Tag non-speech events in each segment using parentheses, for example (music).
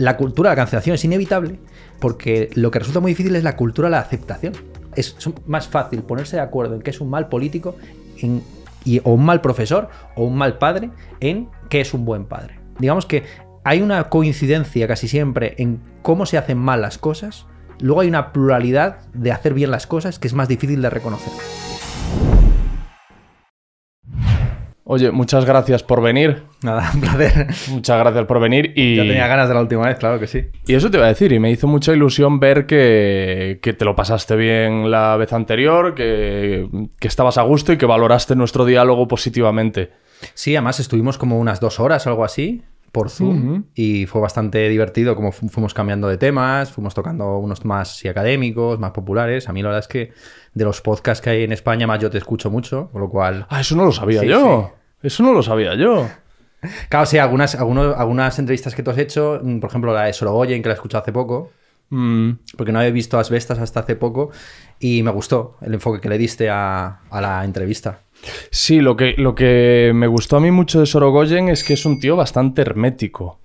la cultura de la cancelación es inevitable porque lo que resulta muy difícil es la cultura de la aceptación. Es más fácil ponerse de acuerdo en que es un mal político y, o un mal profesor o un mal padre en que es un buen padre. Digamos que hay una coincidencia casi siempre en cómo se hacen mal las cosas, luego hay una pluralidad de hacer bien las cosas que es más difícil de reconocer. Oye, muchas gracias por venir. Nada, un placer. Muchas gracias por venir y... Yo tenía ganas de la última vez, claro que sí. Y eso te iba a decir, y me hizo mucha ilusión ver que, te lo pasaste bien la vez anterior, que, estabas a gusto y que valoraste nuestro diálogo positivamente. Sí, además estuvimos como unas dos horas o algo así por Zoom y fue bastante divertido como fuimos cambiando de temas, fuimos tocando unos más académicos, más populares. A mí la verdad es que de los podcasts que hay en España más yo te escucho mucho, con lo cual... Ah, eso no lo sabía yo. Eso no lo sabía yo. Claro, sí, algunas, algunos, algunas entrevistas que tú has hecho, mm, por ejemplo la de Sorogoyen, que la he escuchado hace poco, mm. porque no había visto Asbestas hasta hace poco, y me gustó el enfoque que le diste a, la entrevista. Sí, lo que, lo que me gustó a mí mucho de Sorogoyen es que es un tío bastante hermético.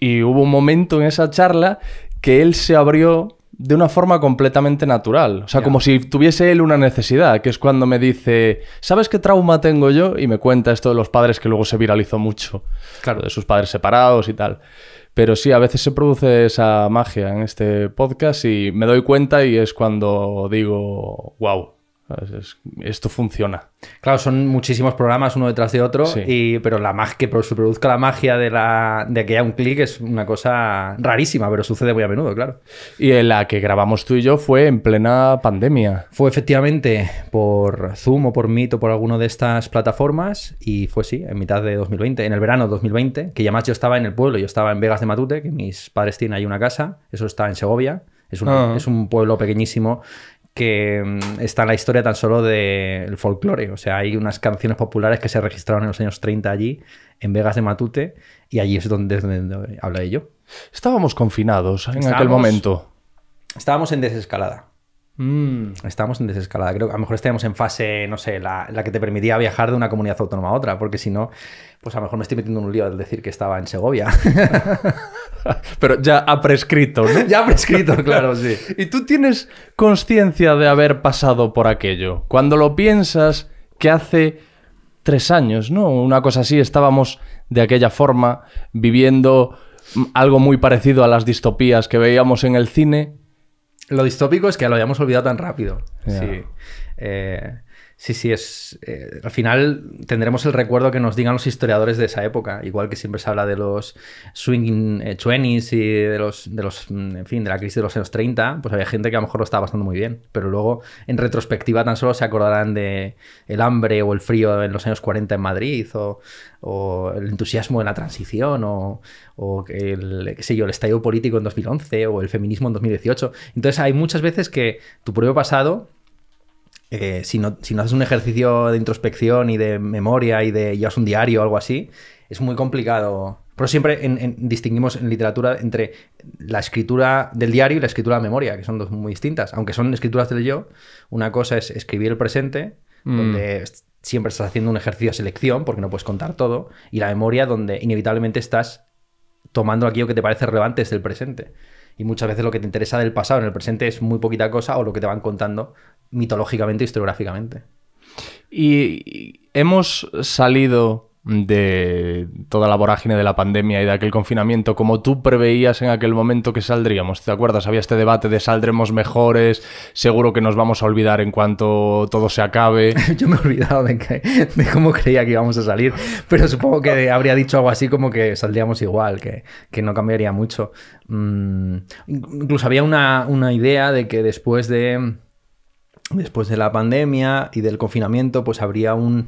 Y hubo un momento en esa charla que él se abrió de una forma completamente natural. O sea, como si tuviese él una necesidad, que es cuando me dice, ¿sabes qué trauma tengo yo? Y me cuenta esto de los padres que luego se viralizó mucho. Claro, de sus padres separados y tal. Pero sí, a veces se produce esa magia en este podcast y me doy cuenta y es cuando digo, wow, esto funciona. Claro, son muchísimos programas uno detrás de otro, y, pero la magia que se produzca la magia de, la, de que haya un clic es una cosa rarísima, pero sucede muy a menudo, claro. Y en la que grabamos tú y yo fue en plena pandemia. Fue efectivamente por Zoom o por Meet o por alguna de estas plataformas, y fue sí, en mitad de 2020, en el verano de 2020, que ya más yo estaba en el pueblo, yo estaba en Vegas de Matute, que mis padres tienen ahí una casa, eso está en Segovia. Es ah. es un, pueblo pequeñísimo que mm, está en la historia tan solo del folclore. O sea, hay unas canciones populares que se registraron en los años 30 allí, en Vegas de Matute, y allí es donde, habla ello. Estábamos confinados en aquel momento. Estábamos en desescalada. Mm. Estamos en desescalada. Creo que a lo mejor estaríamos en fase, no sé, la, la, que te permitía viajar de una comunidad autónoma a otra, porque si no, pues a lo mejor me estoy metiendo en un lío al decir que estaba en Segovia. (laughs) Pero ya ha prescrito, ¿no? ya ha prescrito, claro, sí. ¿Y tú tienes conciencia de haber pasado por aquello? Cuando lo piensas, que hace tres años, ¿no? Una cosa así, estábamos de aquella forma viviendo algo muy parecido a las distopías que veíamos en el cine lo distópico es que lo hayamos olvidado tan rápido. Sí. Eh, Sí, sí, es. Eh, al final tendremos el recuerdo que nos digan los historiadores de esa época, igual que siempre se habla de los swing eh, y de los, de los. Mm, en fin, de la crisis de los años 30, pues había gente que a lo mejor lo estaba pasando muy bien, pero luego en retrospectiva tan solo se acordarán de el hambre o el frío en los años 40 en Madrid, o, el entusiasmo en la transición, o, el, qué sé yo, el estallido político en 2011, o el feminismo en 2018. Entonces hay muchas veces que tu propio pasado eh, si, no, haces un ejercicio de introspección y de memoria y de llevas un diario o algo así, es muy complicado. Pero siempre distinguimos en literatura entre la escritura del diario y la escritura de memoria, que son dos muy distintas. Aunque son escrituras del yo, una cosa es escribir el presente, mm. donde siempre estás haciendo un ejercicio de selección, porque no puedes contar todo, y la memoria, donde inevitablemente estás tomando aquello que te parece relevante desde el presente y muchas veces lo que te interesa del pasado en el presente es muy poquita cosa o lo que te van contando mitológicamente, historiográficamente. Y hemos salido de toda la vorágine de la pandemia y de aquel confinamiento, como tú preveías en aquel momento que saldríamos. ¿Te acuerdas? Había este debate de saldremos mejores, seguro que nos vamos a olvidar en cuanto todo se acabe. (laughs) Yo me he olvidado de, que, de, cómo creía que íbamos a salir, pero supongo que habría dicho algo así como que saldríamos igual, que, no cambiaría mucho. Mm, incluso había una, una idea de que después de... Después de la pandemia y del confinamiento, pues habría un,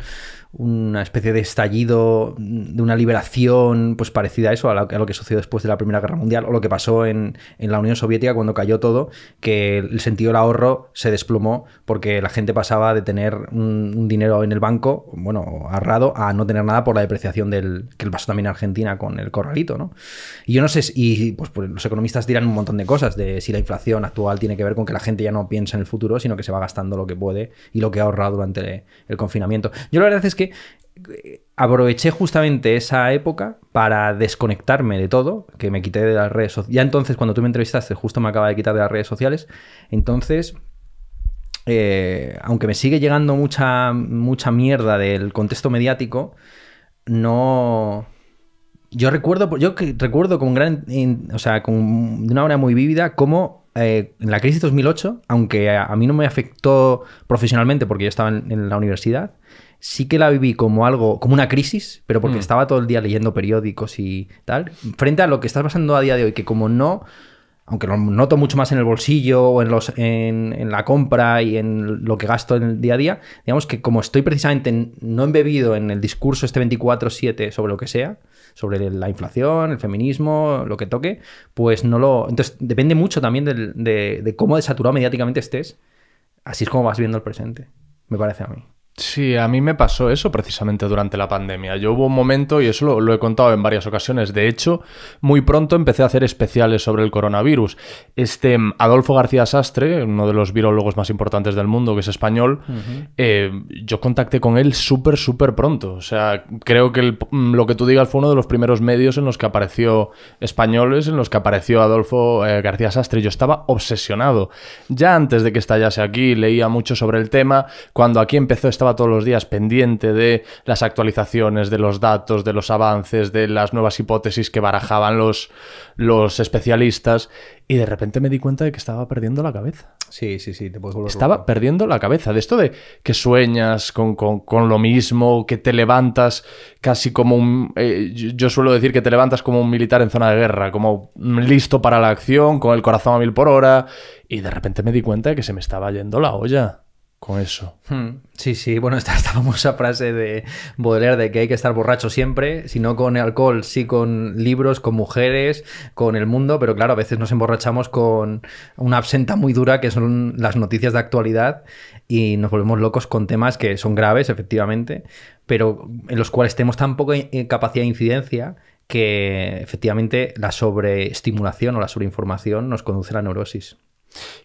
una especie de estallido, de una liberación, pues parecida a eso, a lo, que sucedió después de la Primera Guerra Mundial, o lo que pasó en, la Unión Soviética cuando cayó todo, que el sentido del ahorro se desplomó porque la gente pasaba de tener un, dinero en el banco, bueno, ahorrado, a no tener nada por la depreciación del que pasó también en Argentina con el corralito, ¿no? Y yo no sé, y pues, pues, los economistas dirán un montón de cosas de si la inflación actual tiene que ver con que la gente ya no piensa en el futuro, sino que se va gastando lo que puede y lo que ha ahorrado durante el confinamiento. Yo la verdad es que eh, aproveché justamente esa época para desconectarme de todo, que me quité de las redes sociales. Ya entonces, cuando tú me entrevistaste, justo me acaba de quitar de las redes sociales. Entonces, eh, aunque me sigue llegando mucha, mucha mierda del contexto mediático, no... Yo recuerdo, yo recuerdo con gran, o sea, de una hora muy vívida cómo eh, en la crisis de 2008, aunque a, mí no me afectó profesionalmente porque yo estaba en la universidad, sí que la viví como algo, como una crisis, pero porque mm. estaba todo el día leyendo periódicos y tal, frente a lo que está pasando a día de hoy, que como no, aunque lo noto mucho más en el bolsillo o en, los, en, la compra y en lo que gasto en el día a día, digamos que como estoy precisamente no embebido en el discurso este 24-7 sobre lo que sea, sobre la inflación, el feminismo, lo que toque, pues no lo... Entonces depende mucho también de cómo desaturado mediáticamente estés. Así es como vas viendo el presente, me parece a mí. Sí, a mí me pasó eso precisamente durante la pandemia. Yo hubo un momento, y eso lo, he contado en varias ocasiones, de hecho, muy pronto empecé a hacer especiales sobre el coronavirus. Este mm, Adolfo García Sastre, uno de los virólogos más importantes del mundo, que es español, eh, yo contacté con él súper, súper pronto. O sea, creo que mm, lo que tú digas fue uno de los primeros medios en los que apareció españoles, en los que apareció Adolfo eh, García Sastre. Yo estaba obsesionado. Ya antes de que estallase aquí, leía mucho sobre el tema. Cuando aquí empezó este estaba todos los días pendiente de las actualizaciones, de los datos, de los avances, de las nuevas hipótesis que barajaban los, los especialistas. Y de repente me di cuenta de que estaba perdiendo la cabeza. Sí, sí, sí, te puedes Estaba perdiendo la cabeza. De esto de que sueñas con, con, con lo mismo, que te levantas casi como un. Eh, yo suelo decir que te levantas como un militar en zona de guerra, como listo para la acción, con el corazón a mil por hora. Y de repente me di cuenta de que se me estaba yendo la olla con eso. Hmm. Sí, sí, bueno, (laughs) está esta famosa frase de Baudelaire de que hay que estar borracho siempre, si no con alcohol, sí con libros, con mujeres, con el mundo, pero claro, a veces nos emborrachamos con una absenta muy dura que son las noticias de actualidad y nos volvemos locos con temas que son graves, efectivamente, pero en los cuales tenemos tan poca eh, capacidad de incidencia que efectivamente la sobreestimulación o la sobreinformación nos conduce a la neurosis.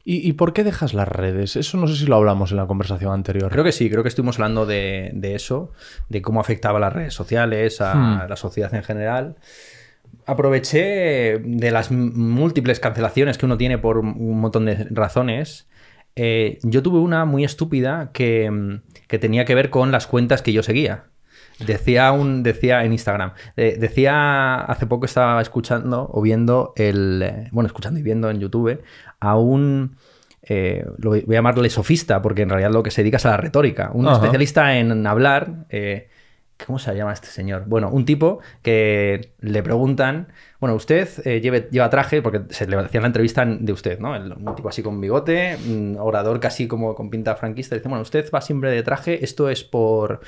¿Y, por qué dejas las redes? Eso no sé si lo hablamos en la conversación anterior. Creo que sí, creo que estuvimos hablando de, eso, de cómo afectaba las redes sociales, a hmm. la sociedad en general. Aproveché de las múltiples cancelaciones que uno tiene por un montón de razones. Eh, yo tuve una muy estúpida mm, que, tenía que ver con las cuentas que yo seguía. Decía un. Decía en Instagram. Eh, decía. Hace poco estaba escuchando o viendo el. Eh, bueno, escuchando y viendo en YouTube a un... Eh, lo voy a llamarle sofista, porque en realidad lo que se dedica es a la retórica. Un especialista en hablar. Eh, ¿Cómo se llama este señor? Bueno, un tipo que le preguntan, bueno, usted eh, lleva traje, porque se le hacía la entrevista de usted, ¿no? El, un tipo así con bigote, mm, orador casi como con pinta franquista, dice, bueno, usted va siempre de traje, esto es por,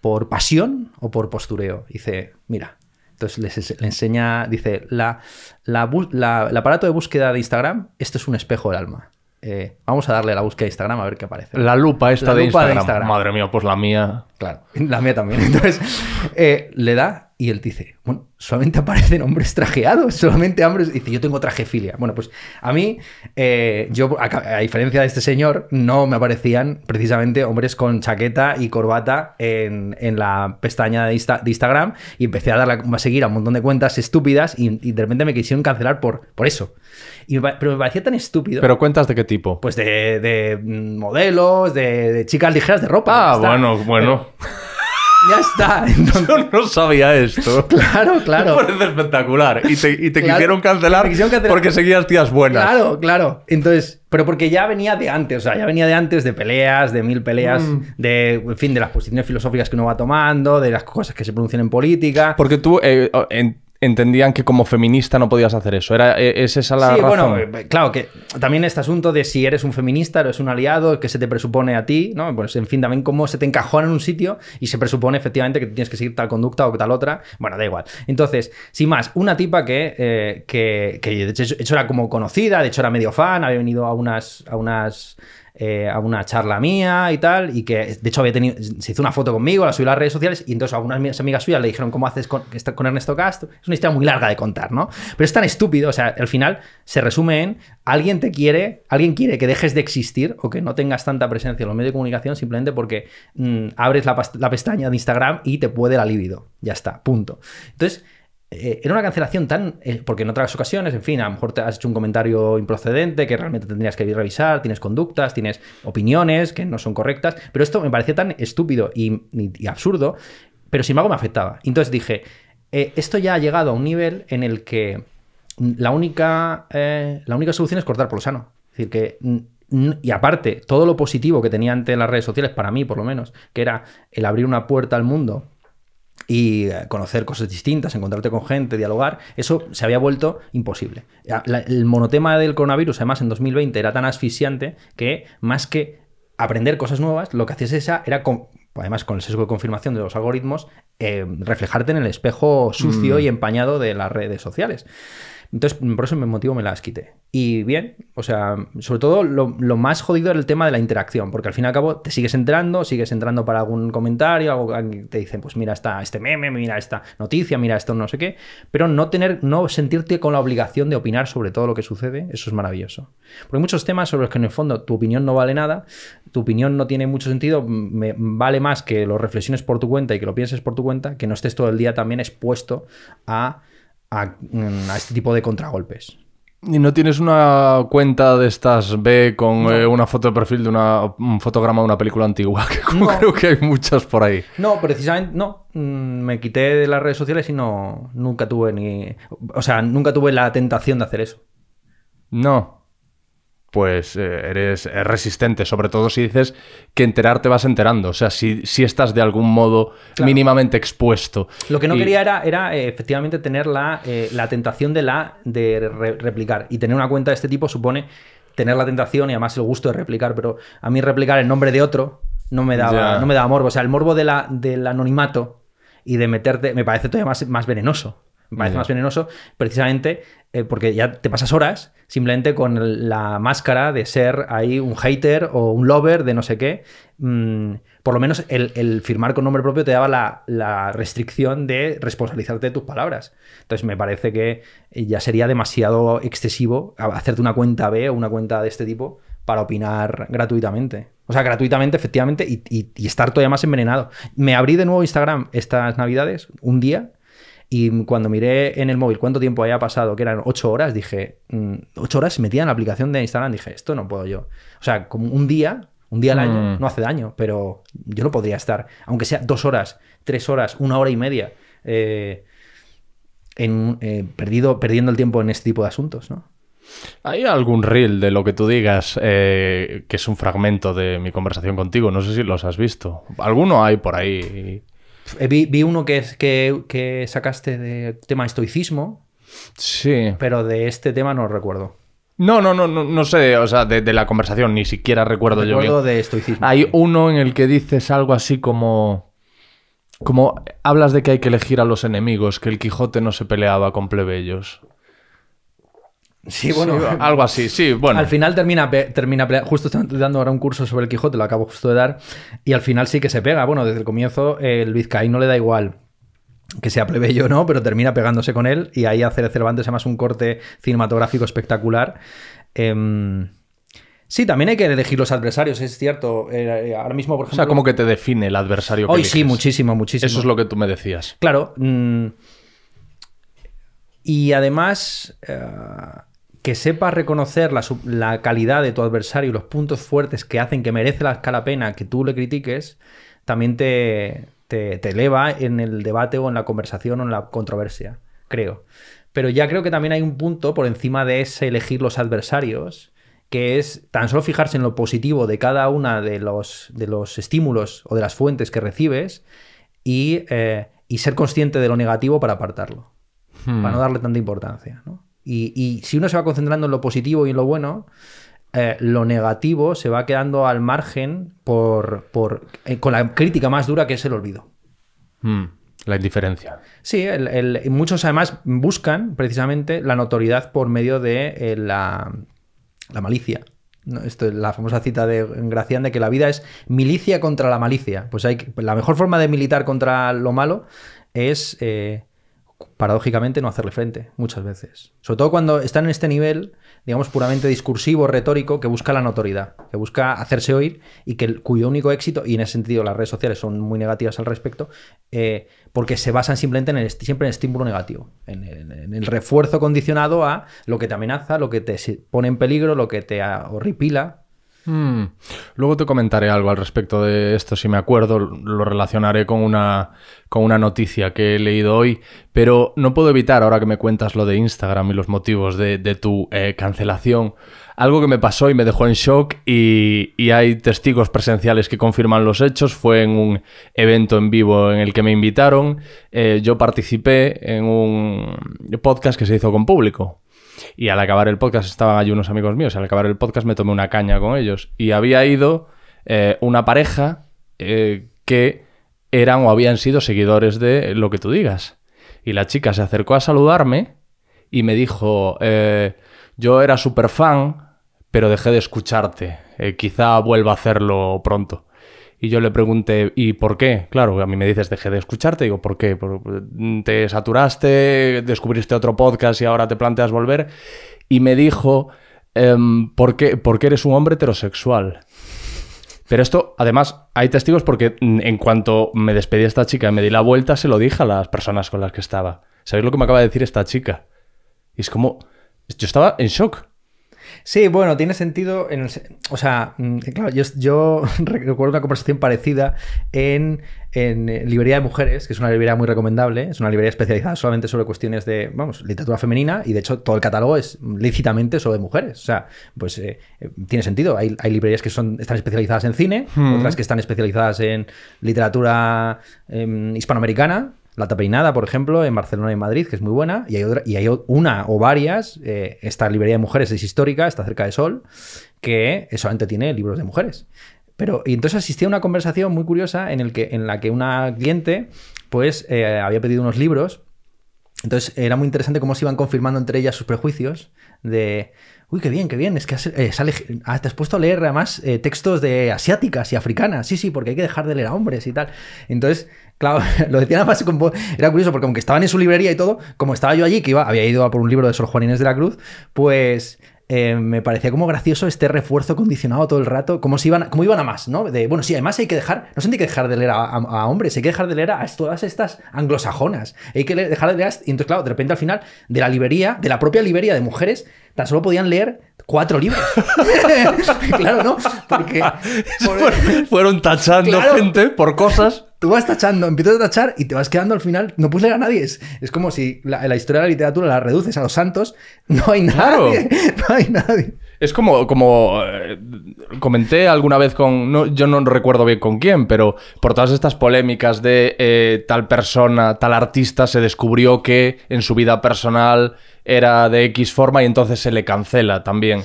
por pasión o por postureo. Dice, mira, entonces les, le enseña, dice, la, la, la, el aparato de búsqueda de Instagram, esto es un espejo del alma. Eh, vamos a darle la búsqueda de Instagram a ver qué aparece. La lupa esta de, Instagram. Madre mía, pues la mía. Claro, (laughs) la mía también. Entonces, eh, le da y él dice, bueno, solamente aparecen hombres trajeados, solamente hombres. Dice, yo tengo trajefilia. Bueno, pues a mí, eh, yo, a, diferencia de este señor, no me aparecían precisamente hombres con chaqueta y corbata en, la pestaña de, Instagram y empecé a, darle, a seguir a un montón de cuentas estúpidas y, y de repente me quisieron cancelar por, por eso pero me parecía tan estúpido. ¿Pero cuentas de qué tipo? Pues de, mm, modelos, de, chicas ligeras de ropa. Ah, bueno, bueno. ya está. (laughs) Yo no sabía esto. (laughs) Claro, claro. Me parece espectacular. Y te, quisieron, cancelar porque seguías tías buenas. Claro, claro. Entonces, pero porque ya venía de antes, o sea, ya venía de antes de peleas, de mil peleas, mm. de, fin, de las posiciones filosóficas que uno va tomando, de las cosas que se producen en política. Porque tú, eh, en entendían que como feminista no podías hacer eso. Era, e, ¿Es esa la sí, bueno, eh, claro, que también este asunto de si eres un feminista, o eres un aliado, que se te presupone a ti, ¿no? Pues en fin, también cómo se te encajó en un sitio y se presupone efectivamente que tienes que seguir tal conducta o tal otra. Bueno, da igual. Entonces, sin más, una tipa que, eh, que, que de hecho era como conocida, de hecho era medio fan, había venido a unas... A unas eh, a una charla mía y tal, y que de hecho había tenido, se hizo una foto conmigo, la subí a las redes sociales, y entonces algunas amigas, amigas suyas le dijeron cómo haces con, con Ernesto Castro. Es una historia muy larga de contar, ¿no? Pero es tan estúpido, o sea, al final se resume en alguien te quiere, alguien quiere que dejes de existir o que no tengas tanta presencia en los medios de comunicación simplemente porque mm, abres la, pestaña de Instagram y te puede la libido. Ya está, punto. Entonces, eh, era una cancelación tan. Eh, porque en otras ocasiones, en fin, a lo mejor te has hecho un comentario improcedente que realmente tendrías que revisar, tienes conductas, tienes opiniones que no son correctas, pero esto me parecía tan estúpido y, absurdo, pero sin embargo me afectaba. Entonces dije, eh, esto ya ha llegado a un nivel en el que la única, la única solución es cortar por lo sano. Es decir, que y aparte, todo lo positivo que tenía ante las redes sociales, para mí por lo menos, que era el abrir una puerta al mundo y eh, conocer cosas distintas, encontrarte con gente, dialogar, eso se había vuelto imposible. Ah, el monotema del coronavirus, además, en 2020 era tan asfixiante que más que aprender cosas nuevas, lo que hacías esa era, además con el sesgo de confirmación de los algoritmos, eh, reflejarte en el espejo sucio mm. y empañado de las redes sociales. Entonces, por eso me motivo me las quité. Y bien, o sea, sobre todo lo, más jodido era el tema de la interacción, porque al fin y al cabo te sigues entrando, sigues entrando para algún comentario, algo que te dicen, pues mira esta, este meme, mira esta noticia, mira esto, no sé qué, pero no tener, no sentirte con la obligación de opinar sobre todo lo que sucede, eso es maravilloso. Porque hay muchos temas sobre los que en el fondo tu opinión no vale nada, tu opinión no tiene mucho sentido, me vale más que lo reflexiones por tu cuenta y que lo pienses por tu cuenta, que no estés todo el día también expuesto a a, este tipo de contragolpes. ¿Y no tienes una cuenta de estas B con eh, una foto de perfil de una, un fotograma de una película antigua? (laughs) Que (laughs) creo que hay muchas por ahí. No, precisamente no. Mm, me quité de las redes sociales y no nunca tuve ni. O sea, nunca tuve la tentación de hacer eso. No pues eh, eres eh, resistente, sobre todo si dices que enterarte vas enterando, o sea, si, si estás de algún modo mínimamente expuesto. Lo que no quería era, era eh, efectivamente tener la, tentación de, la, de replicar y tener una cuenta de este tipo supone tener la tentación y además el gusto de replicar, pero a mí replicar el nombre de otro no me daba, no me daba morbo, o sea, el morbo de la, del anonimato y de meterte me parece todavía más venenoso me parece más venenoso, precisamente eh, porque ya te pasas horas simplemente con la máscara de ser ahí un hater o un lover de no sé qué. Mm, por lo menos el, firmar con nombre propio te daba la, restricción de responsabilizarte de tus palabras. Entonces me parece que ya sería demasiado excesivo hacerte una cuenta B o una cuenta de este tipo para opinar gratuitamente. O sea, gratuitamente, efectivamente, y estar todavía más envenenado. Me abrí de nuevo Instagram estas navidades, un día, y cuando miré en el móvil cuánto tiempo había pasado, que eran ocho horas, dije, mm, Ocho horas metía en la aplicación de Instagram, dije, esto no puedo yo. O sea, como un día, un día al año, mm. no hace daño, pero yo no podría estar, aunque sea dos horas, tres horas, una hora y media, eh, en, eh, perdido, perdiendo el tiempo en este tipo de asuntos, ¿no? ¿Hay algún reel de lo que tú digas eh, que es un fragmento de mi conversación contigo? No sé si los has visto. ¿Alguno hay por ahí? Eh, vi, uno que, que, sacaste de tema estoicismo. Sí. Pero de este tema no recuerdo. No, no, no, no, no sé, o sea, de, la conversación, ni siquiera recuerdo, yo. Recuerdo de estoicismo. Hay uno en el que dices algo así como. Como hablas de que hay que elegir a los enemigos, que el Quijote no se peleaba con plebeyos. Sí, bueno, algo así, sí, bueno. Al final termina, termina justo estoy dando ahora un curso sobre el Quijote, lo acabo justo de dar, y al final sí que se pega. Bueno, desde el comienzo el no le da igual que sea plebeyo o no, pero termina pegándose con él y ahí hace Cervantes además un corte cinematográfico espectacular. Em, sí, también hay que elegir los adversarios, es cierto. Eh, ahora mismo, por ejemplo. O sea, como que te define el adversario. Hoy sí, muchísimo, muchísimo. Eso es lo que tú me decías. Claro. Mm, y además. Eh, que sepas reconocer la, calidad de tu adversario y los puntos fuertes que hacen que merece la, escala pena que tú le critiques, también te, te, eleva en el debate o en la conversación o en la controversia, creo. Pero ya creo que también hay un punto por encima de ese elegir los adversarios, que es tan solo fijarse en lo positivo de cada una de los, de los estímulos o de las fuentes que recibes y, eh, y ser consciente de lo negativo para apartarlo, para hmm. no darle tanta importancia, ¿no? Y, si uno se va concentrando en lo positivo y en lo bueno, eh, lo negativo se va quedando al margen por, por eh, con la crítica más dura que es el olvido. Hmm, la indiferencia. Sí, muchos además buscan precisamente la notoriedad por medio de eh, la, malicia. Esto la famosa cita de Gracián de que la vida es milicia contra la malicia. Pues hay la mejor forma de militar contra lo malo es paradójicamente no hacerle frente muchas veces. Sobre todo cuando están en este nivel, digamos, puramente discursivo, retórico, que busca la notoriedad, que busca hacerse oír y que cuyo único éxito, y en ese sentido las redes sociales son muy negativas al respecto, eh, porque se basan simplemente en el, siempre en el estímulo negativo, en en el, refuerzo condicionado a lo que te amenaza, lo que te pone en peligro, lo que te horripila, Hmm. Luego te comentaré algo al respecto de esto, si me acuerdo, lo relacionaré con una, con una noticia que he leído hoy, pero no puedo evitar, ahora que me cuentas lo de Instagram y los motivos de, tu eh, cancelación, algo que me pasó y me dejó en shock y, hay testigos presenciales que confirman los hechos. Fue en un evento en vivo en el que me invitaron. Eh, yo participé en un podcast que se hizo con público. Y al acabar el podcast estaban allí unos amigos míos, al acabar el podcast me tomé una caña con ellos. Y había ido eh, una pareja eh, que eran o habían sido seguidores de lo que tú digas. Y la chica se acercó a saludarme y me dijo, eh, yo era súper fan, pero dejé de escucharte. quizá vuelva a hacerlo pronto. Y yo le pregunté, ¿y por qué? Claro, a mí me dices, dejé de escucharte. Digo, ¿por qué? ¿Te saturaste? ¿Descubriste otro podcast y ahora te planteas volver? Y me dijo, em, ¿por qué? Porque eres un hombre heterosexual. Pero esto, además, hay testigos porque mm, en cuanto me despedí a esta chica y me di la vuelta, se lo dije a las personas con las que estaba. ¿Sabéis lo que me acaba de decir esta chica? Y es como, yo estaba en shock. Sí, bueno, tiene sentido. En o sea, mm, claro, yo, (laughs) recuerdo una conversación parecida en, en eh, Librería de Mujeres, que es una librería muy recomendable, es una librería especializada solamente sobre cuestiones de, vamos, literatura femenina, y de hecho todo el catálogo es lícitamente sobre mujeres. O sea, pues eh, eh, tiene sentido. Hay, librerías que son, están especializadas en cine, hmm. otras que están especializadas en literatura em, hispanoamericana, la tapeinada, por ejemplo, en Barcelona y Madrid, que es muy buena, y hay, y hay una o varias, eh, esta librería de mujeres es histórica, está cerca de Sol, que solamente tiene libros de mujeres. Pero, y entonces asistí a una conversación muy curiosa en, el que, en la que una cliente pues, eh, había pedido unos libros entonces era muy interesante cómo se iban confirmando entre ellas sus prejuicios de, Uy, qué bien, qué bien. Es que eh, sale, ah, te has puesto a leer además eh, textos de asiáticas y africanas. Sí, sí, porque hay que dejar de leer a hombres y tal. Entonces, claro, (laughs) lo decía además con Era curioso porque aunque estaban en su librería y todo, como estaba yo allí, que iba, había ido a por un libro de Sor Juan Inés de la Cruz, pues eh, me parecía como gracioso este refuerzo condicionado todo el rato, como si iban, como iban a más, ¿no? bueno, sí, además hay que dejar, no sé, hay que dejar de leer a, hombres, hay que dejar de leer a todas estas anglosajonas, hay que dejar de leer, a, y entonces, claro, de repente al final, de la librería, de la propia librería de mujeres, tan solo podían leer cuatro libros. (laughs) claro, ¿no? Porque... (laughs) Fueron tachando gente por cosas vas tachando, empiezas a tachar y te vas quedando al final, no puedes leer a nadie. Es, como si la, historia de la literatura la reduces a los santos, no hay nadie. (laughs) No hay nadie. Es como, como eh, comenté alguna vez con, yo no recuerdo bien con quién, pero por todas estas polémicas de eh, tal persona, tal artista se descubrió que en su vida personal era de X forma y entonces se le cancela también.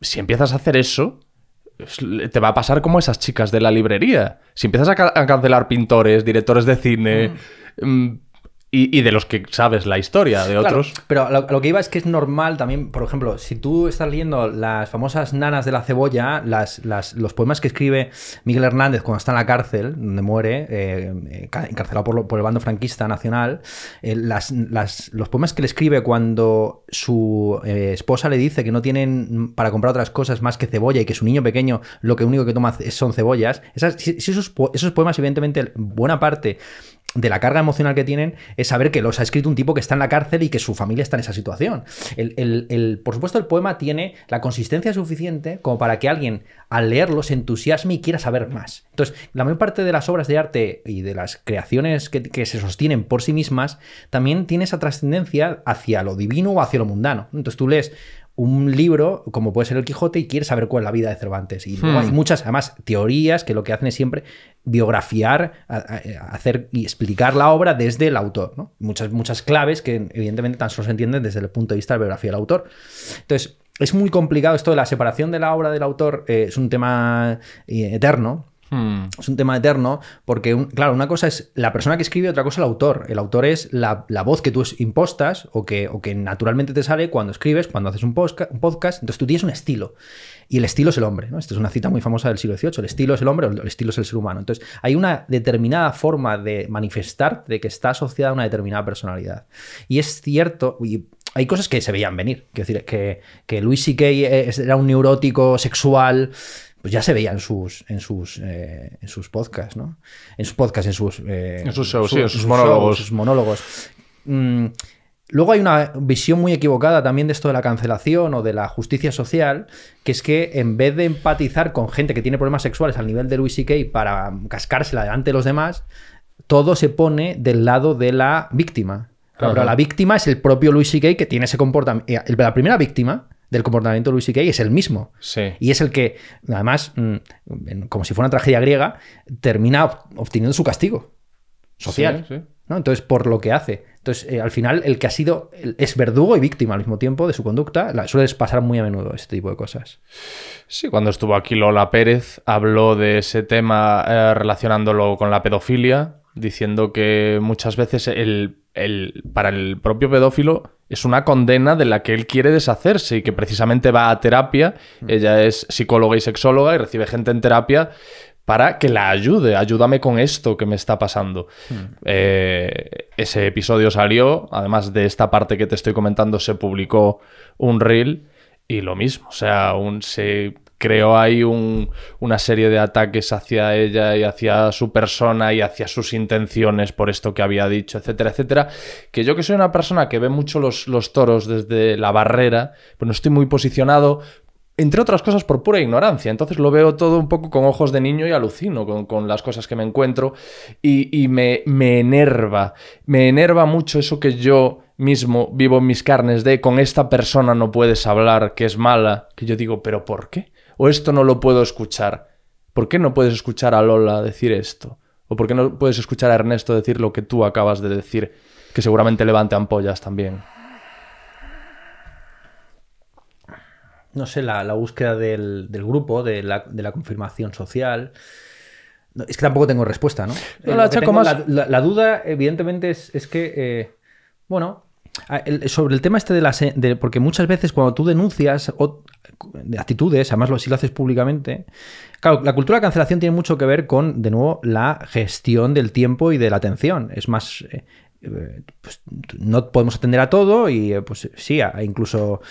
Si empiezas a hacer eso, te va a pasar como esas chicas de la librería. Si empiezas a, cancelar pintores, directores de cine, mm. Mm, y, de los que sabes la historia de otros. pero lo, que iba es que es normal también, por ejemplo, si tú estás leyendo las famosas nanas de la cebolla, las, los poemas que escribe Miguel Hernández cuando está en la cárcel, donde muere, eh, encarcelado por, el bando franquista nacional, eh, los poemas que le escribe cuando su eh, esposa le dice que no tienen para comprar otras cosas más que cebolla y que su niño pequeño lo que único que toma son cebollas, esas, esos, esos poemas evidentemente buena parte de la carga emocional que tienen es saber que los ha escrito un tipo que está en la cárcel y que su familia está en esa situación. El, por supuesto, el poema tiene la consistencia suficiente como para que alguien al leerlo se entusiasme y quiera saber más. Entonces, la mayor parte de las obras de arte y de las creaciones que, que se sostienen por sí mismas también tiene esa trascendencia hacia lo divino o hacia lo mundano. Entonces tú lees un libro como puede ser El Quijote y quiere saber cuál es la vida de Cervantes. Y hmm. hay muchas, además, teorías que lo que hacen es siempre biografiar, hacer y explicar la obra desde el autor. Muchas, muchas claves que evidentemente tan solo se entienden desde el punto de vista de la biografía del autor. Entonces, es muy complicado esto de la separación de la obra del autor, eh, es un tema eh, eterno Hmm. Es un tema eterno, porque, claro, una cosa es la persona que escribe, otra cosa el autor. El autor es la, voz que tú impostas o que, o que, naturalmente te sale cuando escribes, cuando haces un, podcast. Entonces tú tienes un estilo. Y el estilo es el hombre. Esta es una cita muy famosa del siglo XVIII. El estilo es el hombre, el estilo es el ser humano. Entonces hay una determinada forma de manifestar de que está asociada a una determinada personalidad. Y es cierto, y hay cosas que se veían venir. Quiero decir, que, que Louis eh, era un neurótico sexual pues ya se veía en sus, en sus, eh, en sus podcasts, ¿no? En sus podcasts, en sus... Eh, sus sus, monólogos. monólogos. Mm, luego hay una visión muy equivocada también de esto de la cancelación o de la justicia social, que es que en vez de empatizar con gente que tiene problemas sexuales al nivel de Louis C.K. para cascársela delante de los demás, todo se pone del lado de la víctima. Claro, la víctima es el propio Louis C.K. que tiene ese comportamiento. Eh, la primera víctima del comportamiento de Luis C.K. es el mismo. Y es el que, además, mm, como si fuera una tragedia griega, termina obteniendo su castigo social. Entonces, por lo que hace. Entonces, eh, al final, el que ha sido es verdugo y víctima al mismo tiempo de su conducta. La, suele pasar muy a menudo este tipo de cosas. Sí, cuando estuvo aquí Lola Pérez, habló de ese tema eh, relacionándolo con la pedofilia, diciendo que muchas veces el para el propio pedófilo es una condena de la que él quiere deshacerse y que precisamente va a terapia. Mm. Ella es psicóloga y sexóloga y recibe gente en terapia para que la ayude, ayúdame con esto que me está pasando. Mm. Eh, ese episodio salió, además de esta parte que te estoy comentando, se publicó un reel y lo mismo, o sea, un, se Creo hay una serie de ataques hacia ella y hacia su persona y hacia sus intenciones por esto que había dicho, etcétera, etcétera. Que yo que soy una persona que ve mucho los, toros desde la barrera, pues no estoy muy posicionado, entre otras cosas por pura ignorancia. Entonces lo veo todo un poco con ojos de niño y alucino con, las cosas que me encuentro y, y me, me, enerva, me enerva mucho eso que yo mismo vivo en mis carnes de con esta persona no puedes hablar, que es mala, que yo digo, pero ¿por qué? o esto no lo puedo escuchar. ¿Por qué no puedes escuchar a Lola decir esto? ¿O por qué no puedes escuchar a Ernesto decir lo que tú acabas de decir? Que seguramente levante ampollas también. No sé, la, búsqueda del, grupo, de la, confirmación social. es que tampoco tengo respuesta, ¿no? la, duda, evidentemente, es, que, eh, bueno, Ah, sobre el tema este de las... porque muchas veces cuando tú denuncias actitudes, además lo, si lo haces públicamente, claro, la cultura de cancelación tiene mucho que ver con, de nuevo, la gestión del tiempo y de la atención. Es más... Eh, eh, pues, no podemos atender a todo y eh, pues sí, incluso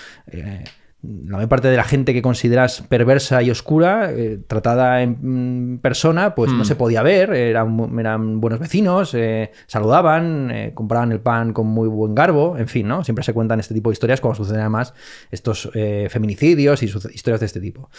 la mayor parte de la gente que consideras perversa y oscura, eh, tratada en mm, persona, pues no mm. se podía ver, eran, eran buenos vecinos, eh, saludaban, eh, compraban el pan con muy buen garbo, en fin, ¿no? Siempre se cuentan este tipo de historias como suceden además estos feminicidios y historias de este tipo.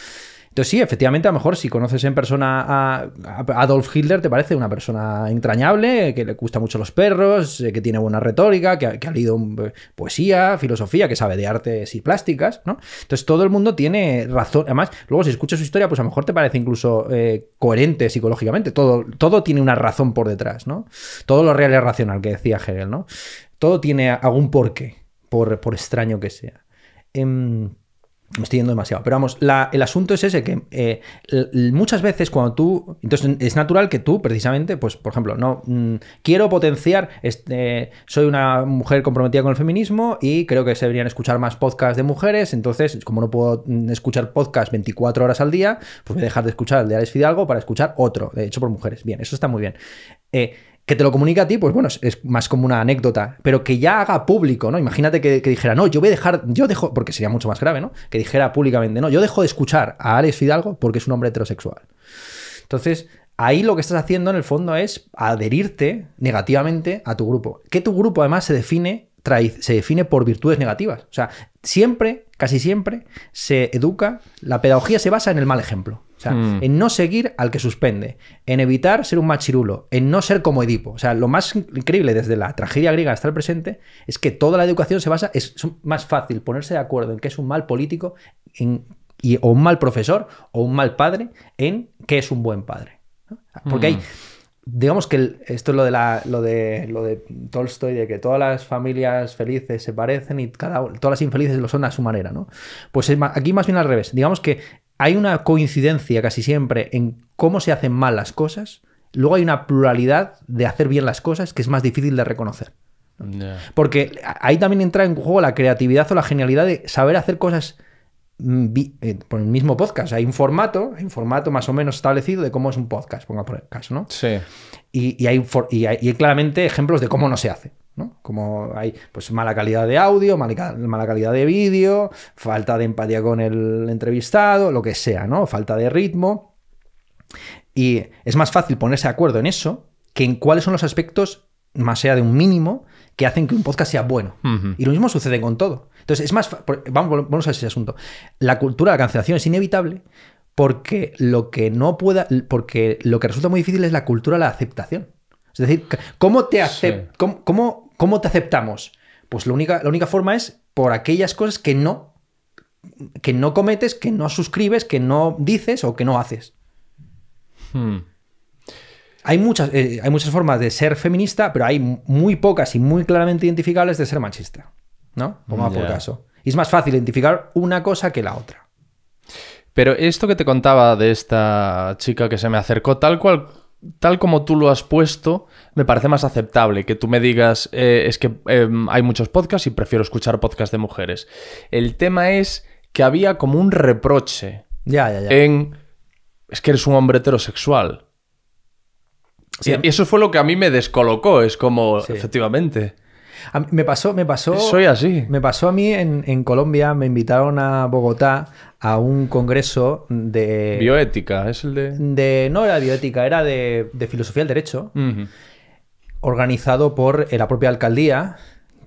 Entonces, sí, efectivamente, a lo mejor si conoces en persona a, Adolf Hitler, te parece una persona entrañable, que le gusta mucho los perros, eh, que tiene buena retórica, que, ha leído eh, poesía, filosofía, que sabe de artes y plásticas, ¿no? Entonces, todo el mundo tiene razón. Además, luego si escuchas su historia, pues a lo mejor te parece incluso eh, coherente psicológicamente. Todo, todo tiene una razón por detrás, ¿no? Todo lo real es racional que decía Hegel, ¿no? Todo tiene algún porqué, por, por extraño que sea. Em, me estoy yendo demasiado. Pero vamos, el asunto es ese, que eh, muchas veces cuando tú... Entonces es natural que tú, precisamente, pues, por ejemplo, no mm, quiero potenciar... Este, soy una mujer comprometida con el feminismo y creo que se deberían escuchar más podcasts de mujeres. Entonces, como no puedo mm, escuchar podcasts 24 horas al día, pues voy a dejar de escuchar el de Alex Fidalgo para escuchar otro, de hecho por mujeres. Bien, eso está muy bien. Eh, que te lo comunica a ti, pues bueno, es, más como una anécdota, pero que ya haga público, ¿no? Imagínate que, dijera, no, yo voy a dejar, yo dejo, porque sería mucho más grave, ¿no? Que dijera públicamente, no, yo dejo de escuchar a Alex Fidalgo porque es un hombre heterosexual. Entonces, ahí lo que estás haciendo en el fondo es adherirte negativamente a tu grupo. Que tu grupo además se define se define por virtudes negativas. O sea, siempre, casi siempre, se educa, la pedagogía se basa en el mal ejemplo. O sea, mm. en no seguir al que suspende, en evitar ser un machirulo, en no ser como Edipo. O sea, lo más increíble desde la tragedia griega hasta el presente es que toda la educación se basa, es más fácil ponerse de acuerdo en que es un mal político o un mal profesor o un mal padre en que es un buen padre. Porque mm. hay digamos que esto es lo de, lo, de, lo de Tolstoy, de que todas las familias felices se parecen y cada, todas las infelices lo son a su manera, ¿no? Pues aquí más bien al revés. Digamos que hay una coincidencia casi siempre en cómo se hacen mal las cosas, luego hay una pluralidad de hacer bien las cosas que es más difícil de reconocer. Porque ahí también entra en juego la creatividad o la genialidad de saber hacer cosas mm, eh, por el mismo podcast. Hay un formato, formato más o menos establecido de cómo es un podcast, ponga por el caso, ¿no? Sí. Y, y hay claramente ejemplos de cómo no se hace. Como hay pues mala calidad de audio, mala, calidad de vídeo, falta de empatía con el entrevistado, lo que sea, ¿no? Falta de ritmo. Y es más fácil ponerse de acuerdo en eso que en cuáles son los aspectos, más sea de un mínimo, que hacen que un podcast sea bueno. Y lo mismo sucede con todo. Entonces, es más. Vamos, vamos a ese asunto. La cultura de la cancelación es inevitable porque lo que no pueda. Porque lo que resulta muy difícil es la cultura de la aceptación. Es decir, ¿cómo te, cómo, te aceptamos? Pues la única, la única forma es por aquellas cosas que no, que no cometes, que no suscribes, que no dices o que no haces. Hmm. Hay muchas, eh, hay muchas formas de ser feminista, pero hay muy pocas y muy claramente identificables de ser machista. ¿No? por caso. Y es más fácil identificar una cosa que la otra. Pero esto que te contaba de esta chica que se me acercó tal cual tal como tú lo has puesto, me parece más aceptable que tú me digas, eh, es que em, hay muchos podcasts y prefiero escuchar podcasts de mujeres. El tema es que había como un reproche ya, en, es que eres un hombre heterosexual. Y eso fue lo que a mí me descolocó, es como, efectivamente me pasó, me pasó. Soy así. Me pasó a mí en, Colombia, me invitaron a Bogotá a un congreso de. Bioética, es el de. no era bioética, era de, filosofía del derecho, organizado por eh, la propia alcaldía,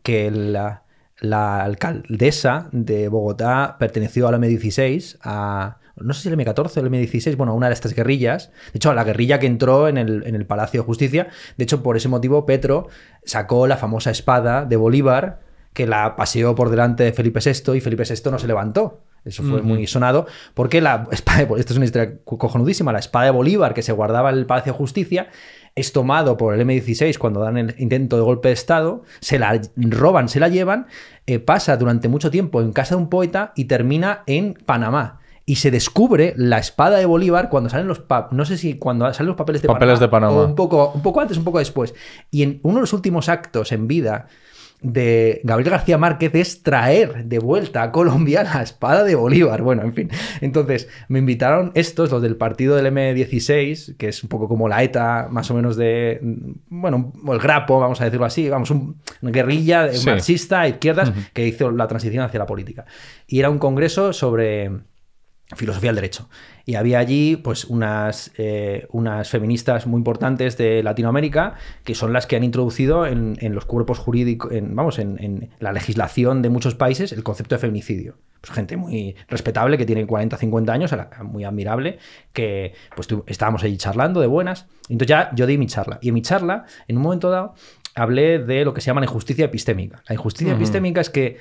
que la, la alcaldesa de Bogotá perteneció a la M16, a no sé si el M14 o el M16, bueno, una de estas guerrillas, de hecho, la guerrilla que entró en el, en el Palacio de Justicia, de hecho, por ese motivo, Petro sacó la famosa espada de Bolívar, que la paseó por delante de Felipe VI y Felipe VI no se levantó. Eso fue muy sonado, porque la espada (laughs) esto es una historia cojonudísima, la espada de Bolívar que se guardaba en el Palacio de Justicia es tomado por el M16 cuando dan el intento de golpe de Estado, se la roban, se la llevan, eh, pasa durante mucho tiempo en casa de un poeta y termina en Panamá y se descubre la espada de Bolívar cuando salen los no sé si cuando salen los papeles de papeles Panamá, de Panamá. un poco un poco antes un poco después y en uno de los últimos actos en vida de Gabriel García Márquez es traer de vuelta a Colombia la espada de Bolívar. Bueno, en fin. Entonces, me invitaron estos, los del partido del M16, que es un poco como la ETA, más o menos de. Bueno, el Grapo, vamos a decirlo así. Vamos, un, guerrilla marxista, izquierdas, que hizo la transición hacia la política. Y era un congreso sobre filosofía del derecho. Y había allí pues unas, eh, unas feministas muy importantes de Latinoamérica que son las que han introducido en, los cuerpos jurídicos, en, vamos, en, la legislación de muchos países el concepto de feminicidio. Pues gente muy respetable que tiene 40, 50 años, muy admirable, que pues estábamos allí charlando de buenas. Entonces ya yo di mi charla. Y en mi charla, en un momento dado, hablé de lo que se llama la injusticia epistémica. La injusticia epistémica es que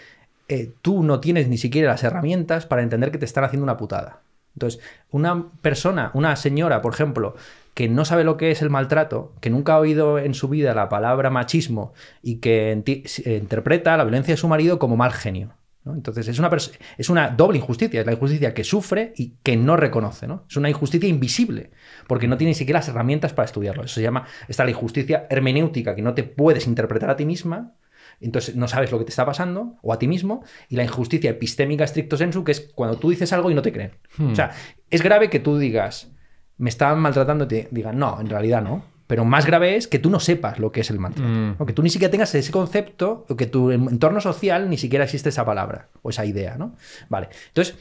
eh, tú no tienes ni siquiera las herramientas para entender que te están haciendo una putada. Entonces, una persona, una señora, por ejemplo, que no sabe lo que es el maltrato, que nunca ha oído en su vida la palabra machismo y que eh, interpreta la violencia de su marido como mal genio. Entonces, es una, es una doble injusticia, es la injusticia que sufre y que no reconoce. Es una injusticia invisible, porque no tiene ni siquiera las herramientas para estudiarlo. Eso se llama, está la injusticia hermenéutica, que no te puedes interpretar a ti misma entonces no sabes lo que te está pasando o a ti mismo, y la injusticia epistémica stricto sensu, que es cuando tú dices algo y no te creen. O hmm. sea, es grave que tú digas, me están maltratando, y te digan, no, en realidad no. Pero más grave es que tú no sepas lo que es el maltrato. Hmm. O que tú ni siquiera tengas ese concepto, o que tu entorno social ni siquiera existe esa palabra o esa idea, ¿no? Vale. Entonces,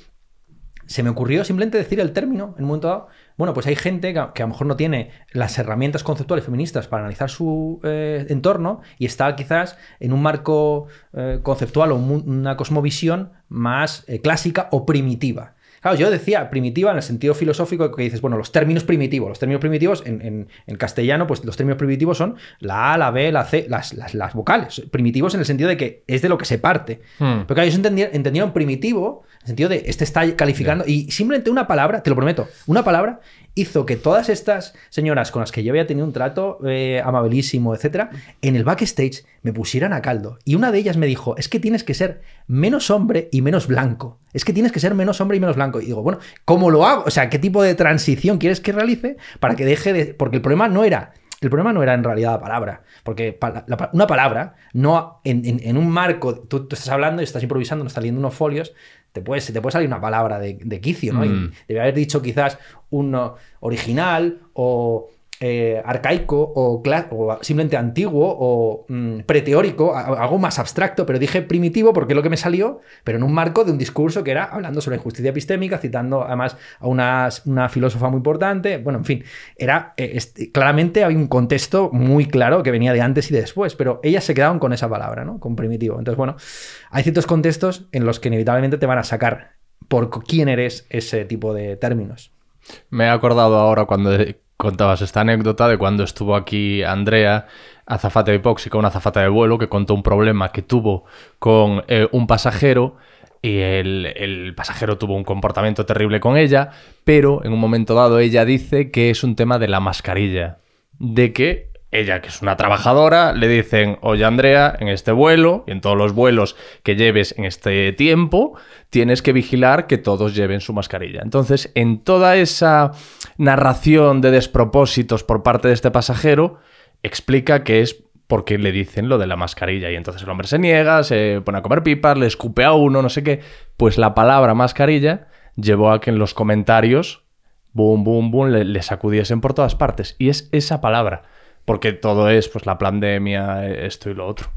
se me ocurrió simplemente decir el término en un momento dado. Bueno, pues hay gente que a, lo mejor no tiene las herramientas conceptuales feministas para analizar su eh, entorno y está quizás en un marco eh, conceptual o una cosmovisión más eh, clásica o primitiva. Claro, yo decía primitiva en el sentido filosófico que dices, bueno, los términos primitivos, los términos primitivos en, castellano, pues los términos primitivos son la A, la B, la C, las, las, vocales, primitivos en el sentido de que es de lo que se parte. Porque hmm. Pero claro, ellos entendieron, primitivo en el sentido de este está calificando, y simplemente una palabra, te lo prometo, una palabra hizo que todas estas señoras con las que yo había tenido un trato eh, amabilísimo, etcétera, en el backstage me pusieran a caldo. Y una de ellas me dijo, es que tienes que ser menos hombre y menos blanco. Es que tienes que ser menos hombre y menos blanco. Y digo, bueno, ¿cómo lo hago? O sea, ¿qué tipo de transición quieres que realice para que deje de...? Porque el problema no era el problema no era en realidad la palabra, porque una palabra, no en, un marco, tú, estás hablando y estás improvisando, no estás unos folios, te te puede salir una palabra de, quicio, ¿no? Mm. Debe haber dicho quizás uno original o eh, arcaico o, simplemente antiguo o mm, preteórico, algo más abstracto, pero dije primitivo porque es lo que me salió, pero en un marco de un discurso que era hablando sobre injusticia epistémica, citando además a una, filósofa muy importante, bueno, en fin, era eh, este, claramente había un contexto muy claro que venía de antes y de después, pero ellas se quedaron con esa palabra, ¿no? Con primitivo. Entonces, bueno, hay ciertos contextos en los que inevitablemente te van a sacar por quién eres ese tipo de términos. Me he acordado ahora cuando, contabas esta anécdota de cuando estuvo aquí Andrea, azafata hipóxica, una azafata de vuelo, que contó un problema que tuvo con eh, un pasajero y el, el, pasajero tuvo un comportamiento terrible con ella, pero en un momento dado ella dice que es un tema de la mascarilla, de que ella, que es una trabajadora, le dicen, oye Andrea, en este vuelo y en todos los vuelos que lleves en este tiempo, tienes que vigilar que todos lleven su mascarilla. Entonces, en toda esa narración de despropósitos por parte de este pasajero, explica que es porque le dicen lo de la mascarilla y entonces el hombre se niega, se pone a comer pipas, le escupe a uno, no sé qué. Pues la palabra mascarilla llevó a que en los comentarios, boom, boom, boom, le sacudiesen por todas partes. Y es esa palabra porque todo es, pues, la pandemia, esto y lo otro.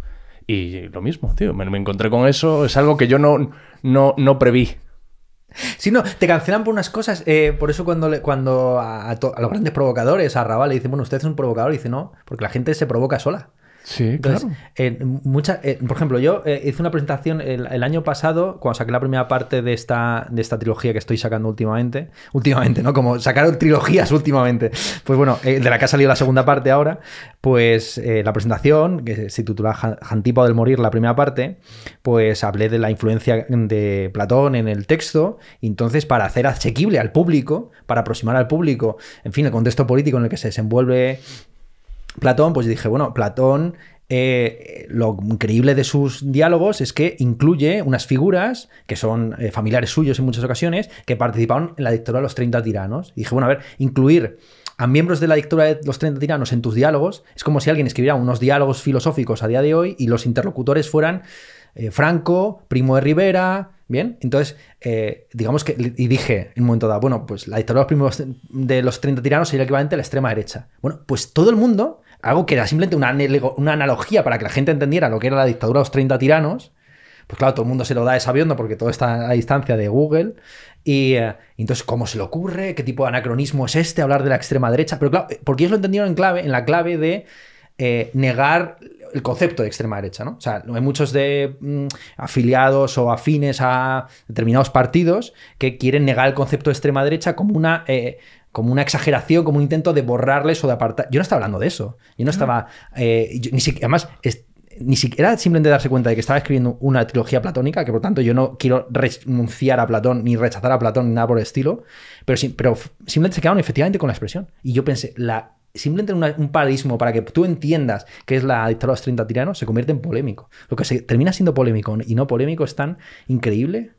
Y lo mismo, tío, me, me encontré con eso, es algo que yo no, no, no preví. sí, no, te cancelan por unas cosas. Eh, por eso cuando, le, cuando a, los grandes provocadores, a Raval, le dicen, bueno, usted es un provocador, y dice, no, porque la gente se provoca sola. Sí, claro. Eh, eh, por ejemplo, yo eh, hice una presentación el, año pasado, cuando saqué la primera parte de esta, de esta trilogía que estoy sacando últimamente. Últimamente, ¿no? Como sacaron trilogías últimamente. Pues bueno, de la que ha salido la segunda parte ahora, pues la presentación, que se titula Jantipo del Morir, la primera parte, pues hablé de la influencia de Platón en el texto. entonces, para hacer asequible al público, para aproximar al público, en fin, el contexto político en el que se desenvuelve Platón, pues dije, bueno, Platón, eh, lo increíble de sus diálogos es que incluye unas figuras que son eh, familiares suyos en muchas ocasiones, que participaron en la dictadura de los 30 tiranos. dije, bueno, a ver, incluir a miembros de la dictadura de los 30 tiranos en tus diálogos es como si alguien escribiera unos diálogos filosóficos a día de hoy y los interlocutores fueran eh, Franco, Primo de Rivera, ¿Bien? Entonces, digamos que, y dije en un momento dado, bueno, pues la dictadura de los, de los 30 tiranos sería equivalente a la extrema derecha. Bueno, pues todo el mundo algo que era simplemente una, una analogía para que la gente entendiera lo que era la dictadura de los 30 tiranos, pues claro, todo el mundo se lo da sabiendo porque todo está a distancia de Google. Eh, y, entonces, ¿cómo se le ocurre? ¿Qué tipo de anacronismo es este? Hablar de la extrema derecha. Pero claro, eh, porque ellos lo entendieron en clave, en la clave de eh, negar el concepto de extrema derecha, ¿no? O sea, hay muchos de mm, afiliados o afines a determinados partidos que quieren negar el concepto de extrema derecha como una como una exageración, como un intento de borrarles o de apartar. Yo no estaba hablando de eso. Yo no estaba. Eh, ni siquiera, además, ni siquiera simplemente darse cuenta de que estaba escribiendo una trilogía platónica, que por tanto yo no quiero renunciar a Platón ni rechazar a Platón ni nada por el estilo, pero, simplemente se quedaron efectivamente con la expresión. Y yo pensé, la, simplemente un paradismo para que tú entiendas que es la dictadura de los 30 tiranos se convierte en polémico. Lo que se termina siendo polémico y no polémico es tan increíble.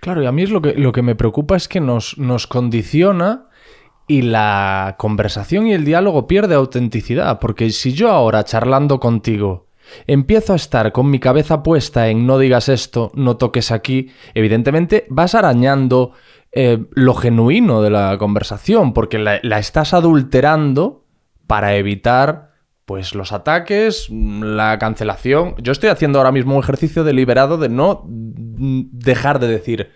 Claro, y a mí es lo que, lo que me preocupa es que nos, nos condiciona y la conversación y el diálogo pierde autenticidad, porque si yo ahora charlando contigo empiezo a estar con mi cabeza puesta en no digas esto, no toques aquí, evidentemente vas arañando eh, lo genuino de la conversación, porque la, la estás adulterando para evitar pues los ataques, la cancelación. Yo estoy haciendo ahora mismo un ejercicio deliberado de no mm, dejar de decir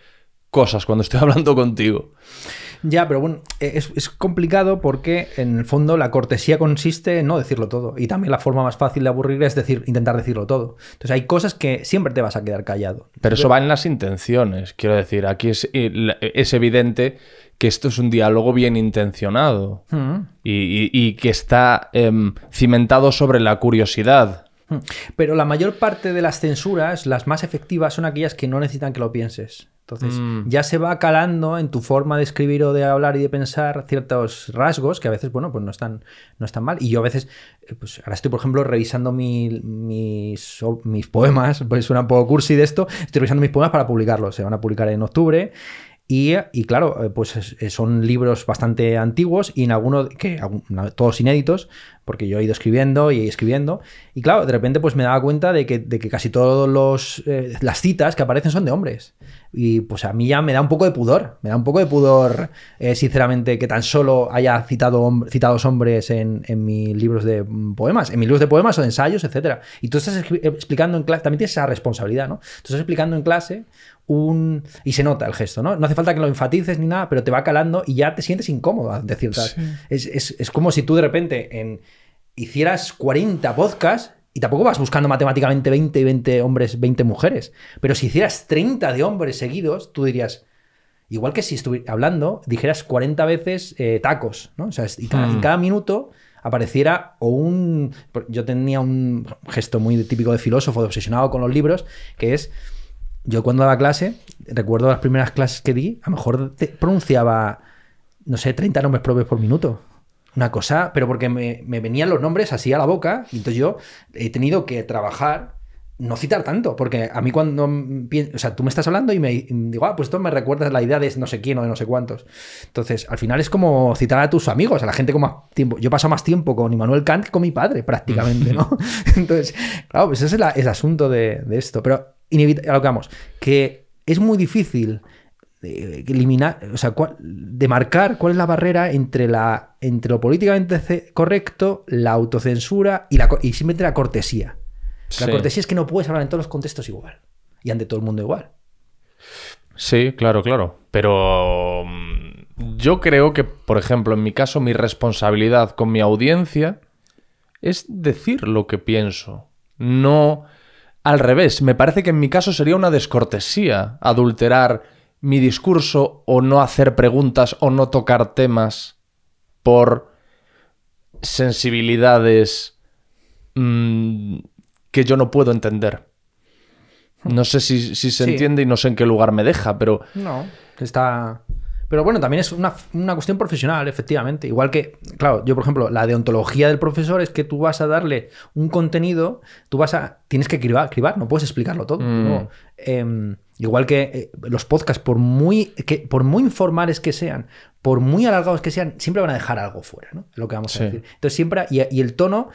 cosas cuando estoy (laughs) hablando contigo. Ya, pero bueno, eh, es, complicado porque en el fondo la cortesía consiste en no decirlo todo. Y también la forma más fácil de aburrir es decir, intentar decirlo todo. Entonces hay cosas que siempre te vas a quedar callado. Pero eso va en las intenciones. Quiero decir, aquí eh, eh, es, evidente que esto es un diálogo bien intencionado mm. y, que está em, cimentado sobre la curiosidad. Mm. Pero la mayor parte de las censuras, las más efectivas, son aquellas que no necesitan que lo pienses. Entonces, mm. ya se va calando en tu forma de escribir o de hablar y de pensar ciertos rasgos que a veces, bueno, pues no están, no están mal. Y yo a veces, eh, pues ahora estoy, por ejemplo, revisando mis, mis poemas, (laughs) pues suena un poco cursi de esto, estoy revisando mis poemas para publicarlos. Se van a publicar en octubre y, claro, eh, pues eh, son libros bastante antiguos y en algunos, que todos inéditos, porque yo he ido escribiendo y escribiendo. Y claro, de repente pues me daba cuenta de que, casi todas los eh, las citas que aparecen son de hombres. Y pues a mí ya me da un poco de pudor, me da un poco de pudor, sinceramente, que tan solo haya citado citados hombres en, en, mis libros de mm, poemas, en mis libros de poemas o de ensayos, etc. Y tú estás explicando en clase, también tienes esa responsabilidad, ¿no? Tú estás explicando en clase un... Y se nota el gesto, ¿no? No hace falta que lo enfatices ni nada, pero te va calando y ya te sientes incómodo decir Es, como si tú de repente en... hicieras 40 podcasts y tampoco vas buscando matemáticamente 20, 20 hombres, 20 mujeres. Pero si hicieras 30 de hombres seguidos, tú dirías... Igual que si estuviera hablando, dijeras 40 veces eh, tacos, ¿no? O sea, y cada, hmm. cada minuto apareciera o un... Yo tenía un gesto muy típico de filósofo, de obsesionado con los libros, que es yo cuando daba clase, recuerdo las primeras clases que di, a lo mejor pronunciaba, no sé, 30 nombres propios por minuto. Una cosa, pero porque me, me venían los nombres así a la boca, entonces yo he tenido que trabajar no citar tanto, porque a mí cuando, o sea, tú me estás hablando y me digo, ah, pues esto me recuerda la idea de no sé quién o de no sé cuántos. Entonces, al final es como citar a tus amigos, a la gente con más tiempo. Yo paso más tiempo con Immanuel Kant que con mi padre, prácticamente, ¿no? (laughs) (laughs) Entonces, claro, pues ese es el asunto de, esto. Pero a que vamos, que es muy difícil eliminar, o sea, de demarcar cuál es la barrera entre, la, entre lo políticamente correcto, la autocensura y, la, y simplemente la cortesía. La cortesía es que no puedes hablar en todos los contextos igual y ante todo el mundo igual. Sí, claro, claro. Pero mm, yo creo que, por ejemplo, en mi caso, mi responsabilidad con mi audiencia es decir lo que pienso. No al revés. Me parece que en mi caso sería una descortesía adulterar mi discurso o no hacer preguntas o no tocar temas por sensibilidades mm, que yo no puedo entender. No sé si, se entiende y no sé en qué lugar me deja, pero... No, está... Pero bueno, también es una, cuestión profesional, efectivamente. Igual que, claro, yo por ejemplo, la deontología del profesor es que tú vas a darle un contenido, tú vas a... Tienes que cribar, no puedes explicarlo todo. Mm. ¿no? Em, Igual que eh, los podcasts, por muy, que, por muy informales que sean, por muy alargados que sean, siempre van a dejar algo fuera, ¿no? Lo que vamos a decir. Entonces, siempre, y, el tono,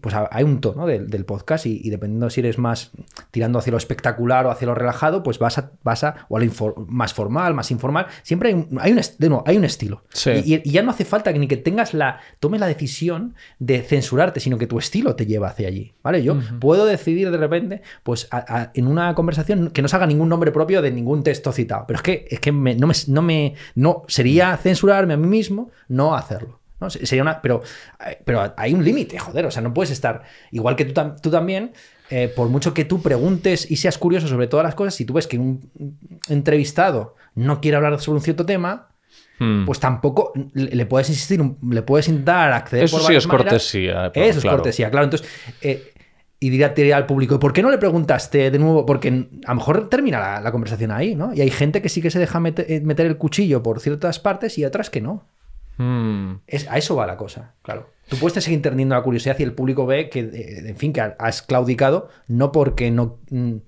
pues hay un tono del, podcast y, dependiendo si eres más tirando hacia lo espectacular o hacia lo relajado, pues vas a, vas a o a lo más formal, más informal, siempre hay, un, hay un, hay un estilo. Y, ya no hace falta que ni que tengas la, tomes la decisión de censurarte, sino que tu estilo te lleva hacia allí, ¿vale? Yo puedo decidir de repente, pues en una conversación que no salga ningún nombre propio de ningún texto citado. Pero es que, es que no, me, no me. No, sería censurarme a mí mismo no hacerlo. ¿no? Sería una, pero, eh, pero hay un límite, joder. O sea, no puedes estar. Igual que tú, tú también, eh, por mucho que tú preguntes y seas curioso sobre todas las cosas, si tú ves que un entrevistado no quiere hablar sobre un cierto tema, hmm. pues tampoco le, puedes insistir, le puedes intentar acceder. Eso sí es cortesía. Eso es cortesía, claro. Entonces, eh, y diría al público, ¿por qué no le preguntaste de nuevo? Porque a lo mejor termina la, conversación ahí, ¿no? Y hay gente que sí que se deja eh, meter, el cuchillo por ciertas partes y otras que no. Hmm. Es, a eso va la cosa, claro. Tú puedes seguir teniendo la curiosidad y el público ve que, eh, en fin, que has claudicado, no porque no... Mm,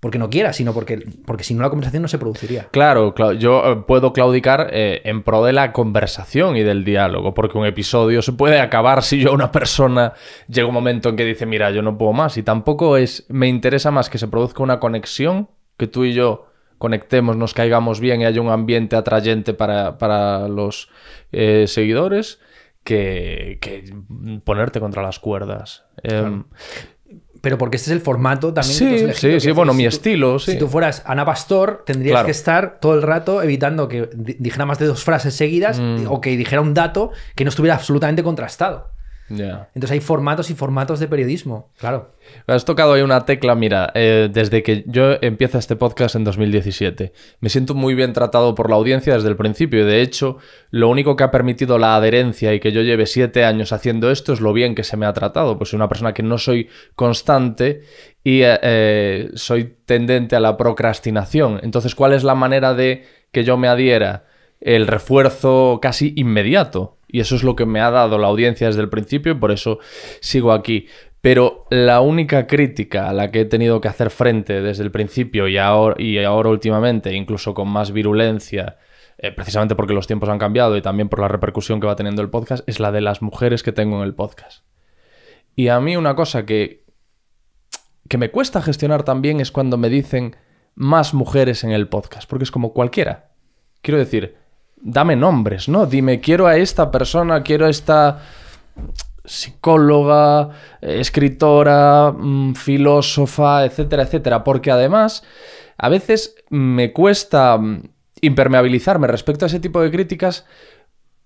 porque no quiera, sino porque, porque si no la conversación no se produciría. Claro, yo eh, puedo claudicar eh, en pro de la conversación y del diálogo, porque un episodio se puede acabar si yo a una persona llega un momento en que dice, mira, yo no puedo más, y tampoco es, me interesa más que se produzca una conexión, que tú y yo conectemos, nos caigamos bien y haya un ambiente atrayente para, para los eh, seguidores, que, ponerte contra las cuerdas. Em, pero porque este es el formato también. Sí, que sí, sí, bueno, mi estilo, sí. Si tú fueras Ana Pastor, tendrías que estar todo el rato evitando que dijera más de dos frases seguidas mm. o que dijera un dato que no estuviera absolutamente contrastado. Entonces hay formatos y formatos de periodismo, claro. Has tocado ahí una tecla, mira, eh, desde que yo empiezo este podcast en 2017. Me siento muy bien tratado por la audiencia desde el principio. De hecho, lo único que ha permitido la adherencia y que yo lleve siete años haciendo esto es lo bien que se me ha tratado. Pues soy una persona que no soy constante y eh, eh, soy tendente a la procrastinación. Entonces, ¿cuál es la manera de que yo me adhiera? El refuerzo casi inmediato. Y eso es lo que me ha dado la audiencia desde el principio y por eso sigo aquí. Pero la única crítica a la que he tenido que hacer frente desde el principio y ahora, y ahora últimamente, incluso con más virulencia, eh, precisamente porque los tiempos han cambiado y también por la repercusión que va teniendo el podcast, es la de las mujeres que tengo en el podcast. Y a mí una cosa que, que me cuesta gestionar también es cuando me dicen más mujeres en el podcast, porque es como cualquiera. Quiero decir, dame nombres, ¿no? Dime, quiero a esta persona, quiero a esta psicóloga, eh, escritora, mm, filósofa, etcétera, etcétera. Porque además, a veces me cuesta mm, impermeabilizarme respecto a ese tipo de críticas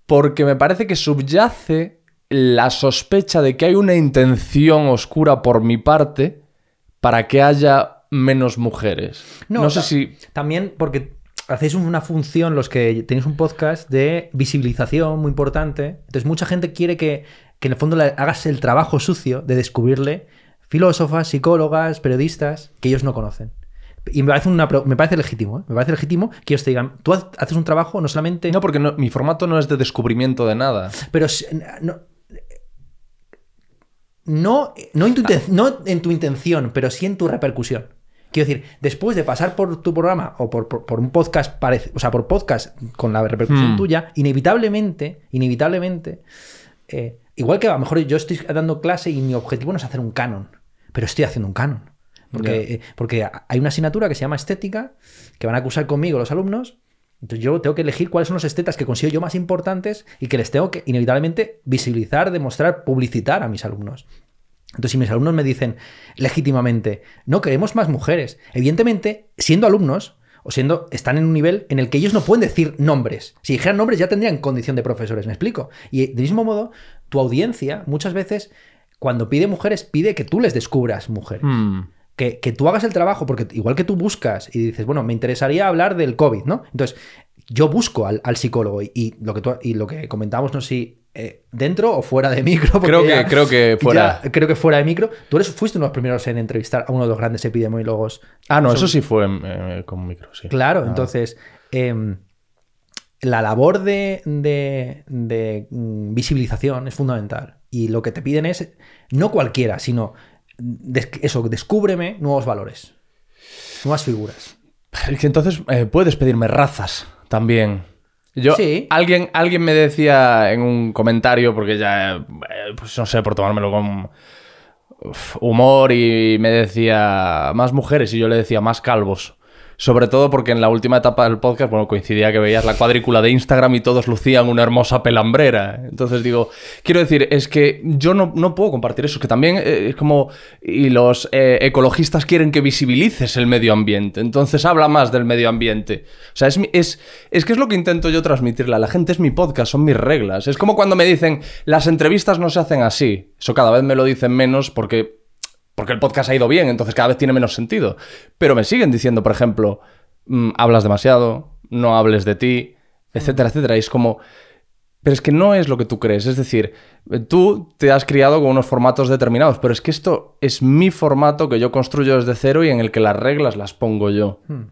porque me parece que subyace la sospecha de que hay una intención oscura por mi parte para que haya menos mujeres. No, no sé si... También porque hacéis una función, los que tenéis un podcast, de visibilización muy importante. Entonces, mucha gente quiere que, en el fondo hagas el trabajo sucio de descubrirle filósofas, psicólogas, periodistas que ellos no conocen. Y me parece, una, me parece legítimo, ¿eh? me parece legítimo que ellos te digan, tú haces un trabajo no solamente... No, porque mi formato no es de descubrimiento de nada. Pero no, no, no, no en tu intención, pero sí en tu repercusión. Quiero decir, después de pasar por tu programa o por, un podcast, o sea, por podcast con la repercusión hmm. tuya, inevitablemente, inevitablemente, eh, igual que a lo mejor yo estoy dando clase y mi objetivo no es hacer un canon, pero estoy haciendo un canon. Porque, eh, porque hay una asignatura que se llama estética, que van a cursar conmigo los alumnos, entonces yo tengo que elegir cuáles son los estetas que considero yo más importantes y que les tengo que inevitablemente visibilizar, demostrar, publicitar a mis alumnos. Entonces, si mis alumnos me dicen legítimamente, no queremos más mujeres, evidentemente, siendo alumnos, o siendo, están en un nivel en el que ellos no pueden decir nombres. Si dijeran nombres ya tendrían condición de profesores, me explico. Y eh, del mismo modo, tu audiencia muchas veces, cuando pide mujeres, pide que tú les descubras mujeres. Hmm. Que, tú hagas el trabajo, porque igual que tú buscas y dices, bueno, me interesaría hablar del COVID, ¿no? Entonces, yo busco al, psicólogo y, lo que tú, y lo que comentábamos, no sé si eh, dentro o fuera de micro. (laughs) Creo que, creo que fuera. creo que fuera de micro. Tú eres, fuiste uno de los primeros en entrevistar a uno de los grandes epidemiólogos. Ah, no, eso, sí fue em, eh, con micro, Claro, ah. entonces. Em, la labor de, de, mm, visibilización es fundamental. Y lo que te piden es, no cualquiera, sino eso, descúbreme nuevos valores, nuevas figuras. Entonces eh, puedes pedirme razas también. Yo, alguien, alguien me decía en un comentario, porque ya, eh, pues no sé, por tomármelo con humor, y me decía más mujeres, y yo le decía más calvos sobre todo porque en la última etapa del podcast, bueno, coincidía que veías la cuadrícula de Instagram y todos lucían una hermosa pelambrera. Entonces digo, quiero decir, es que yo no, puedo compartir eso, que también eh, es como, y los eh, ecologistas quieren que visibilices el medio ambiente, entonces habla más del medio ambiente. O sea, es, es, es que es lo que intento yo transmitirle a la gente, es mi podcast, son mis reglas. Es como cuando me dicen, las entrevistas no se hacen así. Eso cada vez me lo dicen menos porque porque el podcast ha ido bien, entonces cada vez tiene menos sentido. Pero me siguen diciendo, por ejemplo, mm, hablas demasiado, no hables de ti, mm. etcétera, etcétera. es como... Pero es que no es lo que tú crees. Es decir, tú te has criado con unos formatos determinados, pero es que esto es mi formato que yo construyo desde cero y en el que las reglas las pongo yo. Hmm.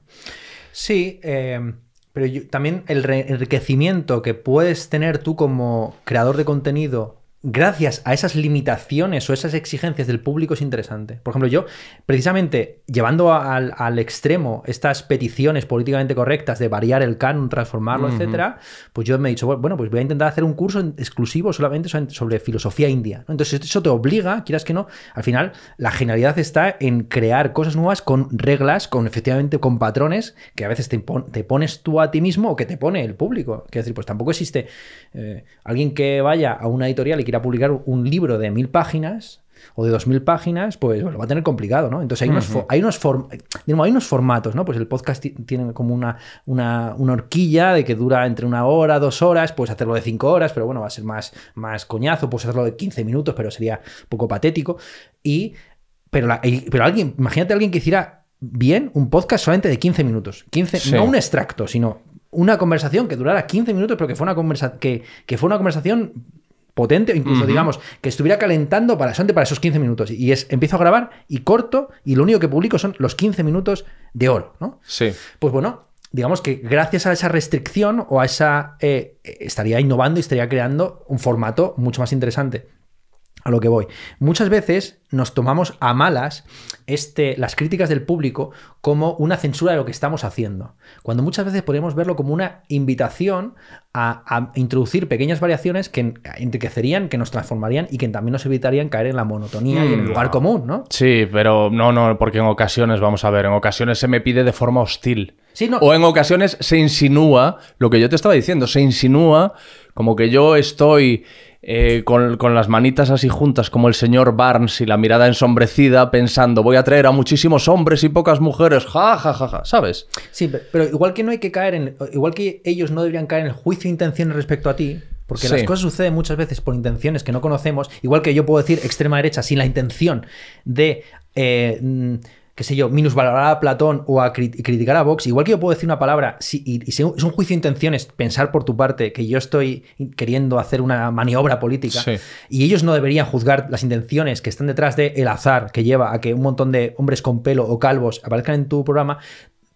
Sí, em, pero también el enriquecimiento que puedes tener tú como creador de contenido gracias a esas limitaciones o esas exigencias del público es interesante. Por ejemplo, yo, precisamente llevando al, extremo estas peticiones políticamente correctas de variar el canon, transformarlo, etcétera, pues yo me he dicho, bueno, pues voy a intentar hacer un curso exclusivo solamente sobre filosofía india. Entonces, eso te obliga, quieras que no, al final, la genialidad está en crear cosas nuevas con reglas, con efectivamente con patrones que a veces te, pones tú a ti mismo o que te pone el público. Quiero decir, pues tampoco existe eh, alguien que vaya a una editorial y a publicar un libro de mil páginas o de dos mil páginas, pues lo va a tener complicado, ¿no? Entonces hay unos, hay, unos formatos, ¿no? Pues el podcast tiene como una, una, horquilla de que dura entre una hora, dos horas, puedes hacerlo de cinco horas, pero bueno, va a ser más, más coñazo, puedes hacerlo de 15 minutos, pero sería un poco patético. Y, pero, alguien, imagínate a alguien que hiciera bien un podcast solamente de 15 minutos, 15, no un extracto, sino una conversación que durara 15 minutos, pero fue una, conversa que, que fue una conversación potente, o incluso digamos que estuviera calentando para esos 15 minutos. Y es, empiezo a grabar y corto y lo único que publico son los 15 minutos de oro, ¿no? Sí. Pues bueno, digamos que gracias a esa restricción o a esa... Eh, estaría innovando y estaría creando un formato mucho más interesante. A lo que voy. Muchas veces nos tomamos a malas este, las críticas del público como una censura de lo que estamos haciendo, cuando muchas veces podemos verlo como una invitación a, introducir pequeñas variaciones que enriquecerían, que nos transformarían y que también nos evitarían caer en la monotonía y en el mm, lugar común, ¿no? Sí, pero no, no, porque en ocasiones, vamos a ver, en ocasiones se me pide de forma hostil. O en ocasiones se insinúa, lo que yo te estaba diciendo, se insinúa como que yo estoy eh, con, las manitas así juntas como el señor Barnes y la mirada ensombrecida pensando voy a traer a muchísimos hombres y pocas mujeres, ja, ja, ja, ja, ¿sabes? Sí, pero igual que no hay que caer en, igual que ellos no deberían caer en el juicio de intenciones respecto a ti, porque las cosas suceden muchas veces por intenciones que no conocemos, igual que yo puedo decir extrema derecha sin la intención de... Eh, que sé yo, minusvalorar a Platón o a criticar a Vox, igual que yo puedo decir una palabra si, y, si es un juicio de intenciones pensar por tu parte que yo estoy queriendo hacer una maniobra política y ellos no deberían juzgar las intenciones que están detrás del el azar que lleva a que un montón de hombres con pelo o calvos aparezcan en tu programa,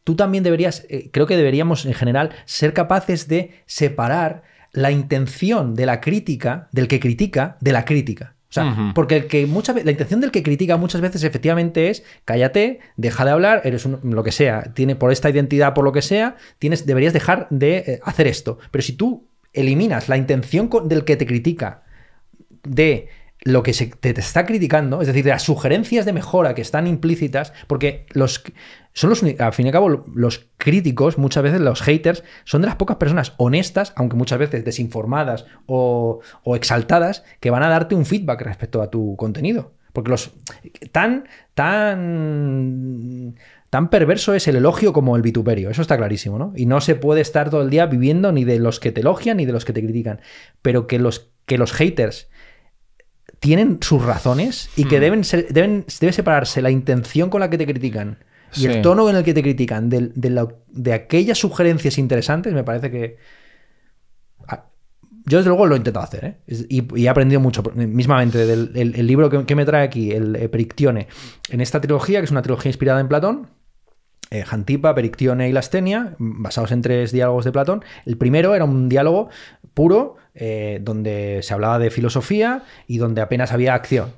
tú también deberías, eh, creo que deberíamos en general ser capaces de separar la intención de la crítica, del que critica, de la crítica porque el que la intención del que critica muchas veces efectivamente es cállate, deja de hablar, eres lo que sea, tiene por esta identidad, por lo que sea, tienes, deberías dejar de eh, hacer esto. Pero si tú eliminas la intención del que te critica de lo que se te, está criticando, es decir, las sugerencias de mejora que están implícitas, porque los son los al fin y al cabo los críticos, muchas veces los haters, son de las pocas personas honestas, aunque muchas veces desinformadas o, o exaltadas, que van a darte un feedback respecto a tu contenido. Porque los tan, tan tan perverso es el elogio como el vituperio, eso está clarísimo, ¿no? Y no se puede estar todo el día viviendo ni de los que te elogian ni de los que te critican, pero que los que los haters tienen sus razones y que hmm. deben, debe separarse la intención con la que te critican y el tono en el que te critican de, aquellas sugerencias interesantes, me parece que... yo desde luego lo he intentado hacer ¿eh? y, he aprendido mucho. Mismamente del libro que, me trae aquí, el eh, Perictione, en esta trilogía, que es una trilogía inspirada en Platón, eh, Jantipa, Perictione y Lastenia, basados en tres diálogos de Platón. El primero era un diálogo puro eh, donde se hablaba de filosofía y donde apenas había acción.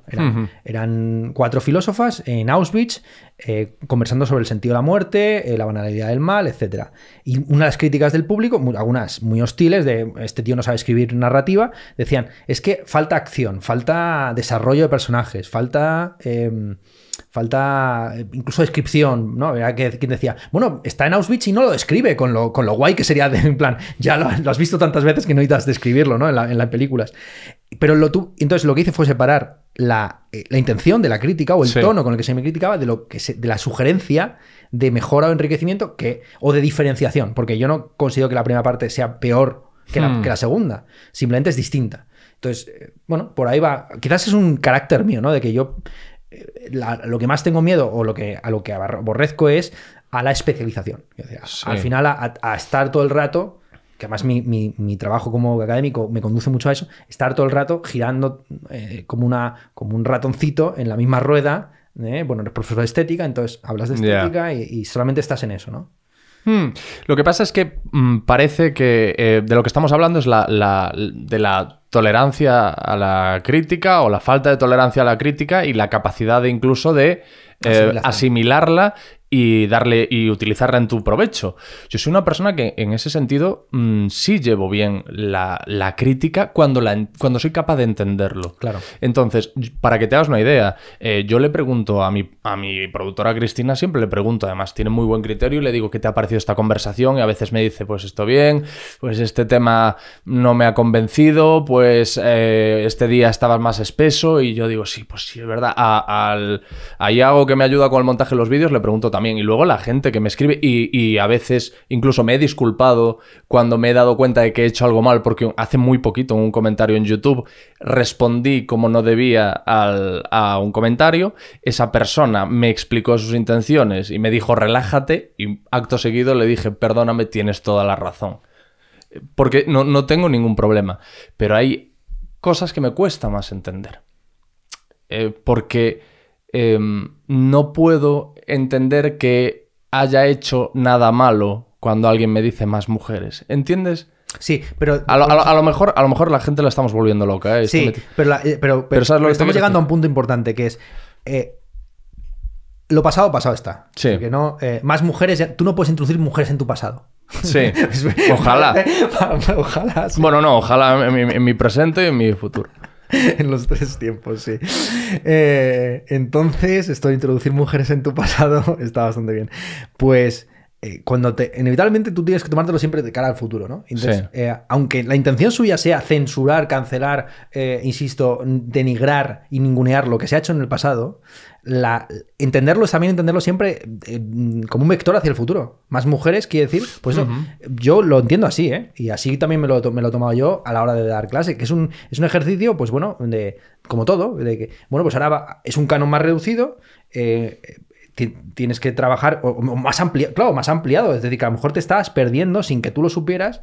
Eran, cuatro filósofas en Auschwitz eh, conversando sobre el sentido de la muerte, eh, la banalidad del mal, etc. Y una de las críticas del público, algunas muy hostiles, de este tío no sabe escribir narrativa, decían, es que falta acción, falta desarrollo de personajes, falta... Em, falta eh, incluso descripción, ¿no? que, quien decía, bueno, está en Auschwitz y no lo describe, con lo, guay que sería, de, en plan, ya lo, has visto tantas veces que no necesitas describirlo, ¿no? En, las películas. Pero lo tú, entonces lo que hice fue separar la, eh, intención de la crítica o el tono con el que se me criticaba de, lo que de la sugerencia de mejora o enriquecimiento que, o de diferenciación, porque yo no considero que la primera parte sea peor que hmm. que la segunda, simplemente es distinta. Entonces, eh, bueno, por ahí va. Quizás es un carácter mío, ¿no? De que yo lo que más tengo miedo o lo que, a lo que aborrezco es a la especialización. Al final, a, estar todo el rato, que además mi, trabajo como académico me conduce mucho a eso, estar todo el rato girando eh, como, una, como un ratoncito en la misma rueda. ¿eh? bueno, eres profesor de estética, entonces hablas de estética y, solamente estás en eso, ¿no? Hmm. Lo que pasa es que mm, parece que eh, de lo que estamos hablando es de la tolerancia a la crítica o la falta de tolerancia a la crítica y la capacidad incluso de asimilarla. Eh, y darle y utilizarla en tu provecho. Yo soy una persona que en ese sentido mm, sí llevo bien la, la crítica cuando, la, cuando soy capaz de entenderlo. Claro. Entonces, para que te hagas una idea, eh, yo le pregunto a mi, a mi productora Cristina, siempre le pregunto, además tiene muy buen criterio y le digo qué te ha parecido esta conversación y a veces me dice, pues esto bien, pues este tema no me ha convencido, pues eh, este día estabas más espeso y yo digo, sí, pues sí, es verdad. al, a Iago que me ayuda con el montaje de los vídeos le pregunto también y luego la gente que me escribe y, a veces incluso me he disculpado cuando me he dado cuenta de que he hecho algo mal, porque hace muy poquito en un comentario en YouTube respondí como no debía a un comentario. Esa persona me explicó sus intenciones y me dijo relájate y acto seguido le dije perdóname, tienes toda la razón. Porque no, tengo ningún problema, pero hay cosas que me cuesta más entender. Eh, porque em, no puedo entender que haya hecho nada malo cuando alguien me dice más mujeres. ¿Entiendes? Sí, pero. A lo, pues mejor, a lo mejor la gente la estamos volviendo loca. ¿eh? Sí, eh, pero, pero, estamos llegando a un punto importante que es. Eh, lo pasado, pasado está. Sí. Porque no, más mujeres, tú no puedes introducir mujeres en tu pasado. Sí. (laughs) ojalá. (laughs) Bueno, no, ojalá en mi presente y en mi futuro. (laughs) en los tres tiempos, sí. Eh, entonces, esto de introducir mujeres en tu pasado (laughs) está bastante bien. Pues eh, cuando te, inevitablemente tú tienes que tomártelo siempre de cara al futuro, ¿no? Eh, aunque la intención suya sea censurar, cancelar, eh, insisto, denigrar y ningunear lo que se ha hecho en el pasado, entenderlo es también entenderlo siempre mm, como un vector hacia el futuro. Más mujeres, quiere decir, pues yo lo entiendo así, ¿eh? Y así también me lo, me he tomado yo a la hora de dar clase, que es un, es un ejercicio, pues bueno, de, como todo, de que, bueno, pues ahora es un canon más reducido, eh, tienes que trabajar o, más ampliado, claro, más ampliado, es decir, que a lo mejor te estabas perdiendo sin que tú lo supieras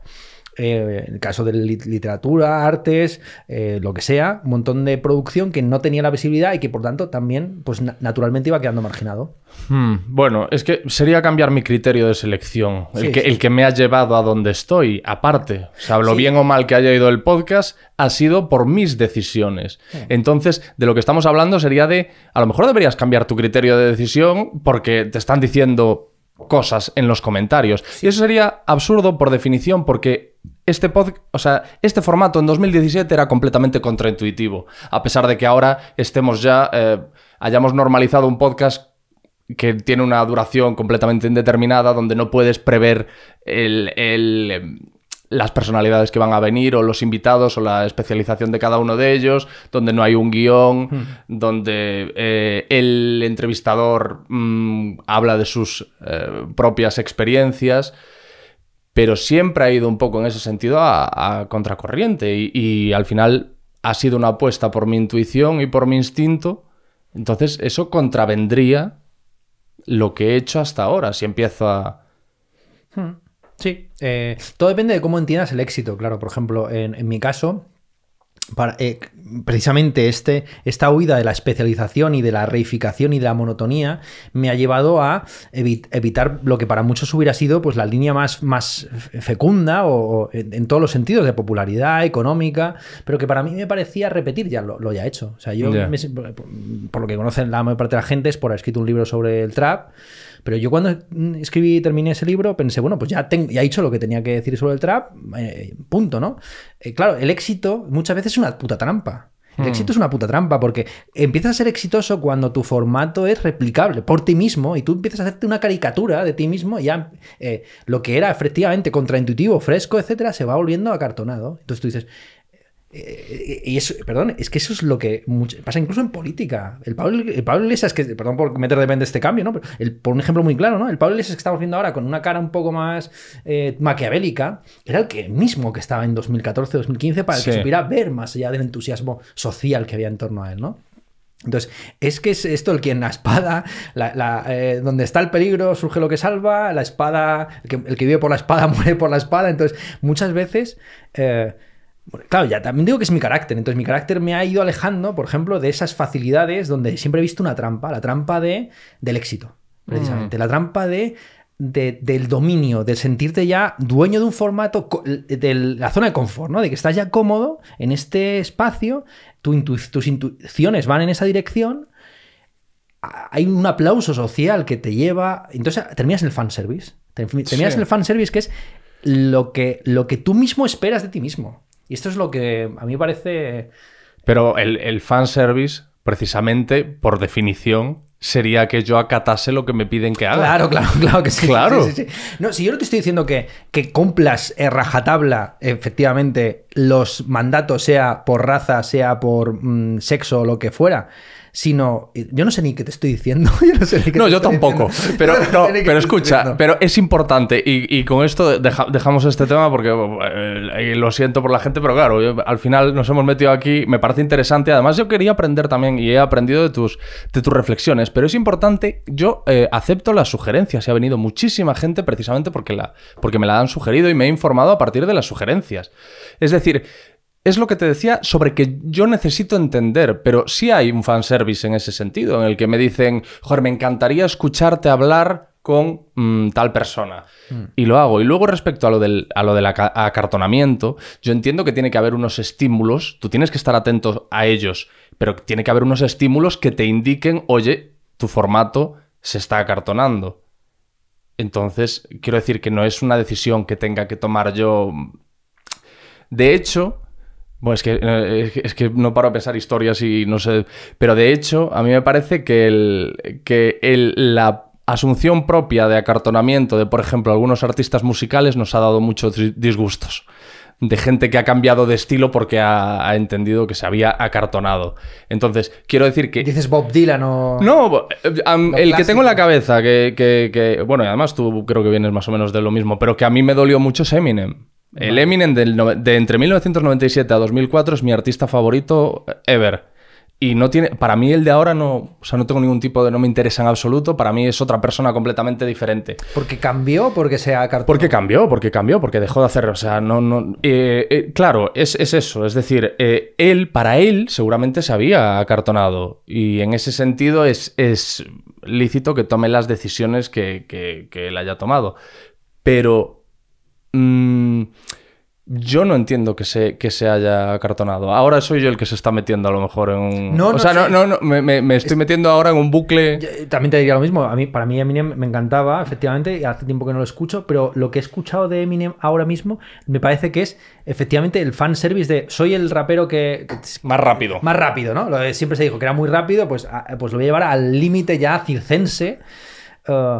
eh, en el caso de literatura, artes, eh, lo que sea, un montón de producción que no tenía la visibilidad y que por tanto también, pues naturalmente iba quedando marginado. Hmm, bueno, es que sería cambiar mi criterio de selección, el, que, el que me ha llevado a donde estoy, aparte. O sea, lo bien o mal que haya ido el podcast, ha sido por mis decisiones. Entonces, de lo que estamos hablando sería de, a lo mejor deberías cambiar tu criterio de decisión porque te están diciendo cosas en los comentarios. Y eso sería absurdo por definición porque este pod, o sea, este formato en 2017 era completamente contraintuitivo, a pesar de que ahora estemos ya, eh, hayamos normalizado un podcast que tiene una duración completamente indeterminada, donde no puedes prever las personalidades que van a venir o los invitados o la especialización de cada uno de ellos, donde no hay un guión, hmm. donde eh, el entrevistador mm, habla de sus eh, propias experiencias pero siempre ha ido un poco en ese sentido a, contracorriente y, al final ha sido una apuesta por mi intuición y por mi instinto, entonces eso contravendría lo que he hecho hasta ahora, si empiezo a... Hmm. Sí, eh, todo depende de cómo entiendas el éxito, claro, por ejemplo, en mi caso, eh, precisamente este, esta huida de la especialización y de la reificación y de la monotonía me ha llevado a evitar lo que para muchos hubiera sido pues, la línea más, más fecunda o, en, todos los sentidos, de popularidad, económica, pero que para mí me parecía repetir ya lo, lo ya hecho. O sea, yo, por, por, lo que conocen la mayor parte de la gente, es por haber escrito un libro sobre el trap. Pero yo cuando escribí y terminé ese libro pensé, bueno, pues ya, he hecho lo que tenía que decir sobre el trap, eh, punto, ¿no? Eh, claro, el éxito muchas veces es una puta trampa. El hmm. éxito es una puta trampa porque empiezas a ser exitoso cuando tu formato es replicable por ti mismo y tú empiezas a hacerte una caricatura de ti mismo y ya eh, lo que era efectivamente contraintuitivo, fresco, etcétera, se va volviendo acartonado. Entonces tú dices, eh, eh, y eso, perdón, es que eso es lo que pasa incluso en política. El Pablo, el Pablo que, perdón por meter de este cambio, ¿no? por un ejemplo muy claro, ¿no? El Pablo Iglesias que estamos viendo ahora con una cara un poco más eh, maquiavélica, era el que mismo que estaba en 2014, 2015, para el que supiera ver más allá del entusiasmo social que había en torno a él, ¿no? Entonces, es que es esto el quien la espada, donde está el peligro surge lo que salva, la espada, el que, vive por la espada (laughs) muere por la espada. Entonces, muchas veces claro, ya también digo que es mi carácter. Entonces, mi carácter me ha ido alejando, por ejemplo, de esas facilidades donde siempre he visto una trampa, la trampa de, del éxito, precisamente. Mm. La trampa de, del dominio, de sentirte ya dueño de un formato, de la zona de confort, ¿no? De que estás ya cómodo en este espacio, tus intuiciones van en esa dirección. Hay un aplauso social que te lleva. Entonces, terminas en el fanservice. Terminas en el fanservice, que es lo que, lo que tú mismo esperas de ti mismo. Y esto es lo que a mí me parece... Pero el, el fanservice, precisamente, por definición, sería que yo acatase lo que me piden que haga. Claro, claro, (laughs) claro que sí. Claro. No, si yo no te estoy diciendo que, que cumplas en eh, rajatabla, efectivamente, los mandatos, sea por raza, sea por mm, sexo o lo que fuera, sino eh, yo no sé ni qué te estoy diciendo. no, yo tampoco. Pero, pero escucha, pero es importante y, con esto dejamos este tema porque eh, lo siento por la gente, pero claro, al final nos hemos metido aquí, me parece interesante. Además, yo quería aprender también y he aprendido de tus, de tus reflexiones, pero es importante, yo eh, acepto las sugerencias y ha venido muchísima gente precisamente porque, la, porque me la han sugerido y me he informado a partir de las sugerencias. Es decir, es lo que te decía sobre que yo necesito entender, pero sí hay un fanservice en ese sentido, en el que me dicen, joder, me encantaría escucharte hablar con mm, tal persona. Mm. Y lo hago. Y luego respecto a lo del, a lo acartonamiento, yo entiendo que tiene que haber unos estímulos, tú tienes que estar atento a ellos, pero tiene que haber unos estímulos que te indiquen, oye, tu formato se está acartonando. Entonces, quiero decir que no es una decisión que tenga que tomar yo. De hecho, bueno, eh, es, que, es que no paro a pensar historias y no sé. Pero de hecho, a mí me parece que, el, que la asunción propia de acartonamiento de, por ejemplo, algunos artistas musicales nos ha dado muchos disgustos. De gente que ha cambiado de estilo porque ha, entendido que se había acartonado. Entonces, quiero decir que. Dices Bob Dylan o. No, eh, el que tengo en la cabeza, que, que. Bueno, y además tú creo que vienes más o menos de lo mismo, pero que a mí me dolió mucho es Eminem. El Eminem del de entre 1997 a 2004 es mi artista favorito ever. Y no tiene, para mí el de ahora no, o sea, no tengo ningún tipo de, no me interesa en absoluto, para mí es otra persona completamente diferente. ¿Porque cambió? ¿Porque se ha ¿Por Porque cambió, porque cambió, porque dejó de hacer, o sea, no, no, eh, eh, claro, es, eso, es decir, eh, él, para él, seguramente se había acartonado y en ese sentido es, es lícito que tome las decisiones que él haya tomado, pero Mm, yo no entiendo que se, que se haya cartonado. Ahora soy yo el que se está metiendo a lo mejor en un... No, o sea, no, no, no me, estoy metiendo ahora en un bucle... Eh, también te diría lo mismo. A mí, para mí Eminem me encantaba, efectivamente, y hace tiempo que no lo escucho, pero lo que he escuchado de Eminem ahora mismo me parece que es efectivamente el fanservice de soy el rapero que... más rápido. Más rápido, ¿no? siempre se dijo que era muy rápido, pues, ah, pues lo voy a llevar al límite ya circense. Eh,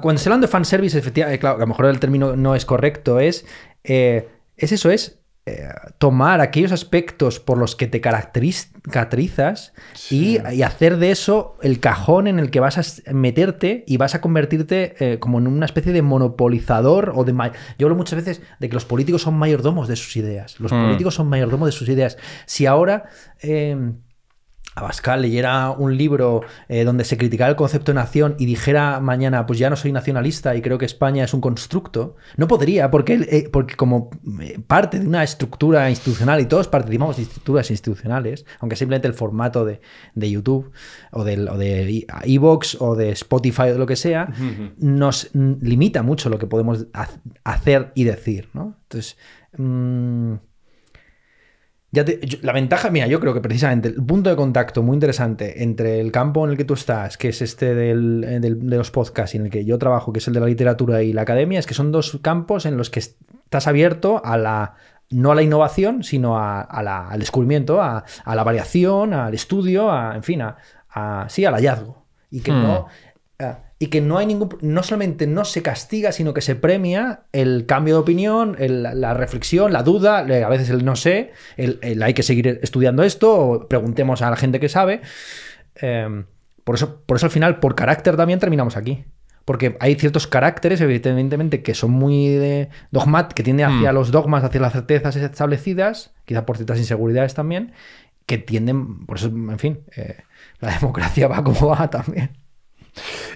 cuando se hablando de fanservice, efectivamente, eh, claro, a lo mejor el término no es correcto, es, eh, es eso, es eh, tomar aquellos aspectos por los que te caracterizas y, hacer de eso el cajón en el que vas a meterte y vas a convertirte como en una especie de monopolizador o de... Yo hablo muchas veces de que los políticos son mayordomos de sus ideas. Los mm. políticos son mayordomos de sus ideas. Si ahora... Em, Abascal leyera un libro eh, donde se criticara el concepto de nación y dijera mañana, pues ya no soy nacionalista y creo que España es un constructo, no podría, porque, eh, porque como eh, parte de una estructura institucional y todos participamos de estructuras institucionales, aunque simplemente el formato de, YouTube o, del, o de Evox o de Spotify o de lo que sea, nos limita mucho lo que podemos hacer y decir. Entonces. Mm, la ventaja mía, yo creo que precisamente el punto de contacto muy interesante entre el campo en el que tú estás, que es este eh, de los podcasts y en el que yo trabajo, que es el de la literatura y la academia, es que son dos campos en los que estás abierto a la, no a la innovación, sino a, la, al descubrimiento, a, la variación, al estudio, a, en fin, a, sí, al hallazgo. Y que hmm. no y que no hay ningún no solamente no se castiga sino que se premia el cambio de opinión la reflexión la duda a veces el no sé el, hay que seguir estudiando esto preguntemos a la gente que sabe em, por eso por eso al final por carácter también terminamos aquí porque hay ciertos caracteres, evidentemente, que son muy dogmat, que tienden hacia mm. los dogmas, hacia las certezas establecidas, quizá por ciertas inseguridades también, que tienden, por eso, en fin, eh, la (laughs) democracia va como va también.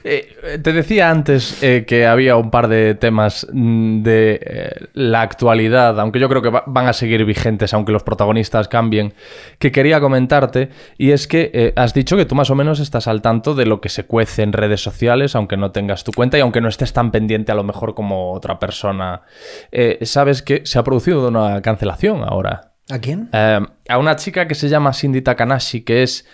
Eh, te decía antes eh, que había un par de temas mm, de eh, la actualidad, aunque yo creo que van a seguir vigentes, aunque los protagonistas cambien, que quería comentarte, y es que has dicho que tú más o menos estás al tanto de lo que se cuece en redes sociales, aunque no tengas tu cuenta y aunque no estés tan pendiente a lo mejor como otra persona. Sabes que se ha producido una cancelación ahora. ¿A quién? a una chica que se llama Cindy Takanashi, que es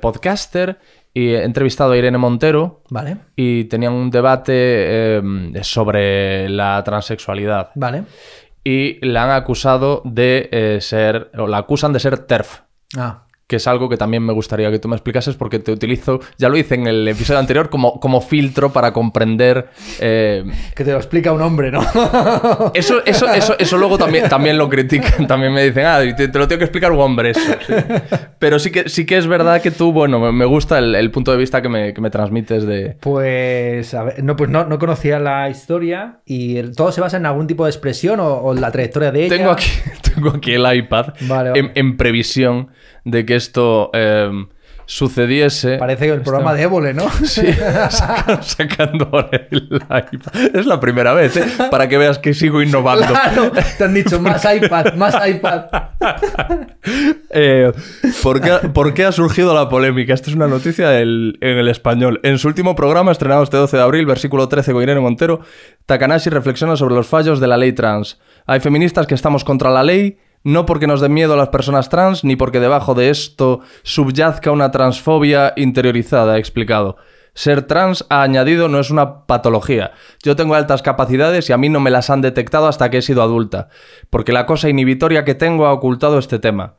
podcaster y he entrevistado a Irene Montero. Vale. Y tenían un debate eh, sobre la transexualidad. Vale. Y la han acusado de eh, ser, o la acusan de ser TERF. Ah que es algo que también me gustaría que tú me explicases porque te utilizo, ya lo hice en el episodio anterior, como, como filtro para comprender... Eh, que te lo explica un hombre, ¿no? (laughs) Eso, eso, eso, eso luego también, también lo critican, también me dicen, ah, te, lo tengo que explicar un hombre eso. Pero sí que, sí que es verdad que tú, bueno, me gusta el, punto de vista que me, que me transmites de... Pues, no, pues no, no conocía la historia y todo se basa en algún tipo de expresión o, o la trayectoria de ella. Tengo aquí tengo aquí el iPad En, previsión de que esto em, sucediese. Parece que el programa de Évole, ¿no? (laughs) (laughs) sacando, el iPad. Es la primera vez, ¿eh? Para que veas que sigo innovando. te han dicho más iPad, más iPad. (laughs) Eh, ¿por, qué, ha surgido la polémica? Esta es una noticia en el español. En su último programa, estrenado este 12 de abril, versículo 13 con Montero, Takanashi reflexiona sobre los fallos de la ley trans. Hay feministas que estamos contra la ley, no porque nos den miedo a las personas trans, ni porque debajo de esto subyazca una transfobia interiorizada, he explicado. Ser trans, ha añadido, no es una patología. Yo tengo altas capacidades y a mí no me las han detectado hasta que he sido adulta, porque la cosa inhibitoria que tengo ha ocultado este tema.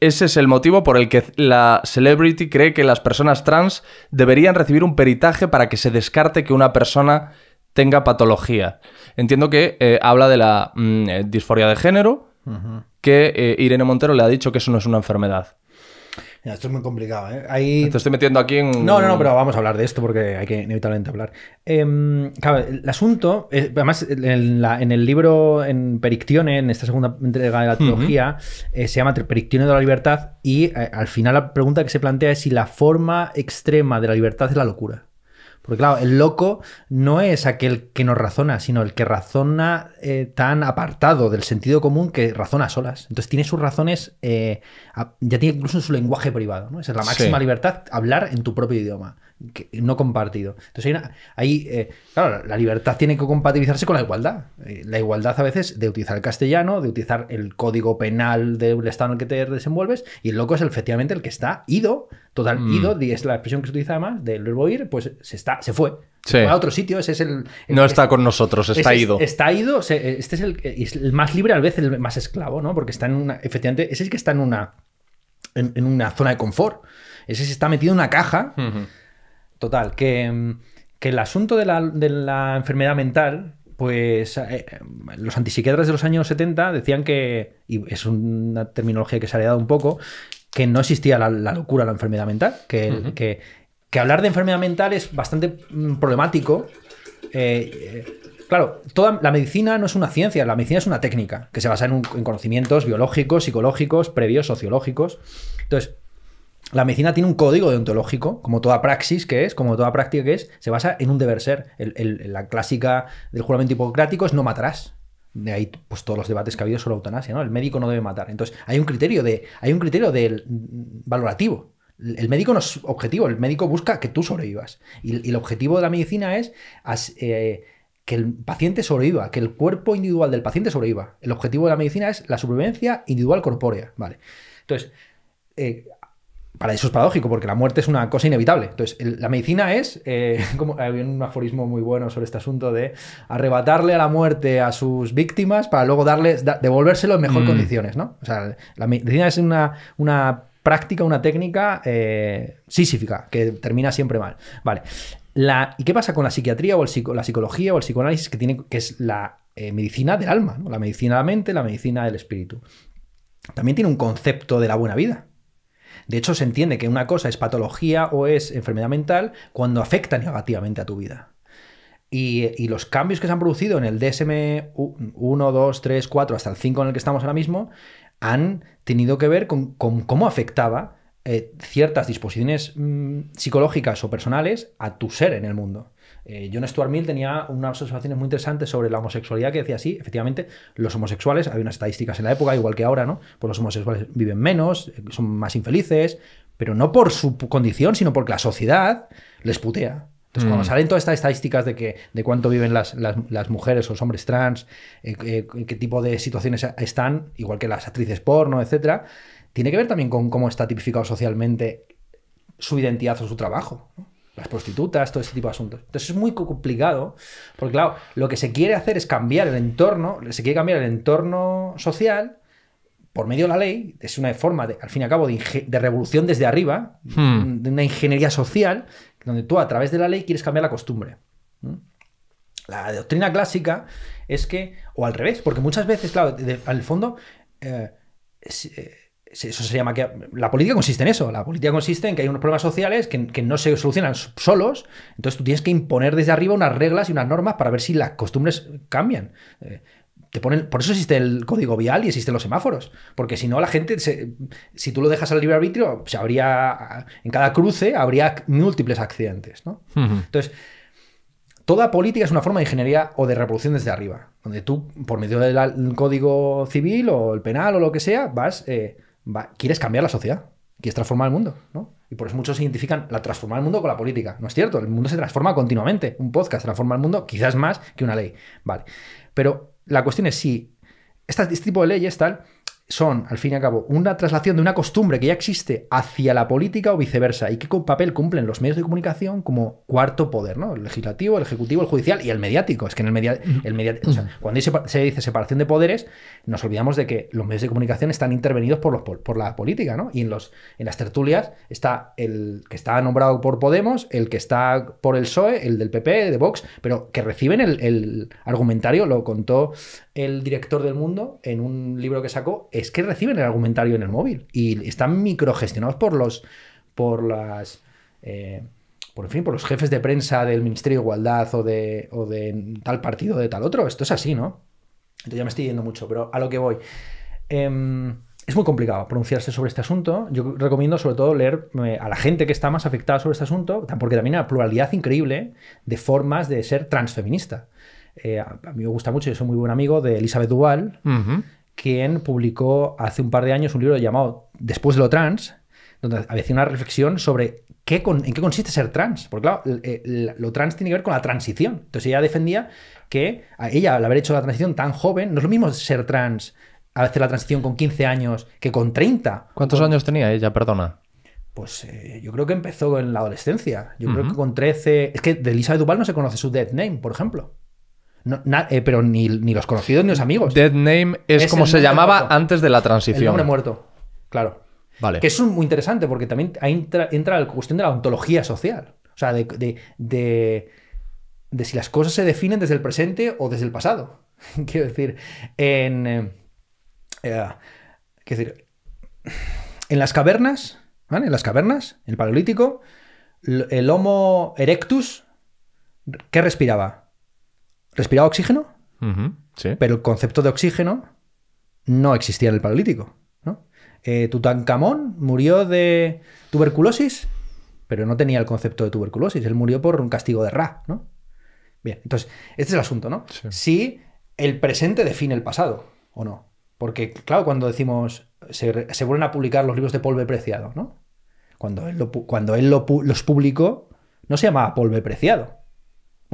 Ese es el motivo por el que la celebrity cree que las personas trans deberían recibir un peritaje para que se descarte que una persona tenga patología. Entiendo que eh, habla de la mm, eh, disforia de género, que eh, Irene Montero le ha dicho que eso no es una enfermedad. esto es muy complicado, Ahí... Te estoy metiendo aquí en... No, no, no, pero vamos a hablar de esto porque hay que inevitablemente hablar. Em, el asunto, además en, el libro, en Perictione, en esta segunda entrega de la teología, se llama Perictione de la libertad y al final la pregunta que se plantea es si la forma extrema de la libertad es la locura. Porque claro, el loco no es aquel que no razona, sino el que razona eh, tan apartado del sentido común que razona a solas. Entonces tiene sus razones, eh, ya tiene incluso su lenguaje privado, ¿no? Esa es la máxima libertad, hablar en tu propio idioma no compartido. Entonces ahí eh, claro, la libertad tiene que compatibilizarse con la igualdad. Eh, la igualdad a veces de utilizar el castellano, de utilizar el código penal del estado en el que te desenvuelves, y el loco es efectivamente el que está ido, total mm. ido, es la expresión que se utiliza además del verbo ir, pues se está, se fue. a otro sitio, ese es el. no está con nosotros, está ido. está ido, este es el, es el, más libre, a veces el más esclavo, ¿no? Porque está en una. Efectivamente, ese es que está en una. En, una zona de confort. Ese se está metido en una caja total, mm, que, el asunto de la, enfermedad mental, pues eh, eh, los antipsiquiatras de los años 70 decían que, y es una terminología que se ha heredado un poco, que no existía la, la locura, la enfermedad mental, que, hablar de enfermedad mental es bastante mm, problemático. Eh, claro, toda la medicina no es una ciencia, la medicina es una técnica que se basa en, en conocimientos biológicos, psicológicos, previos, sociológicos. Entonces, la medicina tiene un código deontológico, como toda praxis que es, como toda práctica que es, se basa en un deber ser. la clásica del juramento hipocrático es no matarás. De ahí pues, todos los debates que ha habido sobre eutanasia, ¿no? El médico no debe matar. Entonces, hay un criterio de. hay un criterio del mm, valorativo. El médico no es objetivo, el médico busca que tú sobrevivas. Y, el objetivo de la medicina es eh, que el paciente sobreviva, que el cuerpo individual del paciente sobreviva. El objetivo de la medicina es la supervivencia individual corpórea. Vale. Entonces, eh, para eso es paradójico, porque la muerte es una cosa inevitable. Entonces, la medicina es, eh, (laughs) como hay un aforismo muy bueno sobre este asunto de arrebatarle a la muerte a sus víctimas para luego darles, devolvérselo en mejor mm. condiciones, ¿no? O sea, la medicina es una, una práctica, una técnica eh, sísifica, que termina siempre mal. Vale. La, ¿Y qué pasa con la psiquiatría o la psicología o el psicoanálisis que, tiene, que es la eh, medicina del alma, la medicina de la mente, la medicina del espíritu? También tiene un concepto de la buena vida de hecho, se entiende que una cosa es patología o es enfermedad mental cuando afecta negativamente a tu vida. Y, los cambios que se han producido en el DSM 1, 2, 3, 4, hasta el 5 en el que estamos ahora mismo, han tenido que ver con, cómo afectaba eh, ciertas disposiciones mm, psicológicas o personales a tu ser en el mundo. Eh, John Stuart Mill tenía unas observaciones muy interesantes sobre la homosexualidad que decía, sí, efectivamente, los homosexuales, había unas estadísticas en la época, igual que ahora, ¿no? Pues los homosexuales viven menos, eh, son más infelices, pero no por su condición, sino porque la sociedad les putea. Entonces, cuando mm. salen todas estas estadísticas de, que, de cuánto viven las, mujeres o los hombres trans, en eh, qué tipo de situaciones están, igual que las actrices porno, etc., tiene que ver también con cómo está tipificado socialmente su identidad o su trabajo las prostitutas, todo ese tipo de asuntos. Entonces es muy complicado, porque claro, lo que se quiere hacer es cambiar el entorno, se quiere cambiar el entorno social por medio de la ley, es una forma, de, al fin y al cabo, de, revolución desde arriba, hmm. de una ingeniería social, donde tú a través de la ley quieres cambiar la costumbre. La doctrina clásica es que, o al revés, porque muchas veces, claro, al fondo... Eh, eh, eso se llama que la política consiste en eso. La política consiste en que hay unos problemas sociales que, no se solucionan solos. Entonces tú tienes que imponer desde arriba unas reglas y unas normas para ver si las costumbres cambian. Eh, te ponen, por eso existe el código vial y existen los semáforos. Porque si no, la gente, si tú lo dejas al libre arbitrio, habría, en cada cruce habría múltiples accidentes. Entonces, toda política es una forma de ingeniería o de revolución desde arriba. Donde tú, por medio del código civil o el penal o lo que sea, vas eh, quieres cambiar la sociedad, quieres transformar el mundo, ¿no? Y por eso muchos identifican la transformar el mundo con la política. No es cierto, el mundo se transforma continuamente. Un podcast transforma el mundo quizás más que una ley. Vale. Pero la cuestión es si este, tipo de leyes, tal, son, al fin y al cabo, una traslación de una costumbre que ya existe hacia la política o viceversa, y qué papel cumplen los medios de comunicación como cuarto poder, ¿no? El legislativo, el ejecutivo, el judicial y el mediático. Es que en el, mediático el o cuando se dice separación de poderes, nos olvidamos de que los medios de comunicación están intervenidos por, los, por, la política, Y en, los, en las tertulias está el que está nombrado por Podemos, el que está por el PSOE, el del PP, de Vox, pero que reciben el, el argumentario, lo contó el director del mundo en un libro que sacó, es que reciben el argumentario en el móvil y están microgestionados por los, por las, eh, por fin, por los jefes de prensa del Ministerio de Igualdad o de, de tal partido de tal otro. Esto es así, ¿no? Entonces ya me estoy yendo mucho, pero a lo que voy. Em, es muy complicado pronunciarse sobre este asunto. Yo recomiendo sobre todo leer eh, a la gente que está más afectada sobre este asunto, porque también hay una pluralidad increíble de formas de ser transfeminista. Eh, a mí me gusta mucho, yo soy muy buen amigo de Elizabeth Duval, quien publicó hace un par de años un libro llamado Después de lo trans, donde había una reflexión sobre qué en qué consiste ser trans. Porque claro, eh, lo trans tiene que ver con la transición. Entonces ella defendía que ella, al haber hecho la transición tan joven, no es lo mismo ser trans, a hacer la transición con 15 años que con 30. ¿Cuántos años tenía ella, perdona? Pues eh, yo creo que empezó en la adolescencia. Yo creo que con 13. Es que de Elizabeth Duval no se conoce su dead name, por ejemplo. Eh, pero ni, los conocidos ni los amigos. Dead Name es, como se llamaba antes de la transición. El hombre muerto, claro. Vale. Que es muy interesante porque también entra, entra la cuestión de la ontología social. O sea, de, si las cosas se definen desde el presente o desde el pasado. (laughs) quiero decir, en. Eh, eh, quiero decir, en las cavernas, ¿vale? En las cavernas, en el Paleolítico, el Homo erectus, ¿qué respiraba? respiraba oxígeno, sí. pero el concepto de oxígeno no existía en el paralítico ¿no? Eh, Tutankamón murió de tuberculosis, pero no tenía el concepto de tuberculosis. Él murió por un castigo de Ra. ¿no? Bien, entonces, este es el asunto, ¿no? Si el presente define el pasado o no. Porque, claro, cuando decimos, se, vuelven a publicar los libros de Polve Preciado, ¿no? Cuando él, cuando él lo, los publicó, no se llamaba Polve Preciado,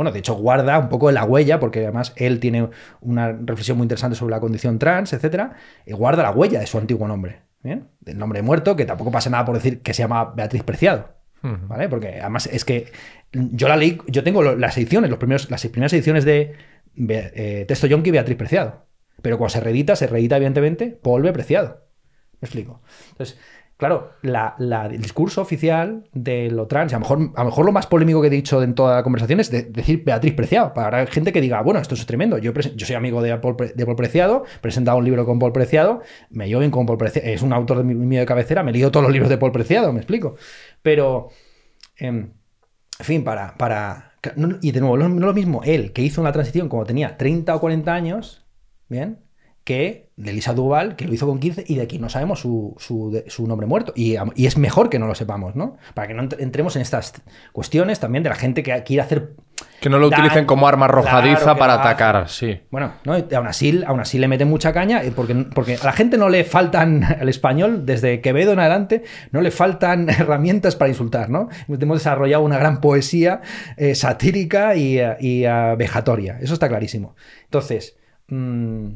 bueno, de hecho guarda un poco de la huella, porque además él tiene una reflexión muy interesante sobre la condición trans, etcétera, y guarda la huella de su antiguo nombre, Del nombre muerto, que tampoco pasa nada por decir que se llama Beatriz Preciado, ¿vale? Porque además es que yo la leí, yo tengo las ediciones, los primeros, las primeras ediciones de eh, Texto Yonki Beatriz Preciado, pero cuando se reedita, se reedita evidentemente vuelve Preciado. ¿Me explico? Entonces, Claro, el discurso oficial de lo trans, a lo, mejor, a lo mejor lo más polémico que he dicho en toda la conversación es decir Beatriz Preciado, para gente que diga, ah, bueno, esto es tremendo, yo, soy amigo de Paul, Preciado, he presentado un libro con Paul Preciado, me llevo con Paul Preciado, es un autor de mi, miedo de cabecera, me he todos los libros de Paul Preciado, me explico. Pero, em, en fin, para... para y de nuevo, no lo mismo él, que hizo una transición cuando tenía 30 o 40 años, ¿bien? que de Elisa Duval, que lo hizo con 15 y de aquí no sabemos su, nombre muerto. Y, es mejor que no lo sepamos, ¿no? Para que no entremos en estas cuestiones también de la gente que quiere hacer... Que no lo utilicen como arma arrojadiza para atacar, sí. Bueno, ¿no? aún, así, aún así le meten mucha caña eh, porque, porque a la gente no le faltan, (laughs) al español, desde Quevedo en adelante, no le faltan (laughs) herramientas para insultar, ¿no? Hemos desarrollado una gran poesía eh, satírica y, eh, y vejatoria, eso está clarísimo. Entonces... Mm,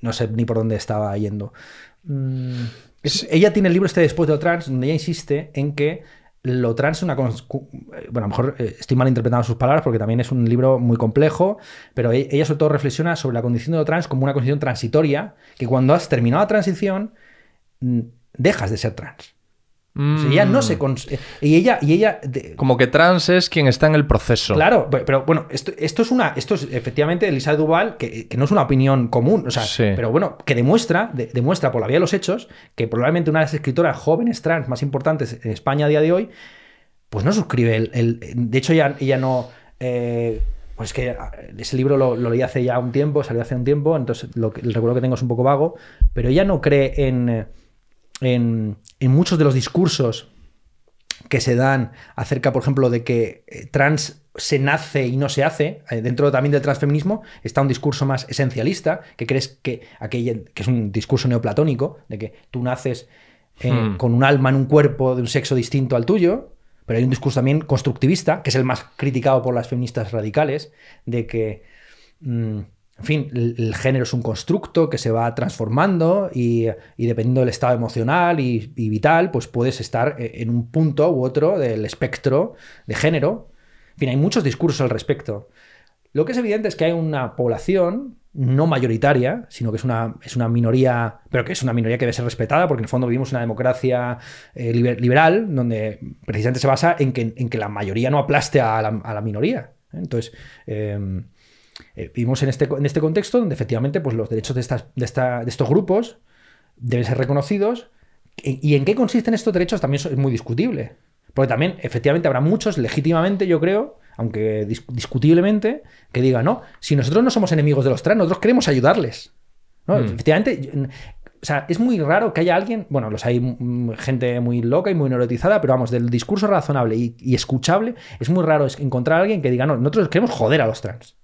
no sé ni por dónde estaba yendo. Mm, ella tiene el libro este después de lo trans, donde ella insiste en que lo trans es una. Eh, bueno, a lo mejor eh, estoy mal interpretando sus palabras porque también es un libro muy complejo, pero e-, ella sobre todo reflexiona sobre la condición de lo trans como una condición transitoria, que cuando has terminado la transición, mm, dejas de ser trans ella no se mm. y ella y ella como que trans es quien está en el proceso. Claro, pero, bueno, esto, es una esto es efectivamente Elisa Duval que, no es una opinión común, pero bueno, que demuestra demuestra por la vía de los hechos que probablemente una de las escritoras jóvenes trans más importantes en España a día de hoy pues no suscribe el, de hecho ella, no eh, Pues pues que ah, ese libro lo, leí hace ya un tiempo, salió hace un tiempo, entonces lo, el recuerdo que tengo es un poco vago, pero ella no cree en en, muchos de los discursos que se dan acerca, por ejemplo, de que eh, trans se nace y no se hace, eh, dentro también del transfeminismo está un discurso más esencialista, que crees que, que es un discurso neoplatónico, de que tú naces eh, hmm. con un alma en un cuerpo de un sexo distinto al tuyo, pero hay un discurso también constructivista, que es el más criticado por las feministas radicales, de que... Mm, en fin, el, género es un constructo que se va transformando y, dependiendo del estado emocional y, vital, pues puedes estar eh, en un punto u otro del espectro de género. En fin, hay muchos discursos al respecto. Lo que es evidente es que hay una población no mayoritaria, sino que es una, es una minoría, pero que es una minoría que debe ser respetada, porque en el fondo vivimos una democracia eh, liberal, donde precisamente se basa en que, en que, la mayoría no aplaste a la, minoría. ¿eh? Entonces, em, eh, vivimos en este, en este contexto donde efectivamente pues, los derechos de, estas, de, esta, de estos grupos deben ser reconocidos. ¿Y en qué consisten estos derechos? También es muy discutible. Porque también, efectivamente, habrá muchos, legítimamente, yo creo, aunque discutiblemente, que digan, no, si nosotros no somos enemigos de los trans, nosotros queremos ayudarles. ¿no? Mm. Efectivamente, o sea, es muy raro que haya alguien, bueno, los hay mm, gente muy loca y muy neurotizada, pero vamos, del discurso razonable y, y escuchable, es muy raro encontrar a alguien que diga, no, nosotros queremos joder a los trans.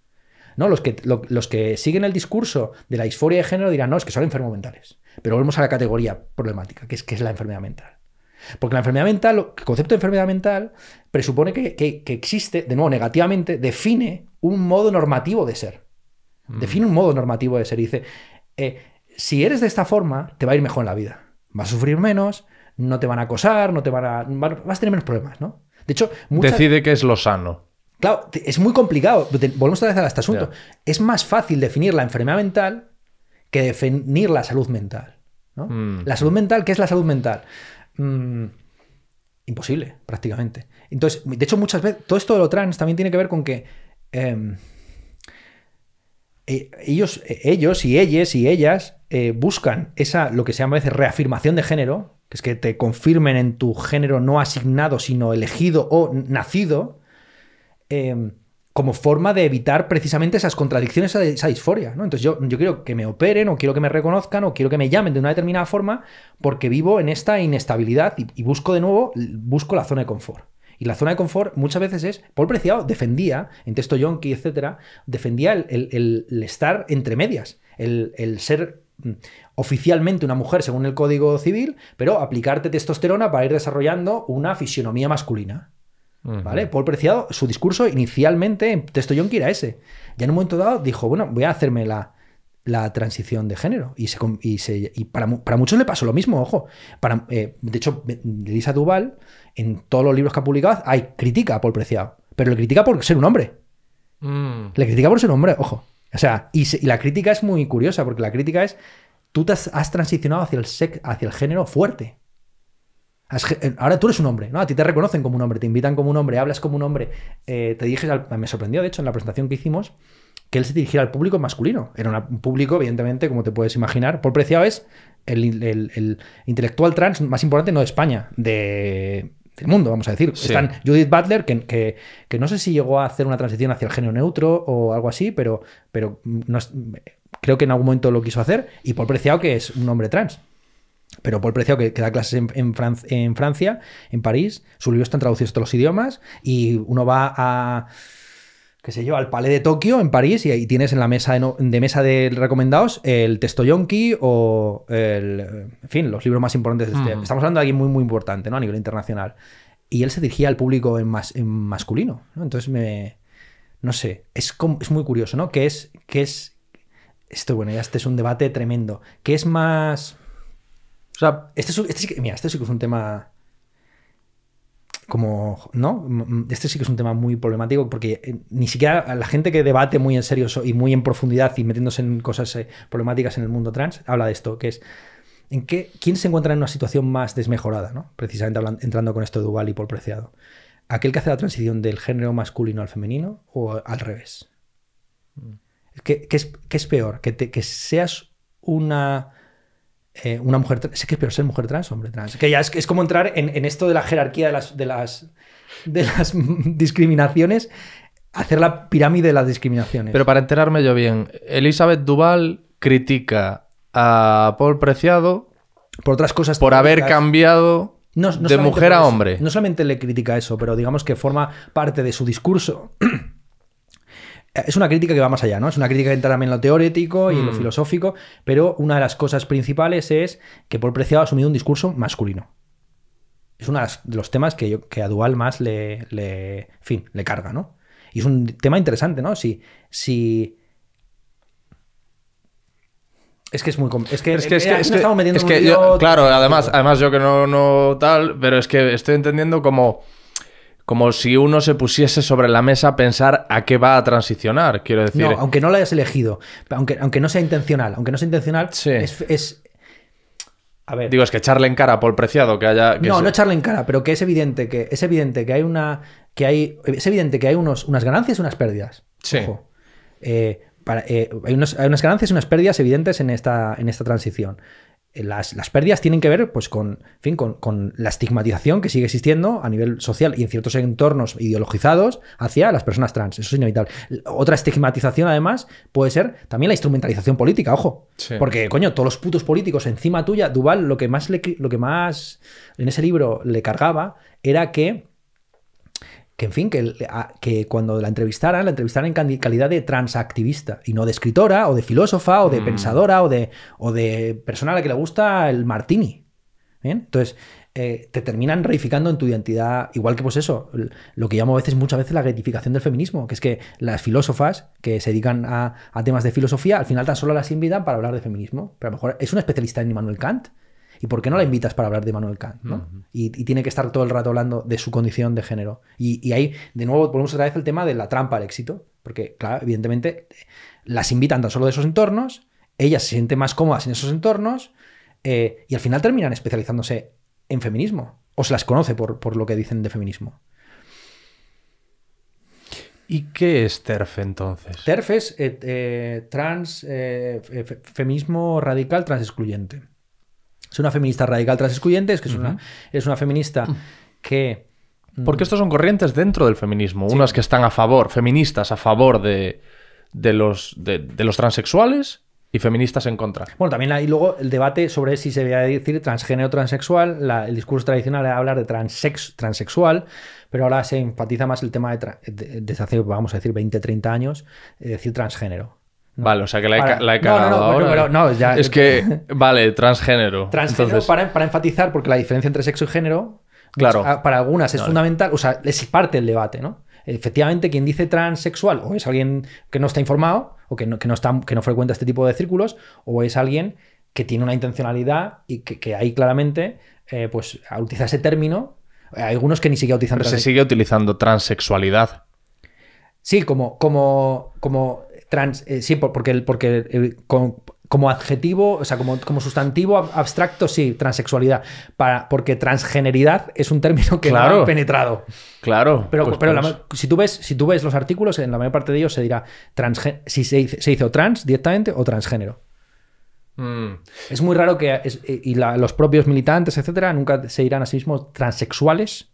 No, los que, los que siguen el discurso de la disforia de género dirán, no, es que son enfermos mentales. Pero volvemos a la categoría problemática, que es, que es la enfermedad mental. Porque la enfermedad mental, el concepto de enfermedad mental presupone que, existe, de nuevo, negativamente, define un modo normativo de ser. Mm. Define un modo normativo de ser. dice, eh, si eres de esta forma, te va a ir mejor en la vida. Vas a sufrir menos, no te van a acosar, no te van a. vas a tener menos problemas, ¿no? De hecho, Decide que es lo sano. Claro, es muy complicado. Volvemos otra vez a este asunto. Es más fácil definir la enfermedad mental que definir la salud mental. Mm, la salud mm. mental, ¿qué es la salud mental? Mm, imposible, prácticamente. Entonces, de hecho, muchas veces, todo esto de lo trans también tiene que ver con que em, eh, ellos, eh, ellos y ellas y ellas eh, buscan esa, lo que se llama a veces reafirmación de género, que es que te confirmen en tu género no asignado, sino elegido o nacido. Em, como forma de evitar precisamente esas contradicciones, esa, disforia. ¿no? Entonces yo, quiero que me operen o quiero que me reconozcan o quiero que me llamen de una determinada forma porque vivo en esta inestabilidad y, busco de nuevo, busco la zona de confort. Y la zona de confort muchas veces es. Paul Preciado defendía, en texto Yonki, etcétera, defendía el, estar entre medias, el, el, ser mm, oficialmente una mujer según el código civil, pero aplicarte testosterona para ir desarrollando una fisionomía masculina. ¿Vale? Paul Preciado, su discurso inicialmente en Texto Yonki era ese. Ya en un momento dado dijo, bueno, voy a hacerme la, la transición de género. Y, y, y para, muchos le pasó lo mismo, ojo. Para, eh, de hecho, Elisa Duval, en todos los libros que ha publicado, hay crítica a Paul Preciado, pero le critica por ser un hombre. Mm. Le critica por ser un hombre, ojo. O sea, y, la crítica es muy curiosa, porque la crítica es, tú te has, transicionado hacia el, hacia el género fuerte. Ah, eh, ahora tú eres un hombre, ¿no? A ti te reconocen como un hombre, te invitan como un hombre, hablas como un hombre. Eh, te dije, me sorprendió, de hecho, en la presentación que hicimos, que él se dirigiera al público masculino. Era un público, evidentemente, como te puedes imaginar. Por Preciado es el, intelectual trans más importante, no de España, de, del mundo, vamos a decir. Están Judith Butler, que, no sé si llegó a hacer una transición hacia el género neutro o algo así, pero, pero mm, eh, creo que en algún momento lo quiso hacer. Y por Preciado, que es un hombre trans pero por Preciado, que, que da clases en, Francia, en París, sus libros están traducidos en todos los idiomas y uno va a qué sé yo, al Palais de Tokio en París y ahí tienes en la mesa de, mesa de recomendados el texto yonki o el, en fin, los libros más importantes de este mm. Estamos hablando de alguien muy, muy importante, ¿no? A nivel internacional. Y él se dirigía al público en, masculino, Entonces me... No sé, es, es muy curioso, ¿no? Que es, qué es... Esto, bueno, ya este es un debate tremendo. ¿Qué es más o sea, este, este, este, sí que, es un tema como, ¿no? Este sí que es un tema muy problemático porque eh, ni siquiera la gente que debate muy en serio y muy en profundidad y metiéndose en cosas eh, problemáticas en el mundo trans habla de esto, que es en quién se encuentra en una situación más desmejorada, ¿no? Precisamente entrando con esto de Duval y polpreciado, Preciado. ¿Aquel que hace la transición del género masculino al femenino o al revés? Mm. ¿Qué, es, peor? ¿Que, ¿Que seas una eh, una mujer trans. Es que es ser mujer trans, hombre trans. Que ya es, es como entrar en, esto de la jerarquía de las, de las, de las (laughs) discriminaciones, hacer la pirámide de las discriminaciones. Pero para enterarme yo bien, Elizabeth Duval critica a Paul Preciado por otras cosas. Por haber cambiado de mujer a hombre. No solamente le critica eso, pero digamos que forma parte de su discurso. (clears throat) es una crítica que va más allá, ¿no? Es una crítica que entra también en lo teórico y en lo mm. filosófico, pero una de las cosas principales es que por Preciado ha asumido un discurso masculino. Es uno de los temas que, yo, que a Dual más le, fin, le carga, ¿no? Y es un tema interesante, ¿no? Si, si es que es muy es que es que, es que, yo, claro además además yo que no no tal pero es que estoy entendiendo como como si uno se pusiese sobre la mesa a pensar a qué va a transicionar, quiero decir. No, aunque no lo hayas elegido, aunque, aunque no sea intencional, aunque no sea intencional, es, A ver. Digo, es que echarle en cara por Preciado que haya. no, no echarle en cara, pero que es evidente que es evidente que hay una. que hay. Es evidente que hay unas ganancias y unas pérdidas. Sí. Eh, eh, hay, hay, unas ganancias y unas pérdidas evidentes en esta, en esta transición. Eh, las, pérdidas tienen que ver pues, con, fin, con, la estigmatización que sigue existiendo a nivel social y en ciertos entornos ideologizados hacia las personas trans. Eso es inevitable. Otra estigmatización, además, puede ser también la instrumentalización política, ojo. Porque, coño, todos los putos políticos encima tuya, Duval, lo que más, lo que más en ese libro le cargaba era que que en fin, que, cuando la entrevistaran, la entrevistaran en calidad de transactivista y no de escritora o de filósofa o de mm. pensadora o de, o de persona a la que le gusta el martini. ¿Bien? Entonces, eh, te terminan reificando en tu identidad, igual que pues eso, lo que llamo a veces, muchas veces la gratificación del feminismo, que es que las filósofas que se dedican a, a temas de filosofía, al final tan solo las invitan para hablar de feminismo, pero a lo mejor es un especialista en Immanuel Kant, ¿Y por qué no la invitas para hablar de Manuel Kant? y, tiene que estar todo el rato hablando de su condición de género. Y, ahí, de nuevo, volvemos otra vez el tema de la trampa al éxito. Porque, claro, evidentemente, las invitan tan solo de esos entornos, ellas se sienten más cómodas en esos entornos, eh, y al final terminan especializándose en feminismo. O se las conoce por, por lo que dicen de feminismo. ¿Y qué es TERF entonces? TERF es eh, eh, trans, feminismo radical trans excluyente. Es una feminista radical tras excluyente, es que es, una, es una feminista mm. que... Mm, Porque estos son corrientes dentro del feminismo. Unas que están a favor, feministas a favor de, los, de, los transexuales y feministas en contra. Bueno, también hay luego el debate sobre si se debe decir transgénero o transexual. el discurso tradicional era hablar de transexual, pero ahora se enfatiza más el tema de, desde hace, vamos a decir, 20, 30 años, eh, decir transgénero. Vale, o sea que la he, cagado no, no, ahora. ya... Es que, (laughs) vale, transgénero. Transgénero para, enfatizar, porque la diferencia entre sexo y género, claro. para algunas es fundamental, o sea, es parte del debate, ¿no? Efectivamente, quien dice transexual o es alguien que no está informado o que no, está, que no frecuenta este tipo de círculos, o es alguien que tiene una intencionalidad y que, que ahí claramente eh, pues utiliza ese término. Hay algunos que ni siquiera utilizan. Pero se sigue utilizando transexualidad. Sí, como, como, como eh, sí, porque, porque eh, como adjetivo, o sea, como, sustantivo abstracto, sí, transexualidad. Para, porque transgeneridad es un término que no ha penetrado. Claro. Pero, pues pero pues si, tú ves, si tú ves los artículos, en la mayor parte de ellos se dirá si se dice, trans directamente o transgénero. Mm. Es muy raro que eh, y los propios militantes, etcétera, nunca se dirán a sí mismos transexuales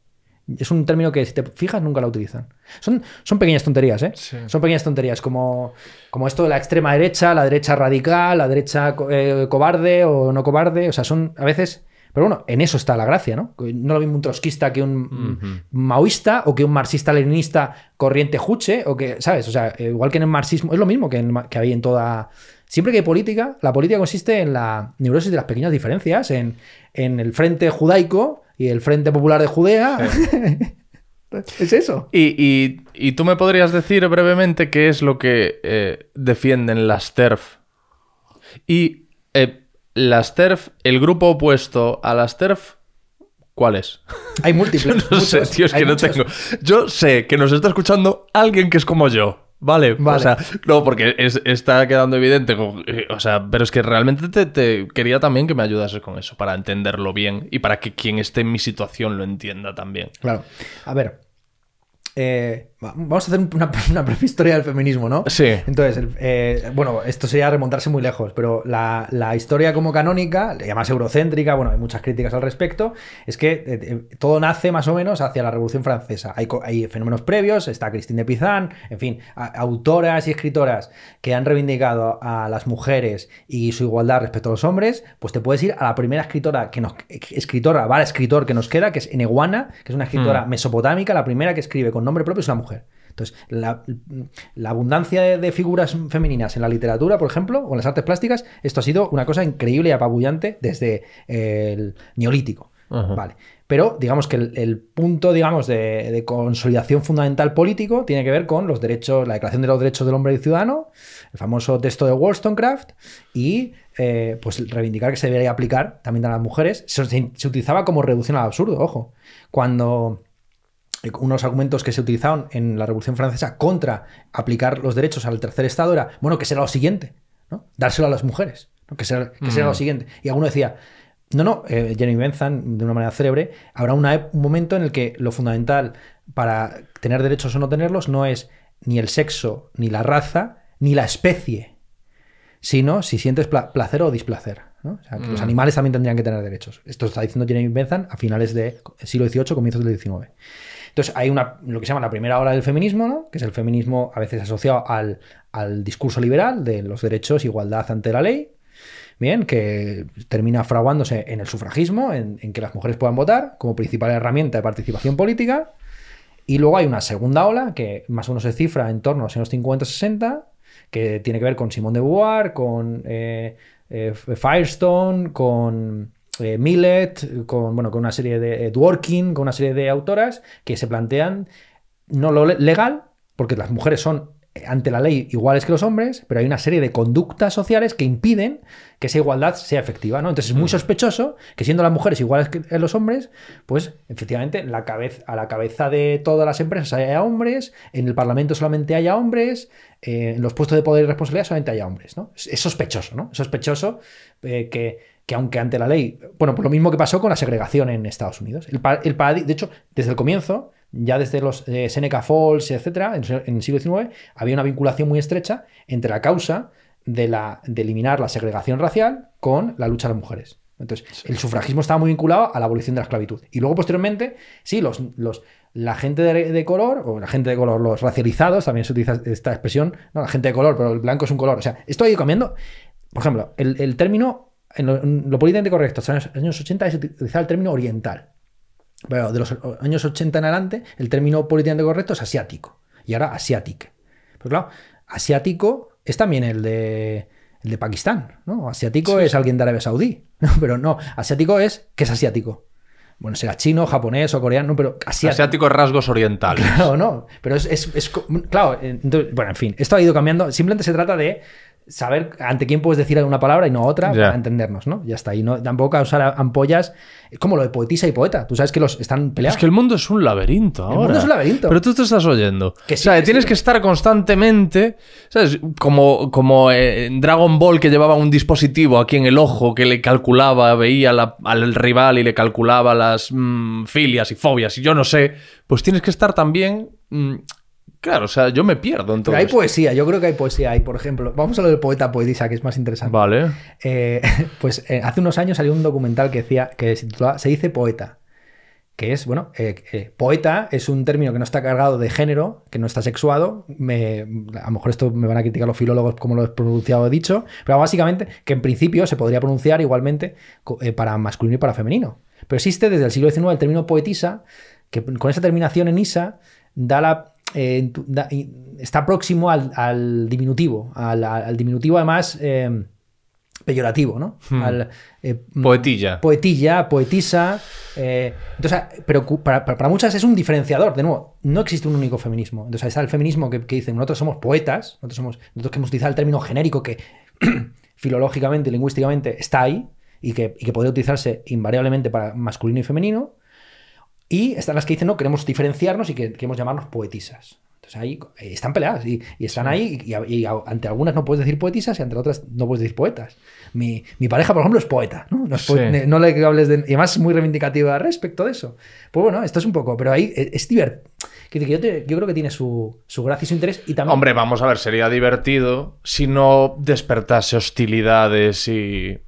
es un término que, si te fijas, nunca lo utilizan. Son, son pequeñas tonterías, ¿eh? Son pequeñas tonterías, como, como esto de la extrema derecha, la derecha radical, la derecha eh, cobarde o no cobarde. O sea, son a veces pero bueno, en eso está la gracia, ¿no? No lo mismo un trotskista que un maoísta o que un marxista-leninista corriente juche o que, ¿sabes? O sea, igual que en el marxismo, es lo mismo que, que hay en toda... Siempre que hay política, la política consiste en la neurosis de las pequeñas diferencias, en, el frente judaico y el frente popular de Judea. (laughs) es eso. Y, tú me podrías decir brevemente qué es lo que eh, defienden las TERF. Y... Eh, las TERF, el grupo opuesto a las TERF, ¿cuál es? (laughs) Hay múltiples. (laughs) no sé, tío, es que no tengo. Yo sé que nos está escuchando alguien que es como yo. Vale, o sea, no, porque está quedando evidente, eh, o sea, pero es que realmente te, te, quería también que me ayudases con eso, para entenderlo bien y para que quien esté en mi situación lo entienda también. Claro, a ver, eh, Vamos a hacer una, (laughs) una historia del feminismo, ¿no? Sí. Entonces, eh, bueno, esto sería remontarse muy lejos, pero la, la, historia como canónica, más eurocéntrica, bueno, hay muchas críticas al respecto, es que eh, eh, todo nace más o menos hacia la Revolución Francesa. Hay, fenómenos previos, está Christine de Pizan, en fin, autoras y escritoras que han reivindicado a las mujeres y su igualdad respecto a los hombres, pues te puedes ir a la primera escritora que nos escritora, vale escritor que nos queda, que es Eneguana, que es una escritora mm. mesopotámica, la primera que escribe con nombre propio es una mujer. Entonces, la, abundancia de, figuras femeninas en la literatura, por ejemplo, o en las artes plásticas, esto ha sido una cosa increíble y apabullante desde el neolítico. Vale. Pero digamos que el, punto, digamos, de, consolidación fundamental político tiene que ver con los derechos, la declaración de los derechos del hombre y ciudadano, el famoso texto de Wollstonecraft, y eh, pues reivindicar que se debería aplicar también a las mujeres. se utilizaba como reducción al absurdo, ojo. Cuando unos argumentos que se utilizaron en la Revolución Francesa contra aplicar los derechos al tercer Estado era, bueno, que será lo siguiente, ¿no? Dárselo a las mujeres, que será, lo mm. siguiente. Y alguno decía, no, no, eh, Jeremy Bentham, de una manera célebre, habrá un momento en el que lo fundamental para tener derechos o no tenerlos no es ni el sexo, ni la raza, ni la especie, sino si sientes placer o displacer. los mm. animales también tendrían que tener derechos. Esto está diciendo Jeremy Bentham a finales del siglo XVIII, comienzos del XIX. Entonces hay una, lo que se llama la primera ola del feminismo, ¿no? que es el feminismo a veces asociado al, discurso liberal de los derechos, igualdad ante la ley, bien, que termina fraguándose en el sufragismo, en, que las mujeres puedan votar como principal herramienta de participación política. Y luego hay una segunda ola que más o menos se cifra en torno a los años 50-60, que tiene que ver con Simone de Beauvoir, con eh, eh, Firestone, con eh, Millet, con, bueno, con una serie de eh, Dworkin, con una serie de autoras que se plantean no lo legal, porque las mujeres son eh, ante la ley iguales que los hombres, pero hay una serie de conductas sociales que impiden que esa igualdad sea efectiva, ¿no? Entonces es muy mm. sospechoso que siendo las mujeres iguales que los hombres, pues efectivamente la cabeza, a la cabeza de todas las empresas haya hombres, en el Parlamento solamente haya hombres, en los puestos de poder y responsabilidad solamente haya hombres, Es, sospechoso, ¿no? Es sospechoso que que aunque ante la ley, bueno, por pues lo mismo que pasó con la segregación en Estados Unidos, el, de hecho, desde el comienzo, ya desde los eh, Seneca Falls, etcétera, en, el siglo XIX, había una vinculación muy estrecha entre la causa de, la, de eliminar la segregación racial con la lucha de las mujeres. Entonces, el sufragismo estaba muy vinculado a la abolición de la esclavitud. Y luego, posteriormente, sí, los, los, la gente de, color, o la gente de color, los racializados, también se utiliza esta expresión, no, la gente de color, pero el blanco es un color. O sea, esto ha ido cambiando. Por ejemplo, el término lo, políticamente correcto, en los años 80 se utilizaba el término oriental. Pero de los años 80 en adelante, el término políticamente correcto es asiático. Y ahora asiático. Pero claro, asiático es también el de, el de Pakistán, ¿no? Asiático es alguien de Arabia Saudí. (laughs) Pero no, asiático es que es asiático. Bueno, sea chino, japonés o coreano, pero asiático. es rasgos orientales. No, (laughs) no. Pero es. claro, bueno, en fin, esto ha ido cambiando. Simplemente se trata de saber ante quién puedes decir una palabra y no otra para entendernos, ¿no? Ya está. ahí. no, tampoco usar ampollas. Es como lo de poetisa y poeta. Tú sabes que los están peleando. Es que el mundo es un laberinto ahora. El mundo es un laberinto. Pero tú te estás oyendo. o sea, tienes que estar constantemente, ¿sabes? Como, como eh, en Dragon Ball que llevaba un dispositivo aquí en el ojo que le calculaba, veía al rival y le calculaba las mm, filias y fobias y yo no sé. Pues tienes que estar también mm, Claro, o sea, yo me pierdo Pero hay poesía, yo creo que hay poesía ahí, por ejemplo. Vamos a lo del poeta poetisa, que es más interesante. Vale. Eh, (laughs) pues eh, hace unos años salió un documental que decía que se titulaba Se dice poeta. Que es, bueno, eh, poeta es un término que no está cargado de género, que no está sexuado. a lo mejor esto me van a criticar los filólogos como lo he pronunciado he dicho, pero básicamente que en principio se podría pronunciar igualmente para masculino y para femenino. Pero existe desde el siglo XIX el término poetisa, que con esa terminación en isa da la eh, está próximo al, diminutivo, al, diminutivo además em, peyorativo, ¿no? Hmm. Eh, mm, poetilla. Poetilla, poetisa. Eh, entonces, ah, pero para, muchas es un diferenciador, de nuevo, no existe un único feminismo. Entonces está el feminismo que, dicen, nosotros somos poetas, nosotros, somos, nosotros que hemos utilizado el término genérico que (clears throat) filológicamente, lingüísticamente está ahí y que podría utilizarse invariablemente para masculino y femenino. Y están las que dicen, no, queremos diferenciarnos y que queremos llamarnos poetisas. Entonces ahí eh, están peleadas y, están ahí y, ante algunas no puedes decir poetisas y ante otras no puedes decir poetas. Mi, pareja, por ejemplo, es poeta, ¿no? No, le hables de... Y además es muy reivindicativa respecto de eso. Pues bueno, esto es un poco, pero ahí eh, es, divertido. yo, creo que tiene su, gracia y su interés. Y también... Hombre, vamos a ver, sería divertido si no despertase hostilidades y.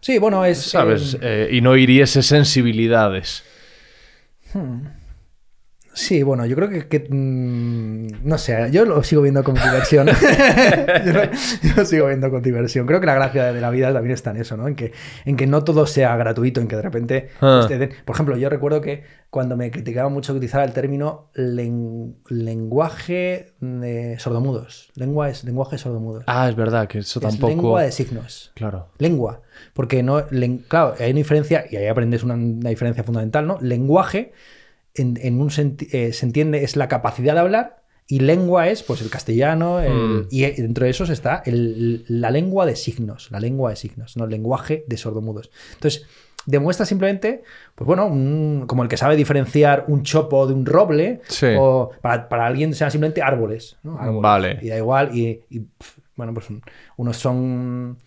Sí, bueno, es. ¿Sabes? Eh, y no hiriese sensibilidades. Hmm. Sí, bueno, yo creo que, mm, no sé, yo lo sigo viendo con diversión. (laughs) yo, lo, sigo viendo con diversión. Creo que la gracia de la vida también está en eso, ¿no? En que, en que no todo sea gratuito, en que de repente ah. Por ejemplo, yo recuerdo que cuando me criticaban mucho que utilizaba el término lenguaje sordomudos. Lengua es lenguaje sordomudos. Ah, es verdad, que eso es tampoco. Lengua de signos. Claro. Lengua. Porque no. claro, hay una diferencia, y ahí aprendes una diferencia fundamental, ¿no? Lenguaje en, un eh, se entiende, es la capacidad de hablar y lengua es pues el castellano mm. y dentro de esos está la lengua de signos, la lengua de signos, no el lenguaje de sordomudos. Entonces, demuestra simplemente, pues bueno, como el que sabe diferenciar un chopo de un roble, o para, para, alguien sean simplemente árboles, Vale. Y da igual, y, bueno, pues unos son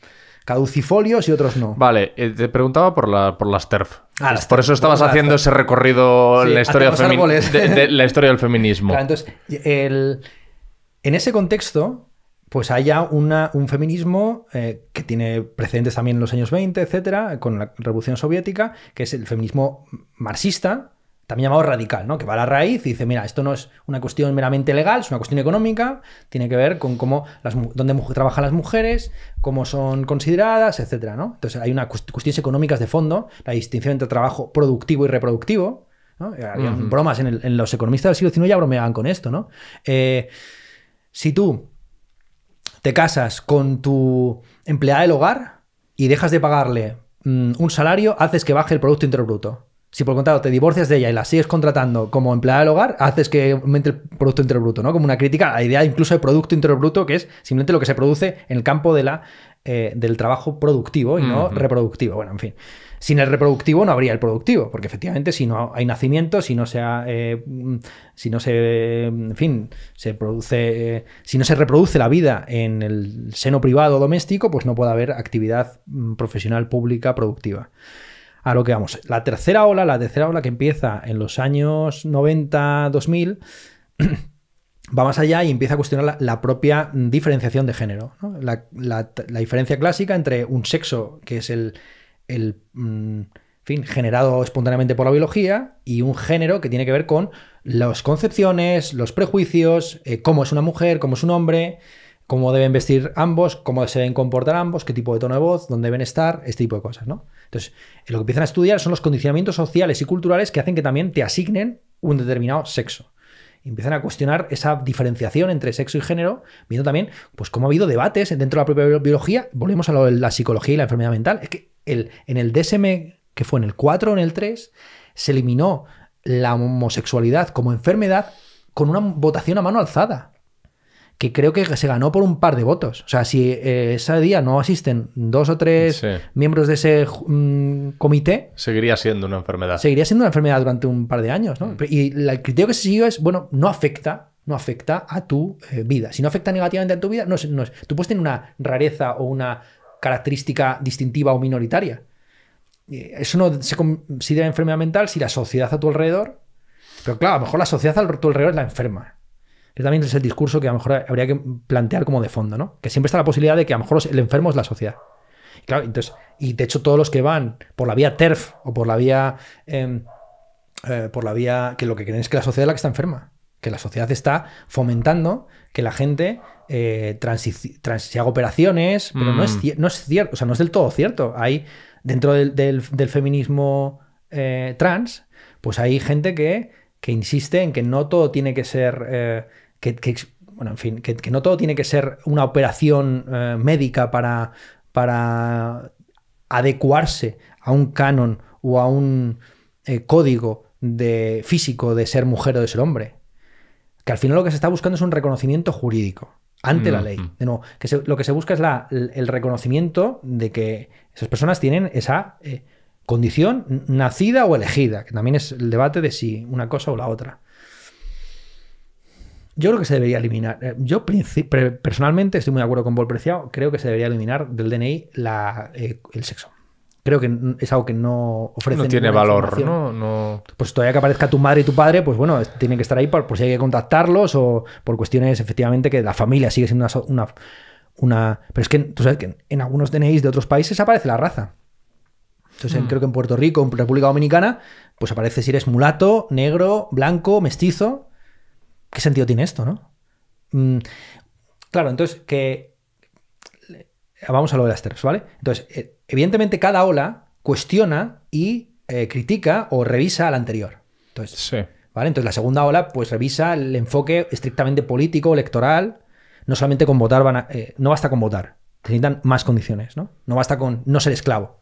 caducifolios y otros no. Vale, eh, te preguntaba por, la, por las TERF. Ah, por eso estabas haciendo ese recorrido la, historia de, la historia del feminismo. entonces, en ese contexto, pues haya una, un feminismo eh, que tiene precedentes también en los años 20, etcétera, con la Revolución Soviética, que es el feminismo marxista, también llamado radical, ¿no? Que va a la raíz y dice, mira, esto no es una cuestión meramente legal, es una cuestión económica, tiene que ver con cómo las, dónde trabajan las mujeres, cómo son consideradas, etcétera, ¿no? Entonces hay unas cuestiones económicas de fondo, la distinción entre trabajo productivo y reproductivo, ¿no? Eh, bromas en, los economistas del siglo XIX ya bromeaban con esto, ¿no? Eh, si tú te casas con tu empleada del hogar y dejas de pagarle mm, un salario, haces que baje el producto interno bruto. Si por contrario te divorcias de ella y la sigues contratando como empleada del hogar, haces que aumente el Producto Interior Bruto, ¿no? Como una crítica a la idea incluso de Producto Interior Bruto, que es simplemente lo que se produce en el campo de la, eh, del trabajo productivo y no reproductivo. Bueno, en fin. Sin el reproductivo no habría el productivo, porque efectivamente si no hay nacimiento, si no se, eh, si no se, en fin, se produce, si no se reproduce la vida en el seno privado doméstico, pues no puede haber actividad mm, profesional pública productiva a lo que vamos. La tercera ola, la tercera ola que empieza en los años 90-2000, (clears throat) va más allá y empieza a cuestionar la, propia diferenciación de género. La, diferencia clásica entre un sexo, que es el, el mm, fin, generado espontáneamente por la biología, y un género que tiene que ver con las concepciones, los prejuicios, eh, cómo es una mujer, cómo es un hombre cómo deben vestir ambos, cómo se deben comportar ambos, qué tipo de tono de voz, dónde deben estar, este tipo de cosas, ¿no? Entonces, lo que empiezan a estudiar son los condicionamientos sociales y culturales que hacen que también te asignen un determinado sexo. empiezan a cuestionar esa diferenciación entre sexo y género, viendo también pues, cómo ha habido debates dentro de la propia biología. Volvemos a lo de la psicología y la enfermedad mental. Es que en el DSM, que fue en el 4 o en el 3, se eliminó la homosexualidad como enfermedad con una votación a mano alzada que creo que se ganó por un par de votos. O sea, si eh, ese día no asisten dos o tres miembros de ese mm, comité... Seguiría siendo una enfermedad. Seguiría siendo una enfermedad durante un par de años, ¿no? Mm. Y el criterio que se siguió es, bueno, no afecta, no afecta a tu eh, vida. Si no afecta negativamente a tu vida, no no es. Tú puedes tener una rareza o una característica distintiva o minoritaria. Eso no se considera enfermedad mental si la sociedad a tu alrededor... Pero claro, a lo mejor la sociedad a tu alrededor es la enferma también es el discurso que a lo mejor habría que plantear como de fondo, ¿no? Que siempre está la posibilidad de que a lo mejor el enfermo es la sociedad. Y entonces, y de hecho todos los que van por la vía TERF o por la vía, em, eh, por la vía que lo que creen es que la sociedad es la que está enferma, que la sociedad está fomentando que la gente eh, trans se haga operaciones, pero no, es mm. cierto, o sea, no es del todo cierto. Hay dentro del, feminismo eh, trans, pues hay gente que, que, insiste en que no todo tiene que ser eh, que, bueno, en fin, que, no todo tiene que ser una operación eh, médica para, para adecuarse a un canon o a un eh, código de físico de ser mujer o de ser hombre. Que al final lo que se está buscando es un reconocimiento jurídico ante la mm, ley. Mm. De que lo que se busca es la, el, reconocimiento de que esas personas tienen esa eh, condición nacida o elegida, que también es el debate de si una cosa o la otra. Yo creo que se debería eliminar. Eh, yo personalmente estoy muy de acuerdo con Paul Preciado. Creo que se debería eliminar del DNI eh, el sexo. Creo que es algo que no ofrece. No tiene valor, ¿no? ¿no? Pues todavía que aparezca tu madre y tu padre, pues bueno, tienen que estar ahí por, si hay que contactarlos o por cuestiones, efectivamente, que la familia sigue siendo una, una, una. Pero es que tú sabes que en algunos DNIs de otros países aparece la raza. Entonces, mm. creo que en Puerto Rico, en República Dominicana, pues aparece si eres mulato, negro, blanco, mestizo. ¿qué sentido tiene esto, no? Mm, claro, entonces, que. Vamos a lo de las ¿vale? Entonces, eh, evidentemente cada ola cuestiona y eh, critica o revisa a la anterior. Entonces, Entonces, la segunda ola, pues revisa el enfoque estrictamente político, electoral. No solamente con votar, van eh, no basta con votar. Necesitan más condiciones, ¿no? No basta con no ser esclavo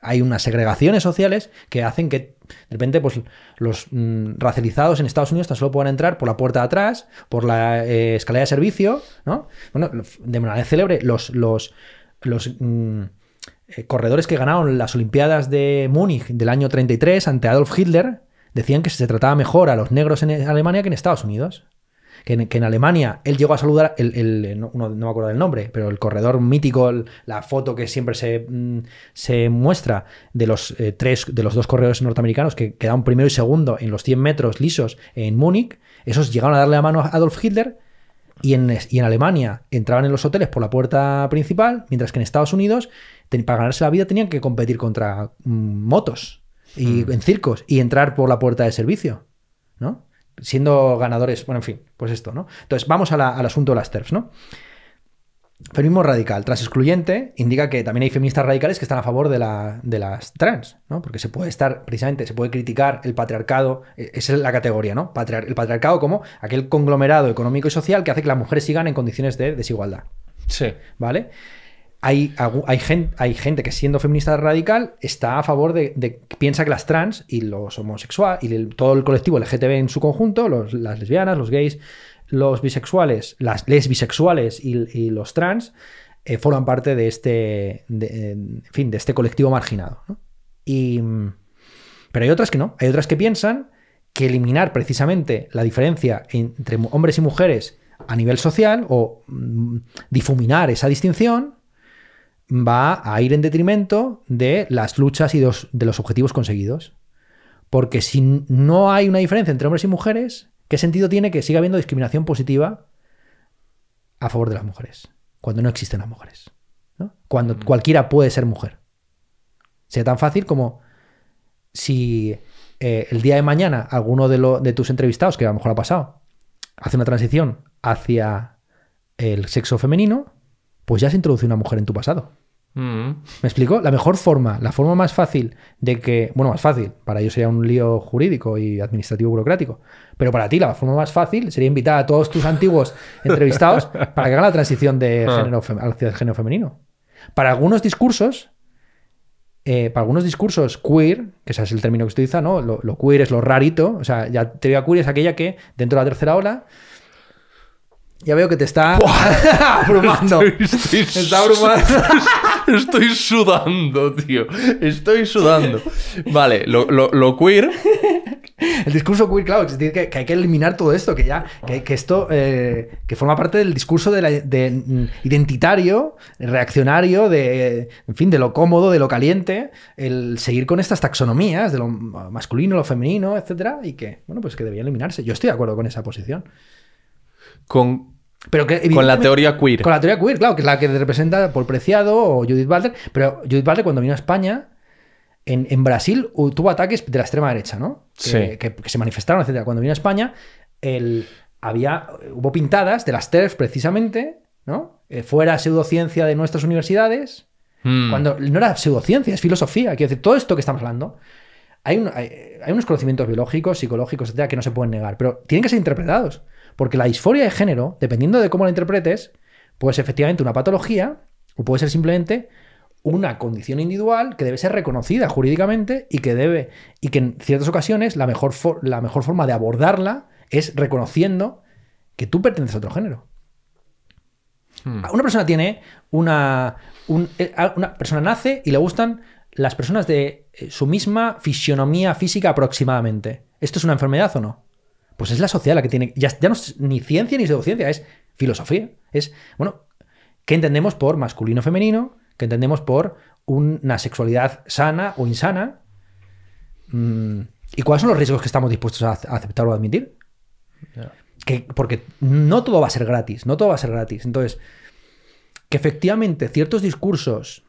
hay unas segregaciones sociales que hacen que de repente pues, los mm, racializados en Estados Unidos tan solo puedan entrar por la puerta de atrás, por la eh, escalera de servicio, ¿no? Bueno, de manera célebre, los, los, mm, eh, corredores que ganaron las Olimpiadas de Múnich del año 33 ante Adolf Hitler decían que se trataba mejor a los negros en Alemania que en Estados Unidos que en, Alemania él llegó a saludar, el, no, me acuerdo del nombre, pero el corredor mítico, la foto que siempre se, mm, muestra de los, eh, tres, de los dos corredores norteamericanos que quedaron primero y segundo en los 100 metros lisos en Múnich, esos llegaron a darle la mano a Adolf Hitler. Y en, Alemania entraban en los hoteles por la puerta principal, mientras que en Estados Unidos, para ganarse la vida, tenían que competir contra mm, motos y mm. en circos y entrar por la puerta de servicio. ¿no? siendo ganadores, bueno, en fin, pues esto, ¿no? Entonces, vamos al asunto de las TERFs, ¿no? Feminismo radical, trans excluyente, indica que también hay feministas radicales que están a favor de, las trans, ¿no? Porque se puede estar, precisamente, se puede criticar el patriarcado, e, es la categoría, ¿no? Patriar el patriarcado como aquel conglomerado económico y social que hace que las mujeres sigan en condiciones de desigualdad. Sí. ¿Vale? hay, gente, que siendo feminista radical está a favor de, piensa que las trans y los homosexuales y todo el colectivo LGTB en su conjunto, las lesbianas, los gays, los bisexuales, las lesbisexuales y, y los trans eh, forman parte de este, en fin, de este colectivo marginado. Y, pero hay otras que no, hay otras que piensan que eliminar precisamente la diferencia entre hombres y mujeres a nivel social o mm, difuminar esa distinción va a ir en detrimento de las luchas y de los objetivos conseguidos. Porque si no hay una diferencia entre hombres y mujeres, ¿qué sentido tiene que siga habiendo discriminación positiva a favor de las mujeres? Cuando no existen las mujeres. Cuando cualquiera puede ser mujer. Sea tan fácil como si eh, el día de mañana alguno de tus entrevistados, que a lo mejor ha pasado, hace una transición hacia el sexo femenino, pues ya se introduce una mujer en tu pasado. Mm. ¿Me explico? La mejor forma, la forma más fácil de que, bueno, más fácil, para ellos sería un lío jurídico y administrativo burocrático, pero para ti la forma más fácil sería invitar a todos tus antiguos (laughs) entrevistados para que hagan la transición de ah. género género femenino. Para algunos discursos, eh, para algunos discursos queer, que ese es el término que se utiliza, ¿no? Lo, queer es lo rarito, o sea, ya te veo queer es aquella que dentro de la tercera ola ya veo que te está (laughs) abrumando. (laughs) Estoy, sudando, tío. Estoy sudando. Vale, lo, queer. El discurso queer, claro, que, hay que eliminar todo esto, que ya, que, esto, eh, que forma parte del discurso de la, mm, identitario, reaccionario, de, en fin, de lo cómodo, de lo caliente, el seguir con estas taxonomías de lo masculino, lo femenino, etcétera, y que, bueno, pues que debería eliminarse. Yo estoy de acuerdo con esa posición con, pero con la teoría queer. Con la teoría queer, claro, que es la que representa Paul Preciado o Judith Butler. Pero Judith Butler cuando vino a España, en, Brasil tuvo ataques de la extrema derecha, ¿no? Que, sí. que, se manifestaron, etc Cuando vino a España, el, había, hubo pintadas de las TERF precisamente, ¿no? Eh, fuera pseudociencia de nuestras universidades. Hmm. Cuando no era pseudociencia, es filosofía. Quiero decir, todo esto que estamos hablando, hay, hay, hay, unos conocimientos biológicos, psicológicos, etcétera, que no se pueden negar, pero tienen que ser interpretados. Porque la disforia de género, dependiendo de cómo la interpretes, puede ser efectivamente una patología o puede ser simplemente una condición individual que debe ser reconocida jurídicamente y que debe y que en ciertas ocasiones la mejor, la mejor forma de abordarla es reconociendo que tú perteneces a otro género. Hmm. Una persona tiene una, eh, una persona nace y le gustan las personas de eh, su misma fisionomía física aproximadamente. ¿Esto es una enfermedad o no? Pues es la sociedad la que tiene. Ya, no es ni ciencia ni pseudociencia, es filosofía. Es, bueno, ¿qué entendemos por masculino-femenino? o ¿Qué entendemos por una sexualidad sana o insana? Mm, ¿Y cuáles son los riesgos que estamos dispuestos a aceptar o admitir? porque no todo va a ser gratis, no todo va a ser gratis. Entonces, que efectivamente ciertos discursos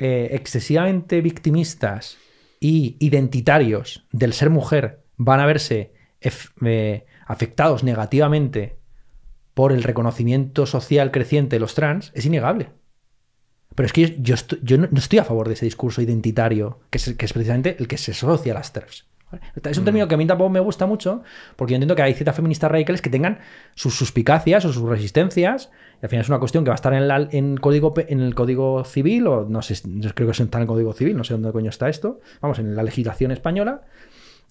eh, excesivamente victimistas y identitarios del ser mujer van a verse eh, afectados negativamente por el reconocimiento social creciente de los trans es innegable. Pero es que yo, no, estoy a favor de ese discurso identitario, que es, precisamente el que se asocia a las trans, Es un mm. término que a mí tampoco me gusta mucho, porque yo entiendo que hay ciertas feministas radicales que tengan sus suspicacias o sus resistencias, y al final es una cuestión que va a estar en, código, en el Código Civil, o no sé, creo que está en el Código Civil, no sé dónde coño está esto, vamos, en la legislación española,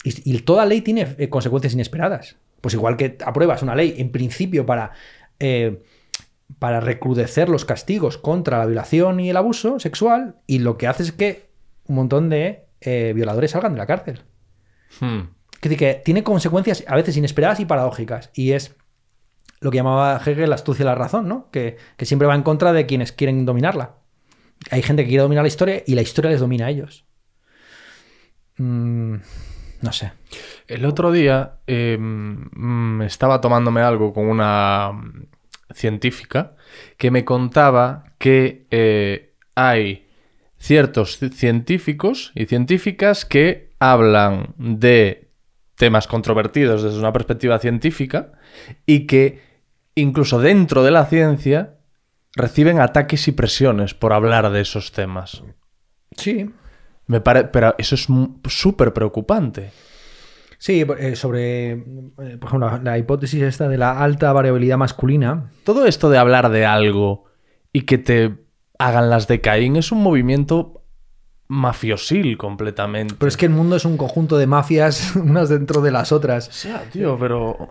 y, toda ley tiene eh, consecuencias inesperadas. Pues igual que apruebas una ley en principio para, eh, para recrudecer los castigos contra la violación y el abuso sexual, y lo que hace es que un montón de eh, violadores salgan de la cárcel. Hmm. que tiene consecuencias a veces inesperadas y paradójicas. Y es lo que llamaba Hegel la astucia y la razón, ¿no? Que, siempre va en contra de quienes quieren dominarla. Hay gente que quiere dominar la historia y la historia les domina a ellos. Mm. No sé. El otro día em, mm, estaba tomándome algo con una mm, científica que me contaba que eh, hay ciertos científicos y científicas que hablan de temas controvertidos desde una perspectiva científica y que incluso dentro de la ciencia reciben ataques y presiones por hablar de esos temas. Sí, me Pero eso es súper preocupante. Sí, eh, sobre, eh, por ejemplo, la, hipótesis esta de la alta variabilidad masculina. Todo esto de hablar de algo y que te hagan las de Caín es un movimiento mafiosil completamente. Pero es que el mundo es un conjunto de mafias (laughs) unas dentro de las otras. O sea, tío, pero...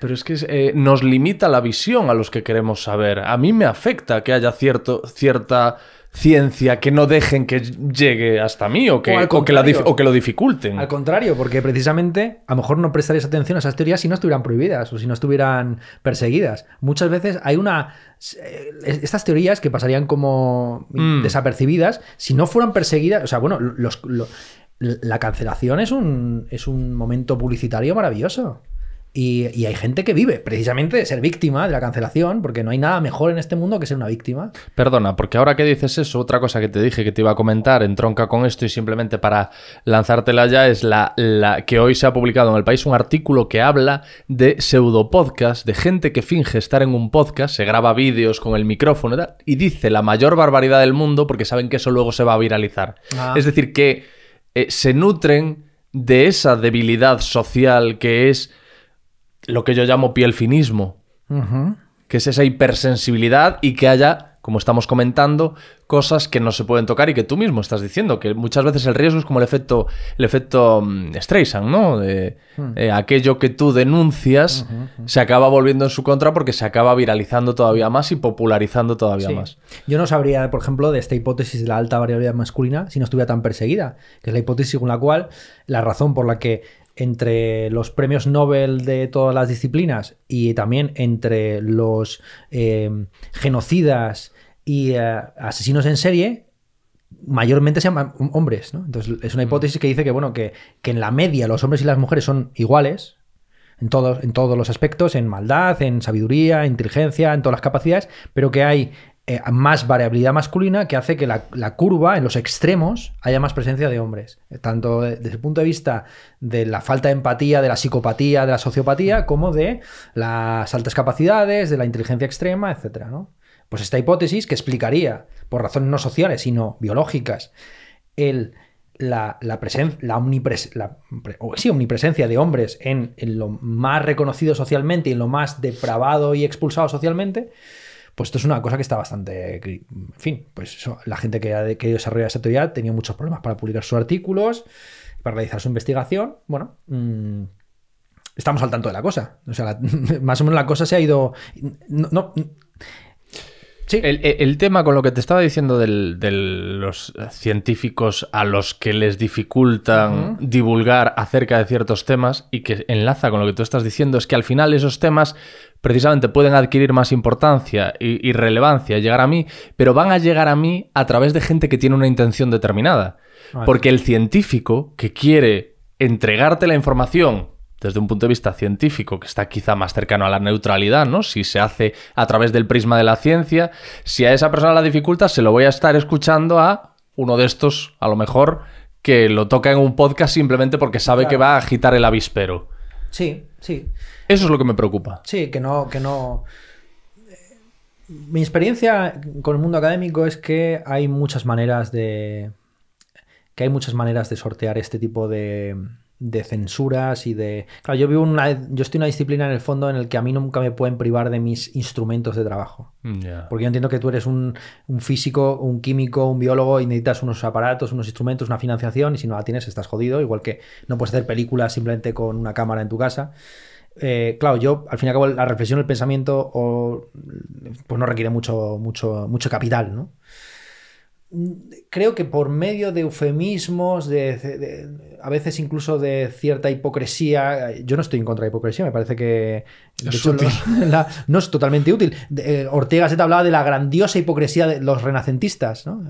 Pero es que eh, nos limita la visión a los que queremos saber. A mí me afecta que haya cierto, cierta ciencia que no dejen que llegue hasta mí o que, que, lo dificulten. Al contrario, porque precisamente a lo mejor no prestarías atención a esas teorías si no estuvieran prohibidas o si no estuvieran perseguidas. Muchas veces hay una... Eh, estas teorías que pasarían como mm. desapercibidas, si no fueran perseguidas, o sea, bueno, la cancelación es un, es un momento publicitario maravilloso. Y, hay gente que vive precisamente de ser víctima de la cancelación, porque no hay nada mejor en este mundo que ser una víctima. Perdona, porque ahora que dices eso, otra cosa que te dije que te iba a comentar en tronca con esto y simplemente para lanzártela ya es la, que hoy se ha publicado en el país un artículo que habla de pseudopodcast, de gente que finge estar en un podcast, se graba vídeos con el micrófono y, dice la mayor barbaridad del mundo porque saben que eso luego se va a viralizar. Ah. Es decir, que eh, se nutren de esa debilidad social que es lo que yo llamo piel finismo, que es esa hipersensibilidad y que haya, como estamos comentando, cosas que no se pueden tocar y que tú mismo estás diciendo, que muchas veces el riesgo es como el efecto, el efecto mm, Streisand, ¿no? De, hmm. eh, aquello que tú denuncias se acaba volviendo en su contra porque se acaba viralizando todavía más y popularizando todavía más. Yo no sabría, por ejemplo, de esta hipótesis de la alta variabilidad masculina si no estuviera tan perseguida, que es la hipótesis según la cual la razón por la que entre los premios Nobel de todas las disciplinas y también entre los eh, genocidas y eh, asesinos en serie, mayormente sean hombres. Entonces, es una mm. hipótesis que dice que, bueno, que, en la media los hombres y las mujeres son iguales. En todos, en todos los aspectos, en maldad, en sabiduría, en inteligencia, en todas las capacidades, pero que hay eh, más variabilidad masculina que hace que la, curva en los extremos haya más presencia de hombres, tanto desde el punto de vista de la falta de empatía, de la psicopatía, de la sociopatía, como de las altas capacidades, de la inteligencia extrema, etc. Pues esta hipótesis que explicaría, por razones no sociales, sino biológicas, la, omnipresencia de hombres en, lo más reconocido socialmente y en lo más depravado y expulsado socialmente, pues esto es una cosa que está bastante. En fin, pues la gente que ha querido desarrollar esa teoría tenía muchos problemas para publicar sus artículos, para realizar su investigación. Bueno. Mm, estamos al tanto de la cosa. O sea, (laughs) más o menos la cosa se ha ido. No, Sí. El, tema con lo que te estaba diciendo de los científicos a los que les dificultan divulgar acerca de ciertos temas y que enlaza con lo que tú estás diciendo es que al final esos temas precisamente pueden adquirir más importancia y, relevancia, llegar a mí, pero van a llegar a mí a través de gente que tiene una intención determinada. Porque el científico que quiere entregarte la información desde un punto de vista científico, que está quizá más cercano a la neutralidad, ¿no? Si se hace a través del prisma de la ciencia, si a esa persona la dificulta, se lo voy a estar escuchando a uno de estos, a lo mejor, que lo toca en un podcast simplemente porque sabe que va a agitar el avispero. Sí, sí. Eso es lo que me preocupa. Sí, que no, que no. Mi experiencia con el mundo académico es que hay muchas maneras de. que hay muchas maneras de sortear este tipo de, censuras y de. Claro, yo vivo una. Yo estoy en una disciplina en el fondo en el que a mí nunca me pueden privar de mis instrumentos de trabajo. Porque yo entiendo que tú eres un, un, físico, un químico, un biólogo y necesitas unos aparatos, unos instrumentos, una financiación, y si no la tienes, estás jodido. Igual que no puedes hacer películas simplemente con una cámara en tu casa. Eh, claro, yo al fin y al cabo la reflexión, el pensamiento, pues no requiere mucho, mucho, mucho capital, ¿no? Creo que por medio de eufemismos, de, a veces incluso de cierta hipocresía, eh, yo no estoy en contra de hipocresía, me parece que (laughs) no es totalmente útil. Eh, Ortega se te hablaba de la grandiosa hipocresía de los renacentistas, ¿no?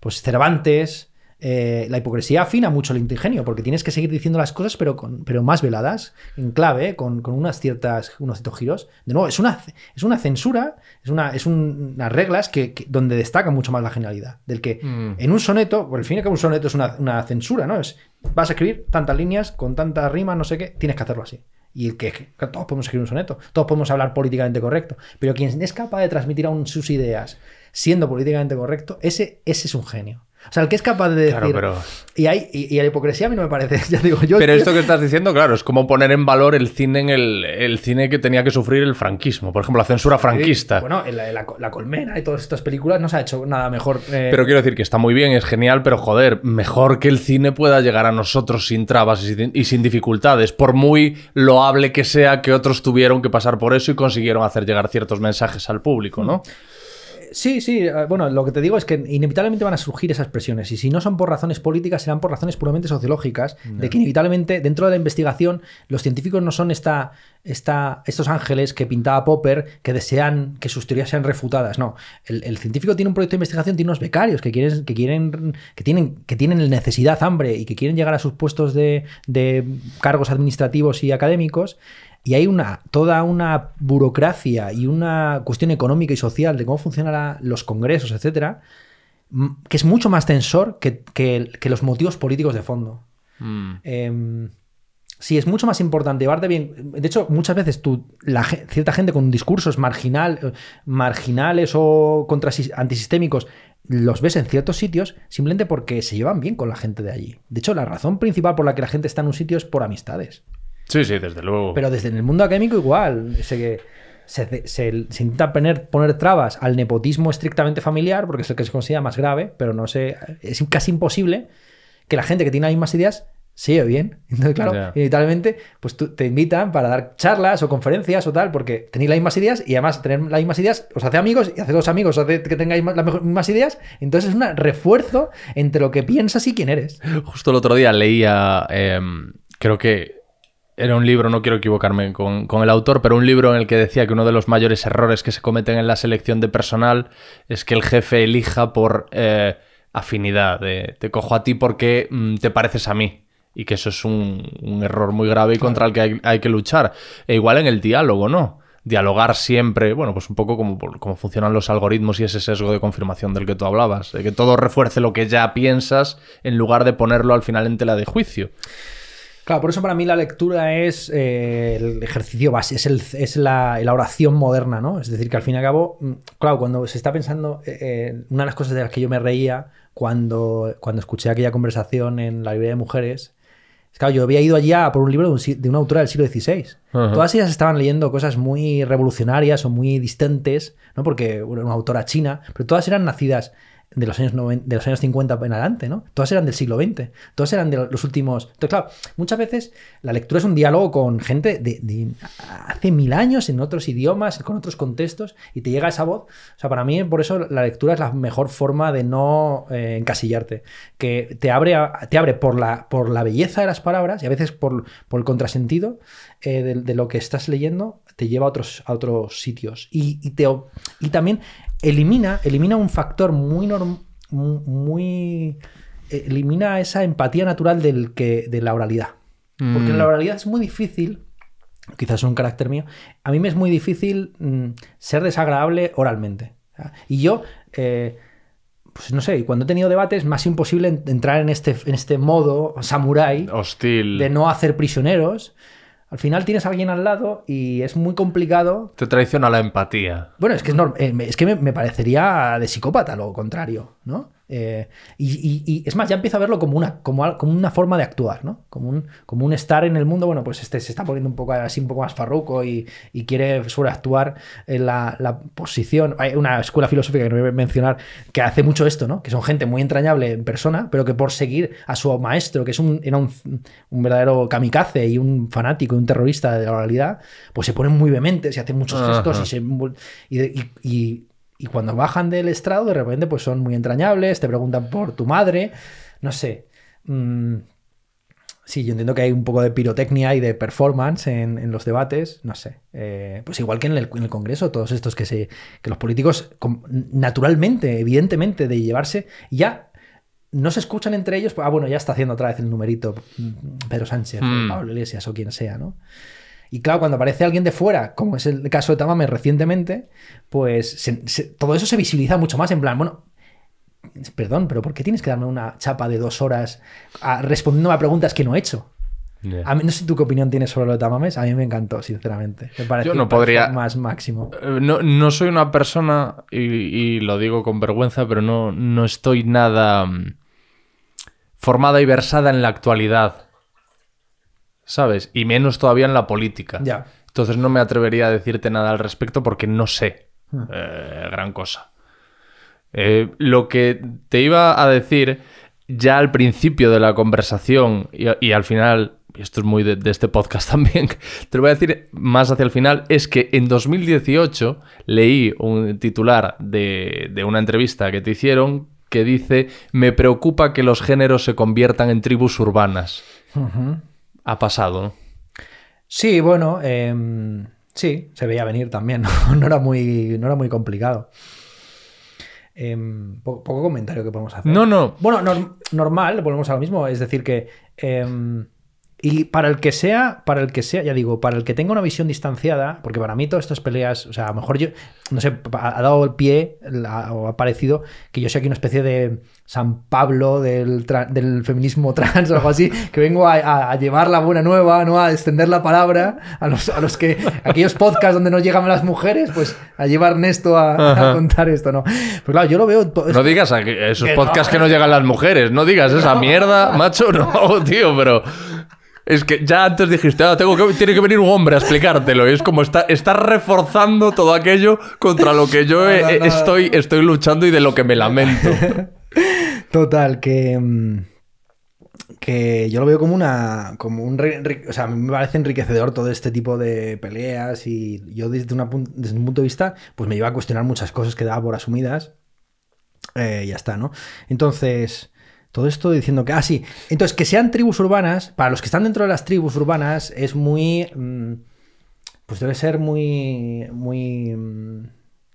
Pues Cervantes, eh, la hipocresía afina mucho el ingenio, porque tienes que seguir diciendo las cosas, pero, pero más veladas, en clave, eh, con, unas ciertas, unos ciertos giros. De nuevo, es una, es una censura, es, una, es unas reglas que, donde destaca mucho más la genialidad. Del que mm. en un soneto, por el fin de que un soneto es una, censura, ¿no? Es, vas a escribir tantas líneas, con tanta rima no sé qué, tienes que hacerlo así. Y el que, que, todos podemos escribir un soneto, todos podemos hablar políticamente correcto, pero quien es capaz de transmitir aún sus ideas siendo políticamente correcto, ese, ese es un genio. O sea, el que es capaz de decir. Claro, pero... y, hay, la hipocresía a mí no me parece. (laughs) Ya digo, yo, pero esto que estás diciendo, claro, es como poner en valor el cine en el, cine que tenía que sufrir el franquismo. Por ejemplo, la censura franquista. bueno, la, colmena y todas estas películas no se ha hecho nada mejor. Eh. Pero quiero decir que está muy bien, es genial, pero joder, mejor que el cine pueda llegar a nosotros sin trabas y sin, dificultades. Por muy loable que sea que otros tuvieron que pasar por eso y consiguieron hacer llegar ciertos mensajes al público, ¿no? Mm. Sí, sí. Eh, bueno, lo que te digo es que inevitablemente van a surgir esas presiones. Y si no son por razones políticas, serán por razones puramente sociológicas. De que inevitablemente, dentro de la investigación, los científicos no son esta, esta, estos ángeles que pintaba Popper que desean que sus teorías sean refutadas. No. El, científico tiene un proyecto de investigación, tiene unos becarios que quieren, que quieren, que tienen, que tienen necesidad, hambre y que quieren llegar a sus puestos de, de cargos administrativos y académicos. Y hay una, toda una burocracia y una cuestión económica y social de cómo funcionan los congresos, etcétera, que es mucho más tensor que, los motivos políticos de fondo. Mm. Em, sí, es mucho más importante llevarte bien. De hecho, muchas veces tú, cierta gente con discursos eh, marginales o antisistémicos los ves en ciertos sitios simplemente porque se llevan bien con la gente de allí. De hecho, la razón principal por la que la gente está en un sitio es por amistades. Sí, sí, desde luego. Pero desde el mundo académico igual. Sé que se, intenta poner, trabas al nepotismo estrictamente familiar, porque es el que se considera más grave, pero no sé, es casi imposible que la gente que tiene las mismas ideas se lleve bien. (laughs) Entonces, claro, inevitablemente, pues te invitan para dar charlas o conferencias o tal, porque tenéis las mismas ideas y además tener las mismas ideas os hace amigos y hace dos amigos hace que tengáis las mismas ideas. Entonces es un refuerzo entre lo que piensas y quién eres. Justo el otro día leía, em, creo que era un libro, no quiero equivocarme con, con, el autor, pero un libro en el que decía que uno de los mayores errores que se cometen en la selección de personal es que el jefe elija por eh, afinidad, de, te cojo a ti porque mm, te pareces a mí. Y que eso es un, error muy grave y contra el que hay, que luchar. E igual en el diálogo, ¿no? Dialogar siempre, bueno, pues un poco como, como funcionan los algoritmos y ese sesgo de confirmación del que tú hablabas, de que todo refuerce lo que ya piensas en lugar de ponerlo al final en tela de juicio. Claro, por eso para mí la lectura es eh, el ejercicio base, es, el, es la, oración moderna, ¿no? Es decir, que al fin y al cabo, mm, claro, cuando se está pensando, eh, eh, una de las cosas de las que yo me reía cuando, cuando escuché aquella conversación en la librería de mujeres, es claro, yo había ido allá por un libro de, un, de una autora del siglo XVI. Todas ellas estaban leyendo cosas muy revolucionarias o muy distantes, ¿no? Porque bueno, una autora china, pero todas eran nacidas de los años, de los años 50 en adelante, ¿no? Todas eran del siglo XX, todas eran de los últimos... Entonces, claro, muchas veces la lectura es un diálogo con gente de, hace mil años, en otros idiomas, con otros contextos, y te llega esa voz. O sea, para mí, por eso la lectura es la mejor forma de no eh, encasillarte, que te abre, te abre por, la, por la belleza de las palabras y a veces por, por el contrasentido eh, de, lo que estás leyendo, te lleva a otros, a otros sitios. Y, te, y también elimina, elimina un factor muy, muy eh, elimina esa empatía natural del que, de la oralidad. Porque en la mm. oralidad es muy difícil, quizás es un carácter mío, a mí me es muy difícil mm, ser desagradable oralmente. Y yo, eh, pues no sé, cuando he tenido debates, más imposible entrar en este, en este modo samurái hostil de no hacer prisioneros. Al final tienes a alguien al lado y es muy complicado. Te traiciona la empatía. Bueno, es que, es, eh, es que me, me, parecería de psicópata lo contrario, ¿no? Eh, y, es más, ya empiezo a verlo como una, como, como una forma de actuar, ¿no? Como un, como un estar en el mundo, bueno, pues este se está poniendo un poco así, un poco más farruco y, quiere sobreactuar en la, posición. Hay una escuela filosófica que no voy a mencionar que hace mucho esto, ¿no? Que son gente muy entrañable en persona, pero que por seguir a su maestro, que es un, era un, verdadero kamikaze y un fanático y un terrorista de la oralidad, pues se ponen muy vehementes y hacen muchos gestos y, se, y y cuando bajan del estrado, de repente, pues son muy entrañables, te preguntan por tu madre, no sé. Mm, sí, yo entiendo que hay un poco de pirotecnia y de performance en, los debates, no sé. Eh, pues igual que en el, Congreso, todos estos que, se, que los políticos, naturalmente, evidentemente, de llevarse, ya no se escuchan entre ellos. ah, bueno, ya está haciendo otra vez el numerito mm, Pedro Sánchez, o hmm. Pablo Iglesias o quien sea, ¿no? Y claro, cuando aparece alguien de fuera, como es el caso de Tamame recientemente, pues todo eso se visibiliza mucho más en plan, bueno, perdón, pero ¿por qué tienes que darme una chapa de dos horas respondiendo a preguntas que no he hecho? no sé tú qué opinión tienes sobre lo de Tamames, a mí me encantó, sinceramente. Me parece Yo no podría... más máximo. Eh, no, soy una persona, y, lo digo con vergüenza, pero no, no estoy nada mm, formada y versada en la actualidad ¿sabes? Y menos todavía en la política. Ya. Entonces no me atrevería a decirte nada al respecto porque no sé hmm. eh, gran cosa. Eh, lo que te iba a decir ya al principio de la conversación y, al final, y esto es muy de, este podcast (laughs) también, te lo voy a decir más hacia el final, es que en 2018 leí un titular de, una entrevista que te hicieron que dice, me preocupa que los géneros se conviertan en tribus urbanas ha pasado. Sí, bueno, em, sí, se veía venir también, (laughs) ¿no? era, muy, no era muy complicado. Em, poco, comentario que podemos hacer. No, no. Bueno, normal, volvemos a lo mismo. Es decir, que. Em, y para el que sea, para el que sea, ya digo, para el que tenga una visión distanciada, porque para mí todas estas peleas, o sea, a lo mejor yo, no sé, ha dado el pie o ha parecido que yo soy aquí una especie de San Pablo del, feminismo trans (laughs) o algo así, que vengo a, llevar la buena nueva, ¿no? A extender la palabra a los, que, aquellos podcasts donde no llegan las mujeres, pues a llevar Nesto a, contar esto, ¿no? Pues claro, yo lo veo... No digas a esos podcasts que no llegan las mujeres, no digas esa mierda, macho, no, (laughs) tío, pero... Es que ya antes dijiste, ah, tengo tiene que venir un hombre a explicártelo. Y es como está, está reforzando todo aquello contra lo que yo estoy, estoy luchando y de lo que me lamento. (laughs) Total, que. Mm, que yo lo veo como una. Como un o sea, me parece enriquecedor todo este tipo de peleas. Y yo desde, desde un punto de vista, pues me lleva a cuestionar muchas cosas que daba por asumidas. Eh, ya está, ¿no? Entonces. Todo esto diciendo que, ah, sí, entonces que sean tribus urbanas, para los que están dentro de las tribus urbanas, es muy... Mm, pues debe ser muy... muy... Mm,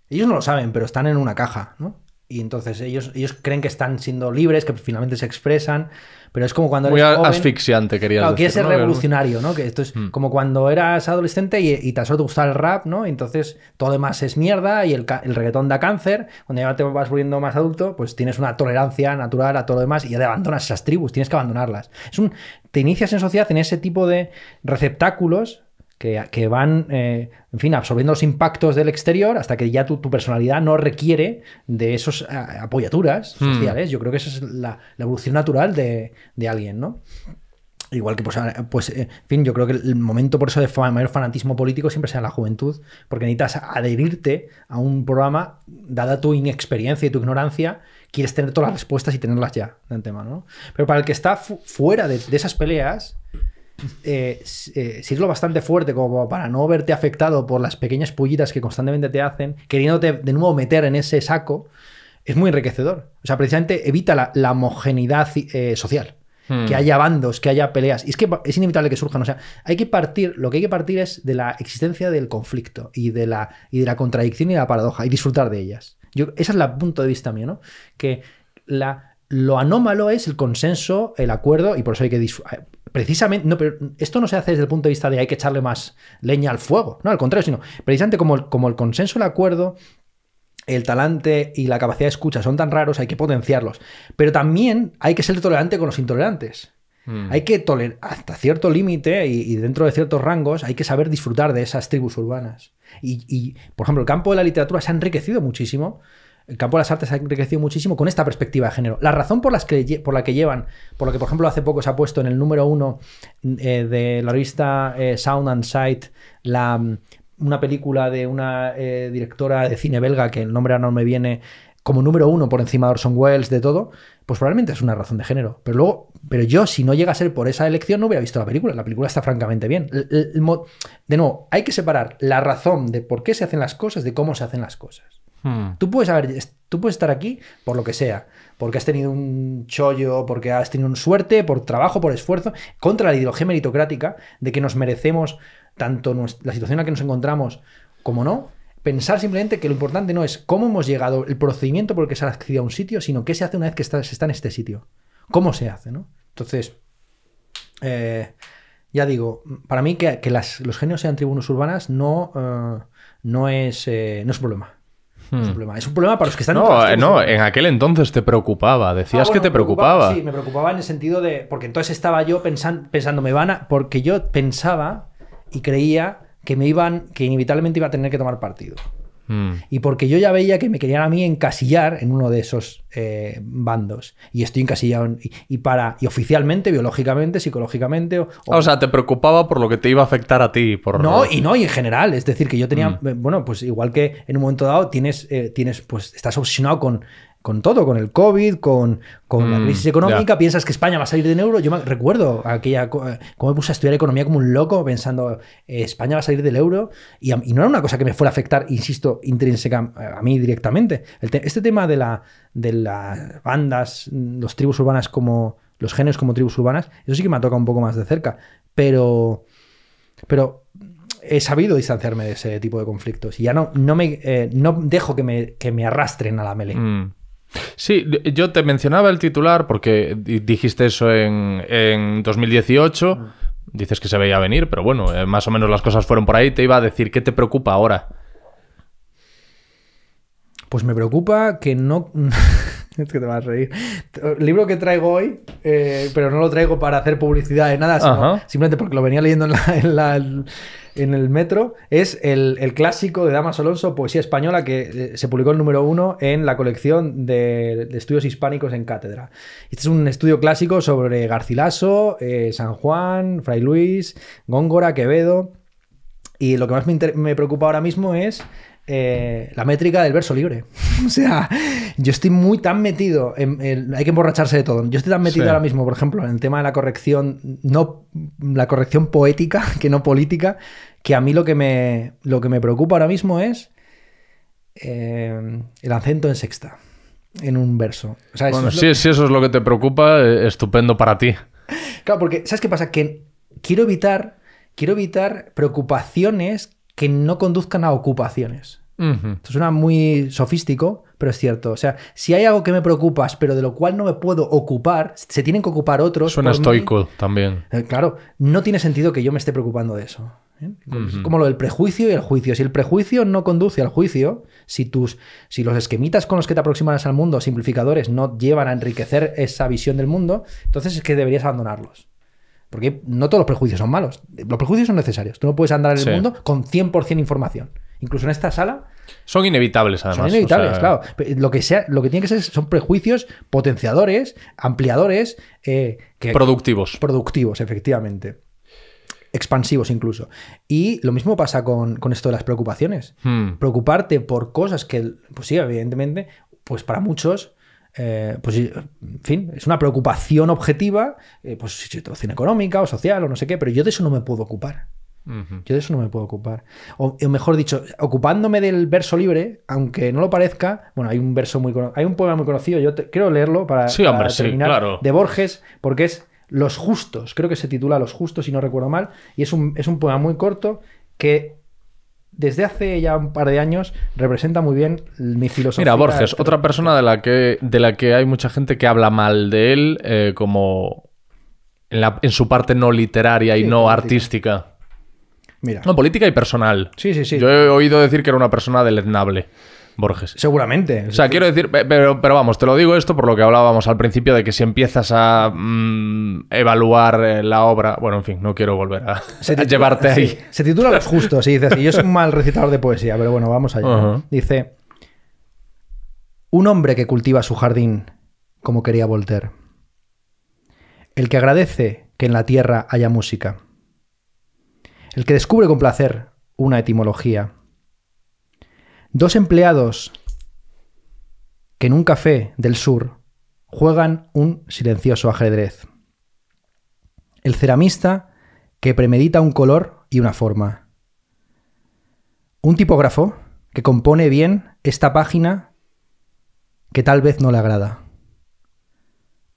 ellos no lo saben, pero están en una caja, ¿no? Y entonces ellos, ellos creen que están siendo libres, que finalmente se expresan, pero es como cuando eres. Muy asfixiante, quería claro, decir. quieres ser revolucionario, ¿no? Que esto es hmm. como cuando eras adolescente y, y te solo te gusta el rap, ¿no? Y entonces todo demás es mierda y el, el, reggaetón da cáncer. Cuando ya te vas volviendo más adulto, pues tienes una tolerancia natural a todo lo demás y ya te abandonas esas tribus, tienes que abandonarlas. Es un, te inicias en sociedad en ese tipo de receptáculos que, van, eh, en fin, absorbiendo los impactos del exterior hasta que ya tu, personalidad no requiere de esas eh, apoyaturas hmm. sociales. Yo creo que esa es la, evolución natural de, alguien, ¿no? Igual que, pues, pues, eh, en fin, yo creo que el momento por eso de mayor fanatismo político siempre sea la juventud, porque necesitas adherirte a un programa, dada tu inexperiencia y tu ignorancia, quieres tener todas las respuestas y tenerlas ya de antemano. ¿no? Pero para el que está fuera de, de, esas peleas, eh, si es eh, lo bastante fuerte como para no verte afectado por las pequeñas pullitas que constantemente te hacen, queriéndote de nuevo meter en ese saco, es muy enriquecedor. O sea, precisamente evita la, homogeneidad eh, social. Hmm. Que haya bandos, que haya peleas. Y es que es inevitable que surjan. O sea, hay que partir, lo que hay que partir es de la existencia del conflicto y de la, y de la contradicción y la paradoja y disfrutar de ellas. Yo, ese es el punto de vista mío, ¿no? Que la, lo anómalo es el consenso, el acuerdo, y por eso hay que precisamente, no, pero esto no se hace desde el punto de vista de hay que echarle más leña al fuego, no, al contrario, sino precisamente como el, como el consenso, el acuerdo, el talante y la capacidad de escucha son tan raros, hay que potenciarlos. Pero también hay que ser tolerante con los intolerantes. Hmm. Hay que tolerar hasta cierto límite y, dentro de ciertos rangos hay que saber disfrutar de esas tribus urbanas. y, por ejemplo, el campo de la literatura se ha enriquecido muchísimo el campo de las artes ha crecido muchísimo con esta perspectiva de género. La razón por, las que, por la que llevan, por lo que, por ejemplo, hace poco se ha puesto en el número uno mm, eh, de la revista eh, Sound and Sight mm, una película de una eh, directora de cine belga, que el nombre ahora no me viene, como número uno por encima de Orson Welles, de todo, pues probablemente es una razón de género. Pero luego, pero yo, si no llega a ser por esa elección, no hubiera visto la película. La película está francamente bien. de nuevo, hay que separar la razón de por qué se hacen las cosas de cómo se hacen las cosas. Hmm. Tú, puedes haber, tú puedes estar aquí por lo que sea, porque has tenido un chollo, porque has tenido un suerte, por trabajo, por esfuerzo, contra la ideología meritocrática de que nos merecemos tanto la situación en la que nos encontramos como no. Pensar simplemente que lo importante no es cómo hemos llegado, el procedimiento por el que se ha accedido a un sitio, sino qué se hace una vez que se está en este sitio. ¿Cómo se hace? Entonces, eh, ya digo, para mí que, los genios sean tribunos urbanas no, es, eh, no es un eh, problema. Hmm. Es, un problema. para los que están... No, en eh, no, en aquel entonces te preocupaba, decías ah, que te preocupaba, Sí, me preocupaba en el sentido de... Porque entonces estaba yo pensan, pensando, me van Porque yo pensaba y creía que me iban, que inevitablemente iba a tener que tomar partido. Mm. Y porque yo ya veía que me querían a mí encasillar en uno de esos eh, bandos. Y estoy encasillado. y, para, y oficialmente, biológicamente, psicológicamente. O, sea, te preocupaba por lo que te iba a afectar a ti. Por... No, y no, y en general. Es decir, que yo tenía. Mm. Eh, bueno, pues igual que en un momento dado tienes, eh, tienes pues estás obsesionado con con todo, con el COVID, con, la mm, crisis económica, piensas que España va a salir del euro. Yo recuerdo aquella, eh, cómo me puse a estudiar economía como un loco pensando, eh, España va a salir del euro, y, no era una cosa que me fuera a afectar, insisto, intrínseca eh, a mí directamente. este tema de, las bandas, los tribus urbanas como, los genios como tribus urbanas, eso sí que me ha tocado un poco más de cerca, pero... pero he sabido distanciarme de ese tipo de conflictos y ya no, no, me, dejo que me, arrastren a la mele. Mm. Sí, yo te mencionaba el titular porque dijiste eso en, 2018. Mm. Dices que se veía venir, pero bueno, eh, más o menos las cosas fueron por ahí. Te iba a decir, ¿qué te preocupa ahora? Pues me preocupa que no. (laughs) es que te vas a reír. El libro que traigo hoy, eh, pero no lo traigo para hacer publicidad de nada, simplemente porque lo venía leyendo en la en el metro es el, clásico de Damas Alonso, Poesía Española, que eh, se publicó el número uno en la colección de, estudios hispánicos en cátedra. Este es un estudio clásico sobre Garcilaso, eh, San Juan, Fray Luis, Góngora, Quevedo. Y lo que más me, preocupa ahora mismo es eh, la métrica del verso libre. (laughs) o sea, yo estoy muy tan metido en, Hay que emborracharse de todo. Yo estoy tan metido ahora mismo, por ejemplo, en el tema de la corrección, no la corrección poética (laughs) que no política, que a mí lo que me, lo que me preocupa ahora mismo es eh, el acento en sexta, en un verso. bueno, si, eso es lo que te preocupa, eh, estupendo para ti. Claro, porque ¿sabes qué pasa? Que quiero evitar, quiero evitar preocupaciones que no conduzcan a ocupaciones. Esto suena muy sofístico, pero es cierto. O sea, si hay algo que me preocupas, pero de lo cual no me puedo ocupar, se tienen que ocupar otros. Suena estoico también. Eh, claro, no tiene sentido que yo me esté preocupando de eso. ¿eh? Como lo del prejuicio y el juicio. Si el prejuicio no conduce al juicio, si, tus, si los esquemitas con los que te aproximas al mundo, simplificadores, no llevan a enriquecer esa visión del mundo, entonces es que deberías abandonarlos. Porque no todos los prejuicios son malos. Los prejuicios son necesarios. Tú no puedes andar en el mundo con 100% información. Incluso en esta sala. Son inevitables, además. Son inevitables, claro. Lo que, que tiene que ser son prejuicios potenciadores, ampliadores. Eh, productivos. Productivos, efectivamente expansivos incluso. Y lo mismo pasa con, esto de las preocupaciones. Hmm. Preocuparte por cosas que, pues sí, evidentemente, pues para muchos... Eh, pues, en fin, es una preocupación objetiva, eh, pues situación económica o social o no sé qué, pero yo de eso no me puedo ocupar. Yo de eso no me puedo ocupar. O, mejor dicho, ocupándome del verso libre, aunque no lo parezca, bueno, hay un verso muy hay un poema muy conocido, yo quiero leerlo para, terminar, de Borges, porque es los Justos, creo que se titula Los Justos, si no recuerdo mal, y es un, poema muy corto que desde hace ya un par de años representa muy bien mi filosofía. Mira, Borges, otra persona de la, que, de la que hay mucha gente que habla mal de él eh, como en, su parte no literaria y no artística. Mira. No, política y personal. Sí, sí, sí. Yo he oído decir que era una persona deleznable. Borges. Seguramente. O sea, quiero decir, pero, pero, vamos, te lo digo esto por lo que hablábamos al principio de que si empiezas a mm, evaluar eh, la obra, bueno, en fin, no quiero volver a, llevarte ahí. Se titula Los Justos y dice así. yo soy un mal recitador de poesía, pero bueno, vamos allá. Dice, un hombre que cultiva su jardín como quería Voltaire. El que agradece que en la tierra haya música. El que descubre con placer una etimología. Dos empleados que en un café del sur juegan un silencioso ajedrez. El ceramista que premedita un color y una forma. Un tipógrafo que compone bien esta página que tal vez no le agrada.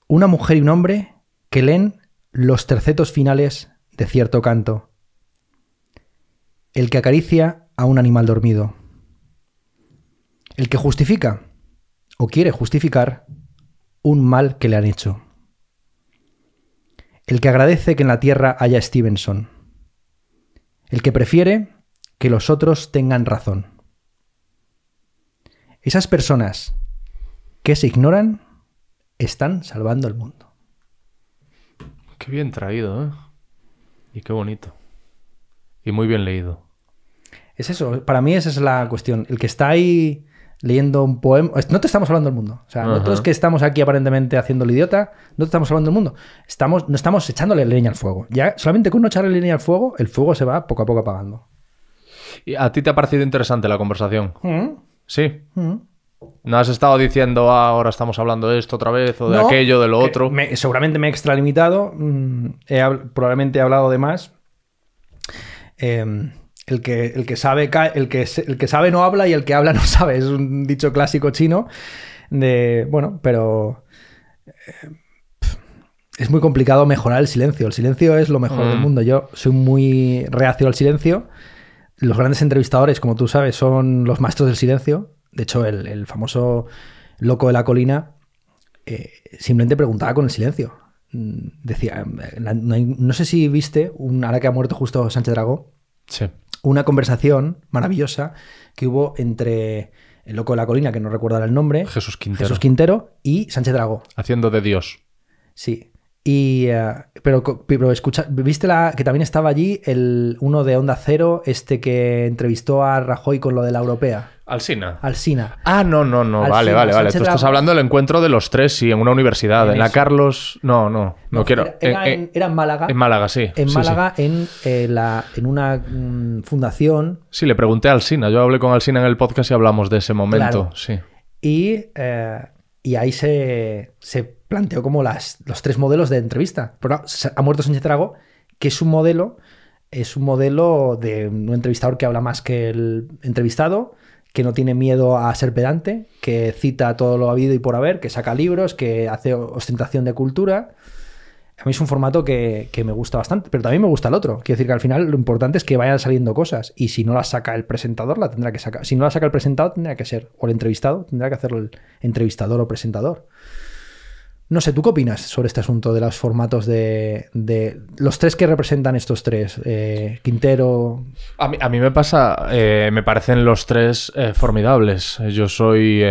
Una mujer y un hombre que leen los tercetos finales de cierto canto. El que acaricia a un animal dormido el que justifica o quiere justificar un mal que le han hecho. El que agradece que en la tierra haya Stevenson. El que prefiere que los otros tengan razón. Esas personas que se ignoran están salvando el mundo. Qué bien traído, ¿eh? Y qué bonito. Y muy bien leído. Es eso, para mí esa es la cuestión. El que está ahí leyendo un poema. No te estamos hablando del mundo. O sea, nosotros que estamos aquí aparentemente haciendo el idiota, no te estamos hablando del mundo. Estamos, no estamos echándole leña al fuego. Ya solamente con no echarle leña al fuego, el fuego se va poco a poco apagando. ¿Y ¿A ti te ha parecido interesante la conversación? Mm. Sí. Mm. No has estado diciendo, ah, ahora estamos hablando de esto otra vez, o de aquello, de lo otro. seguramente me he extralimitado. Mm, probablemente he hablado de más. Eh, el que, el que, sabe, el que, el que sabe no habla y el que habla no (laughs) sabe. Es un dicho clásico chino de, bueno, pero... Eh, es muy complicado mejorar el silencio. El silencio es lo mejor del mm. mundo. Yo soy muy reacio al silencio. Los grandes entrevistadores, como tú sabes, son los maestros del silencio. De hecho, el, famoso loco de la colina eh, simplemente preguntaba con el silencio. Mm, decía, eh, no, sé si viste, un, ahora que ha muerto justo Sánchez Dragó, sí una conversación maravillosa que hubo entre el loco de la colina, que no recuerdo el nombre, Jesús Quintero. Jesús y Sánchez Dragó. Haciendo de Dios. Sí. Y, eh, pero, escucha, viste la, que también estaba allí el uno de Onda Cero, este que entrevistó a Rajoy con lo de la europea. ¿Alcina? Ah, no, no, no. vale, vale, vale. Tú estás hablando del encuentro de los tres, sí, en una universidad. En, la Carlos. No, no, no, quiero. Eh, eh, era, en, Málaga. En Málaga, sí. En Málaga, En, eh, la, en una mm, fundación. Sí, le pregunté a Alcina. Yo hablé con Alcina en el podcast y hablamos de ese momento. Sí. Y, ahí se, planteó como las, los tres modelos de entrevista. Pero ha muerto Sánchez Trago, que es un modelo. Es un modelo de un entrevistador que habla más que el entrevistado que no tiene miedo a ser pedante, que cita todo lo habido y por haber, que saca libros, que hace ostentación de cultura. A mí es un formato que, me gusta bastante, pero también me gusta el otro. Quiero decir que al final lo importante es que vayan saliendo cosas y si no las saca el presentador, la tendrá que sacar. Si no la saca el presentador, tendrá que ser o el entrevistado, tendrá que hacerlo el entrevistador o presentador. No sé, ¿tú qué opinas sobre este asunto de los formatos de, los tres que representan estos tres? Eh, Quintero. A mí, me pasa, eh, me parecen los tres eh, formidables. Yo soy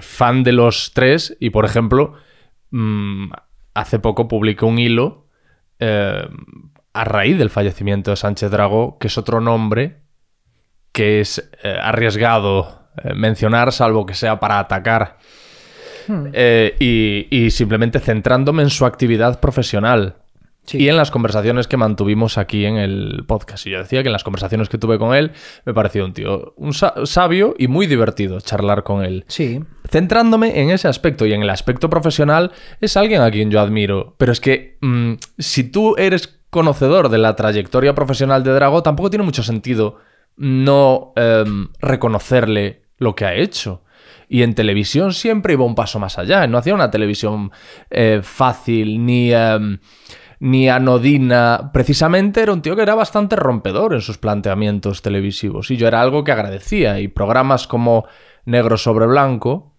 fan de los tres y, por ejemplo, mm, hace poco publiqué un hilo a raíz del fallecimiento de Sánchez Dragó, que es otro nombre que es arriesgado mencionar, salvo que sea para atacar Hmm. Eh, y, simplemente centrándome en su actividad profesional. Y en las conversaciones que mantuvimos aquí en el podcast. Y yo decía que en las conversaciones que tuve con él me pareció un tío un sabio y muy divertido charlar con él. Sí. Centrándome en ese aspecto y en el aspecto profesional, es alguien a quien yo admiro. Pero es que mm, si tú eres conocedor de la trayectoria profesional de Drago, tampoco tiene mucho sentido no em, reconocerle lo que ha hecho. Y en televisión siempre iba un paso más allá. No hacía una televisión eh, fácil ni... Em, ni anodina. Precisamente era un tío que era bastante rompedor en sus planteamientos televisivos. Y yo era algo que agradecía. Y programas como Negro sobre Blanco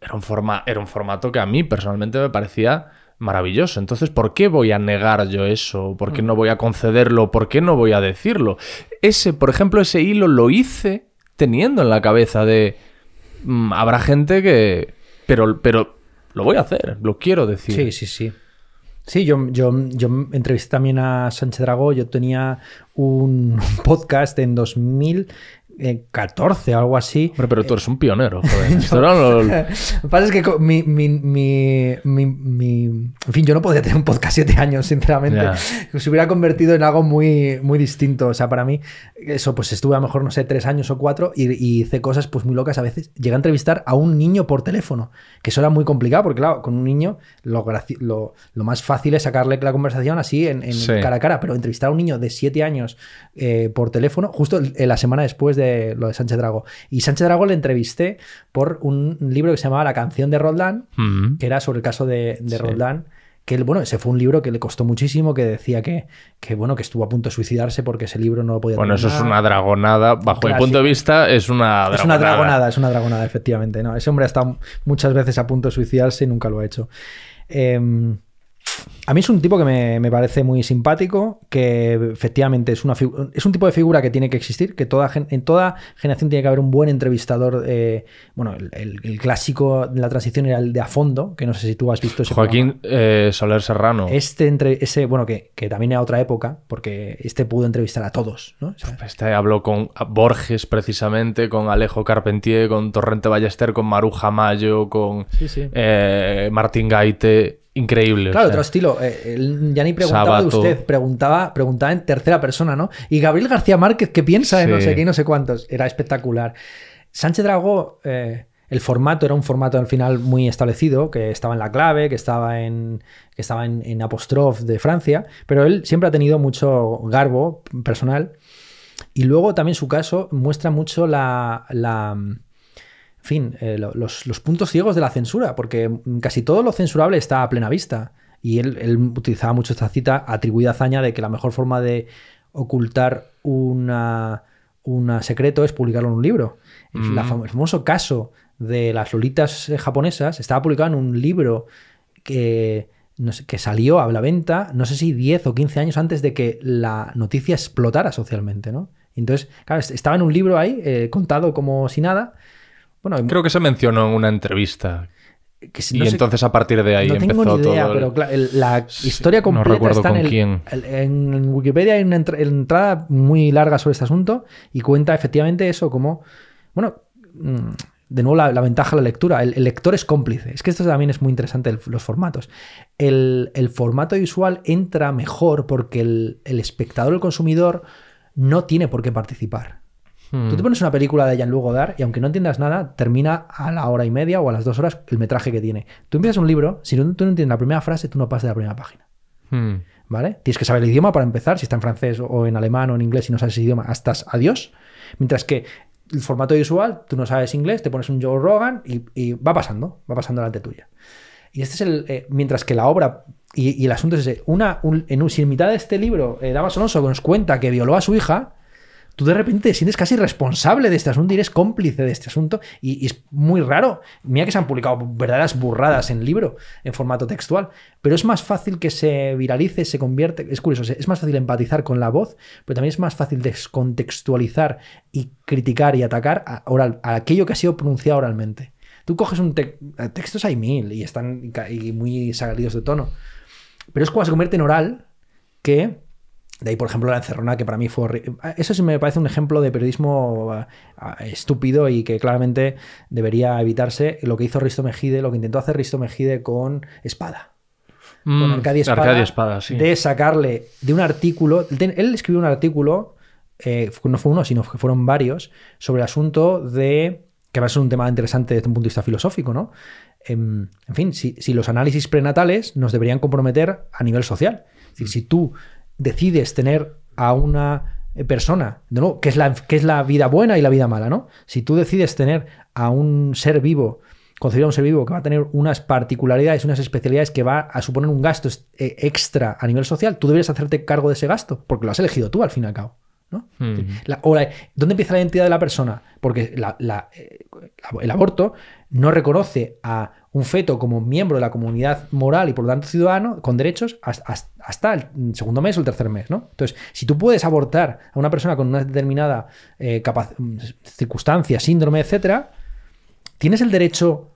era un, forma, era un formato que a mí personalmente me parecía maravilloso. Entonces, ¿por qué voy a negar yo eso? ¿Por qué no voy a concederlo? ¿Por qué no voy a decirlo? Ese, por ejemplo, ese hilo lo hice teniendo en la cabeza de Mm, habrá gente que... Pero, pero lo voy a hacer, lo quiero decir. Sí, sí, sí. Sí, yo, yo, yo entrevisté también a Sánchez Dragó. Yo tenía un (laughs) podcast en 2000 14, eh, o algo así. Hombre, pero tú eres un pionero. (laughs) Joder. lo... que pasa es que mi, mi, En fin, yo no podía tener un podcast siete años, sinceramente. Se hubiera convertido en algo muy, muy distinto. O sea, para mí, eso, pues estuve a lo mejor, no sé, tres años o cuatro y, hice cosas pues muy locas a veces. Llegué a entrevistar a un niño por teléfono, que eso era muy complicado, porque claro, con un niño lo, más fácil es sacarle la conversación así, en, cara a cara, pero entrevistar a un niño de siete años eh, por teléfono, justo la semana después de lo de Sánchez Drago. Y Sánchez Drago le entrevisté por un libro que se llamaba La canción de Roldán, que era sobre el caso de, de Roldán que bueno, ese fue un libro que le costó muchísimo, que decía que, que bueno, que estuvo a punto de suicidarse porque ese libro no lo podía Bueno, eso es una dragonada, bajo mi punto de vista es una dragonada. Es una dragonada, es una dragonada, efectivamente. ¿no? Ese hombre ha estado muchas veces a punto de suicidarse y nunca lo ha hecho. Em, a mí es un tipo que me, parece muy simpático, que efectivamente es, una es un tipo de figura que tiene que existir, que toda en toda generación tiene que haber un buen entrevistador. Eh, bueno, el, clásico de la transición era el de a fondo, que no sé si tú has visto ese. Joaquín eh, Soler Serrano. Este entre ese, bueno, que, también era otra época, porque este pudo entrevistar a todos. este habló con Borges precisamente, con Alejo Carpentier, con Torrente Ballester, con Maruja Mayo, con eh, Martín Gaite increíble. Claro, otro estilo. Eh, ya ni preguntaba de usted, preguntaba, preguntaba en tercera persona, ¿no? Y Gabriel García Márquez, ¿qué piensa en no sé qué no sé cuántos? Era espectacular. Sánchez Dragó, eh, el formato era un formato al final muy establecido, que estaba en la clave, que estaba en, que estaba en, apostrof de Francia, pero él siempre ha tenido mucho garbo personal. Y luego también su caso muestra mucho la, en fin, eh, los, los, puntos ciegos de la censura, porque casi todo lo censurable está a plena vista. Y él, utilizaba mucho esta cita atribuida a Zaña de que la mejor forma de ocultar una, un secreto es publicarlo en un libro. el mm. famoso caso de las lolitas eh, japonesas estaba publicado en un libro que, no sé, que salió a la venta, no sé si 10 o 15 años antes de que la noticia explotara socialmente, ¿no? Entonces, claro, estaba en un libro ahí, eh, contado como si nada. Bueno, Creo que se mencionó en una entrevista y entonces a partir de ahí no empezó tengo ni idea, pero la historia completa está en, en, Wikipedia hay una entrada muy larga sobre este asunto y cuenta efectivamente eso como, bueno, mm, de nuevo la, la ventaja de la lectura, el, lector es cómplice, es que esto también es muy interesante los formatos. El, formato visual entra mejor porque el espectador, el consumidor, no tiene por qué participar. Tú te hmm. pones una película de jean luego dar y aunque no entiendas nada, termina a la hora y media o a las dos horas el metraje que tiene. Tú empiezas un libro, si no, tú no entiendes la primera frase, tú no pasas de la primera página. Hmm. ¿Vale? Tienes que saber el idioma para empezar, si está en francés o en alemán o en inglés, y no sabes ese idioma, hasta adiós. Mientras que el formato visual, tú no sabes inglés, te pones un Joe Rogan y, va pasando, va pasando delante tuya. Y este es el. Eh, mientras que la obra y, el asunto es ese. Una, en un, si en mitad de este libro, eh, Damas Alonso nos cuenta que violó a su hija, tú de repente te sientes casi responsable de este asunto y eres cómplice de este asunto. Y, es muy raro. Mira que se han publicado verdaderas burradas en libro, en formato textual. Pero es más fácil que se viralice, se convierte. Es curioso, es más fácil empatizar con la voz, pero también es más fácil descontextualizar y criticar y atacar a, oral, a aquello que ha sido pronunciado oralmente. Tú coges un texto eh, textos hay mil y están muy salidos de tono. Pero es cuando se convierte en oral que de ahí, por ejemplo, la encerrona, que para mí fue. Ah, eso sí me parece un ejemplo de periodismo ah, ah, estúpido y que claramente debería evitarse. Lo que hizo Risto Mejide, lo que intentó hacer Risto Mejide con Espada. con mm, Arcadia Espada. Arcadia Espada sí. De sacarle de un artículo. Él escribió un artículo, eh, no fue uno, sino que fueron varios, sobre el asunto de. que va a ser un tema interesante desde un punto de vista filosófico, ¿no? Em, en, fin, si, si los análisis prenatales nos deberían comprometer a nivel social. Es decir, mm. si tú decides tener a una eh, persona, ¿no? que, es la, que es la vida buena y la vida mala, ¿no? Si tú decides tener a un ser vivo, concebir a un ser vivo que va a tener unas particularidades, unas especialidades que va a suponer un gasto eh, extra a nivel social, tú deberías hacerte cargo de ese gasto, porque lo has elegido tú al fin y al cabo. ¿no? Mm. ¿Dónde empieza la identidad de la persona? Porque eh, el aborto no reconoce a un feto como miembro de la comunidad moral y por lo tanto ciudadano con derechos hasta, el segundo mes o el tercer mes, ¿no? Entonces, si tú puedes abortar a una persona con una determinada eh, circunstancia, síndrome, etcétera, tienes el derecho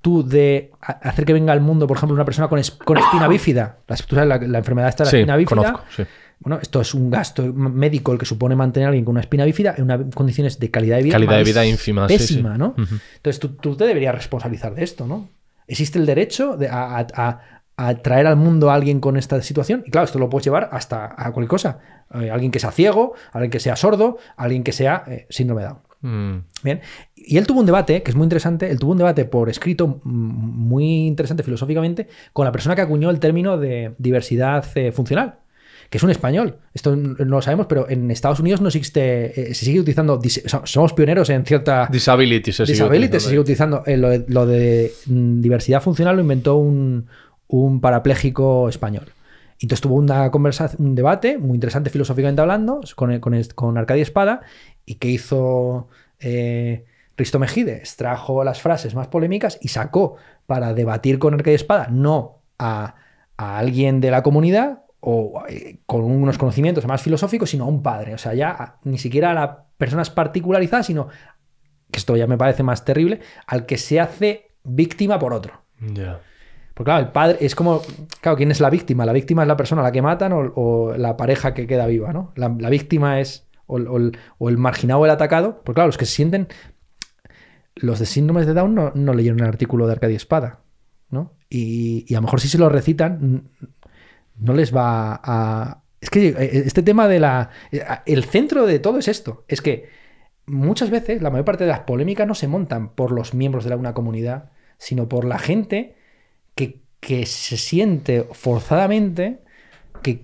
tú de hacer que venga al mundo, por ejemplo, una persona con, con espina bífida. La, la, la enfermedad está la espina bífida. Conozco, sí. Bueno, esto es un gasto médico el que supone mantener a alguien con una espina bífida en unas condiciones de calidad de vida. Calidad de vida ínfima, pésima, ¿no? Entonces tú, te deberías responsabilizar de esto, ¿no? Existe el derecho a, traer al mundo a alguien con esta situación. Y claro, esto lo puedes llevar hasta a cualquier cosa. Eh, alguien que sea ciego, alguien que sea sordo, alguien que sea eh, síndrome de Down. Mm. Bien. Y él tuvo un debate, que es muy interesante, él tuvo un debate por escrito muy interesante filosóficamente con la persona que acuñó el término de diversidad eh, funcional que es un español. Esto no lo sabemos, pero en Estados Unidos no existe, eh, se sigue utilizando, somos pioneros en cierta... Disabilities. se sigue Se sigue utilizando. Eh, lo, de, mm, diversidad funcional lo inventó un, un parapléjico español. Y entonces tuvo una un debate muy interesante filosóficamente hablando con, con, con Arcadia Espada y qué hizo... Eh, Risto Mejide trajo las frases más polémicas y sacó para debatir con Arcadia Espada no a, a, alguien de la comunidad, o eh, con unos conocimientos más filosóficos, sino a un padre. O sea, ya ni siquiera a las personas particularizadas, sino, que esto ya me parece más terrible, al que se hace víctima por otro. Porque claro, el padre es como, claro, ¿quién es la víctima? La víctima es la persona a la que matan o, la pareja que queda viva, ¿no? La, víctima es o, el, marginado o el atacado. Porque claro, los que se sienten, los de síndromes de Down no, leyeron el artículo de Arcadia Espada, ¿no? Y, y, a lo mejor si se lo recitan, no les va a... Es que eh, eh, este tema de la... Eh, el centro de todo es esto, es que muchas veces la mayor parte de las polémicas no se montan por los miembros de alguna comunidad, sino por la gente que, se siente forzadamente, que,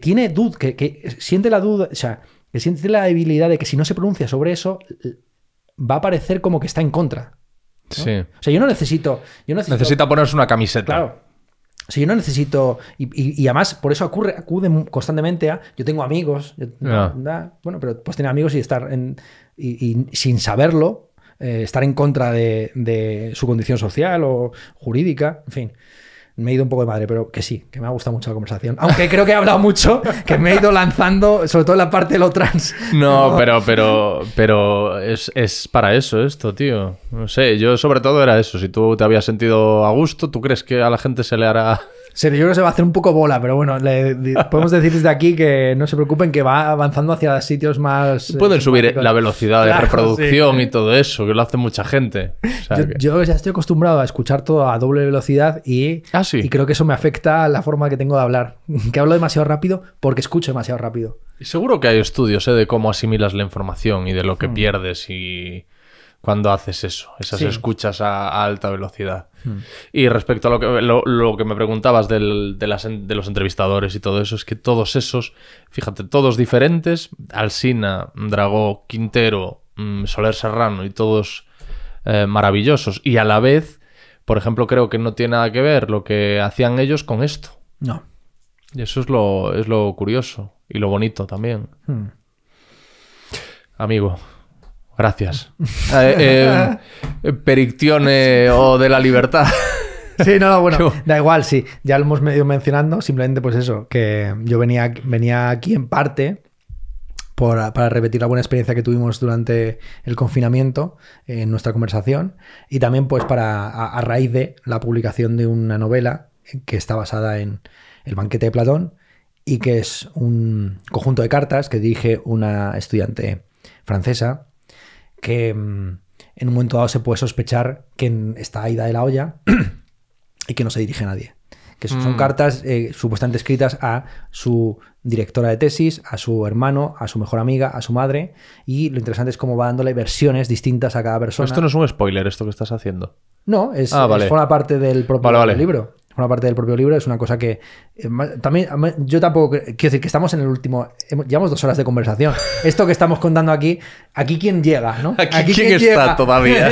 tiene duda, que, siente la duda, o sea, que siente la debilidad de que si no se pronuncia sobre eso, va a parecer como que está en contra. Sí. O sea, yo no necesito. Yo no necesito Necesita ponerse una camiseta. Claro si yo no necesito. Y, y, además, por eso ocurre, acude constantemente a. Yo tengo amigos. bueno, pero pues tener amigos y estar en, y, sin saberlo, eh, estar en contra de, su condición social o jurídica, en fin me he ido un poco de madre, pero que sí, que me ha gustado mucho la conversación. Aunque creo que he hablado mucho, (laughs) que me he ido lanzando, sobre todo en la parte de lo trans. No, pero, pero, pero es, es, para eso esto, tío. No sé, yo sobre todo era eso. Si tú te habías sentido a gusto, ¿tú crees que a la gente se le hará yo creo que se va a hacer un poco bola, pero bueno, (laughs) podemos decir desde aquí que no se preocupen, que va avanzando hacia sitios más. Eh, Pueden subir la velocidad de reproducción y todo eso, que lo hace mucha gente. yo, ya estoy acostumbrado a escuchar todo a doble velocidad ah, y, creo que eso me afecta a la forma que tengo de hablar. (laughs) Que hablo demasiado rápido porque escucho demasiado rápido. Seguro que hay estudios eh, de cómo asimilas la información y de lo que hmm. pierdes y cuando haces eso, esas escuchas a, alta velocidad. Hmm. Y respecto a lo que, lo, que me preguntabas de, de, los entrevistadores y todo eso, es que todos esos, fíjate, todos diferentes, Alsina, Dragó, Quintero, mm, Soler Serrano y todos eh, maravillosos. Y a la vez, por ejemplo, creo que no tiene nada que ver lo que hacían ellos con esto. No. Y eso es lo, es lo curioso y lo bonito también. Hmm. Amigo, Gracias. (laughs) eh, eh o de la libertad. Sí, no, bueno, (laughs) da igual, sí. Ya lo hemos medio mencionando, simplemente pues eso, que yo venía, venía aquí en parte para repetir la buena experiencia que tuvimos durante el confinamiento en nuestra conversación y también pues para, a, a, raíz de la publicación de una novela que está basada en El banquete de Platón y que es un conjunto de cartas que dirige una estudiante francesa que mm, en un momento dado se puede sospechar que está ida de la olla (clears throat) y que no se dirige a nadie. Que son, mm. cartas eh, supuestamente escritas a su directora de tesis, a su hermano, a su mejor amiga, a su madre. Y lo interesante es cómo va dándole versiones distintas a cada persona. Esto no es un spoiler, esto que estás haciendo. No, es, una ah, forma parte del propio libro una parte del propio libro, es una cosa que eh, también yo tampoco quiero decir que estamos en el último, llevamos dos horas de conversación. (laughs) Esto que estamos contando aquí, aquí quién llega, ¿no? Aquí, quién, está todavía.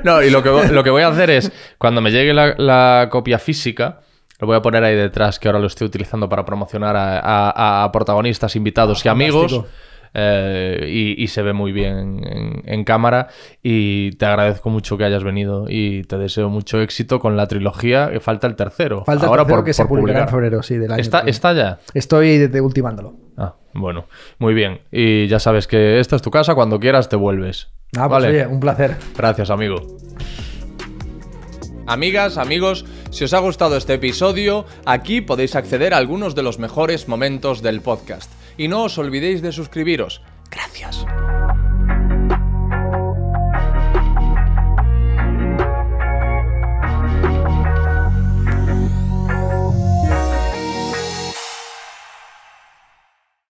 (laughs) no, y lo que, lo que voy a hacer es, cuando me llegue la, copia física, lo voy a poner ahí detrás, que ahora lo estoy utilizando para promocionar a, protagonistas, invitados y amigos. Eh, y, se ve muy bien en, cámara. Y te agradezco mucho que hayas venido y te deseo mucho éxito con la trilogía. Falta el tercero. Falta Ahora el tercero que se publicará en febrero, sí, ¿Está, está ya? Estoy ultimándolo. Ah, bueno, muy bien. Y ya sabes que esta es tu casa, cuando quieras te vuelves. Ah, pues vale. oye, un placer. Gracias, amigo. Amigas, amigos, si os ha gustado este episodio, aquí podéis acceder a algunos de los mejores momentos del podcast y no os olvidéis de suscribiros. Gracias.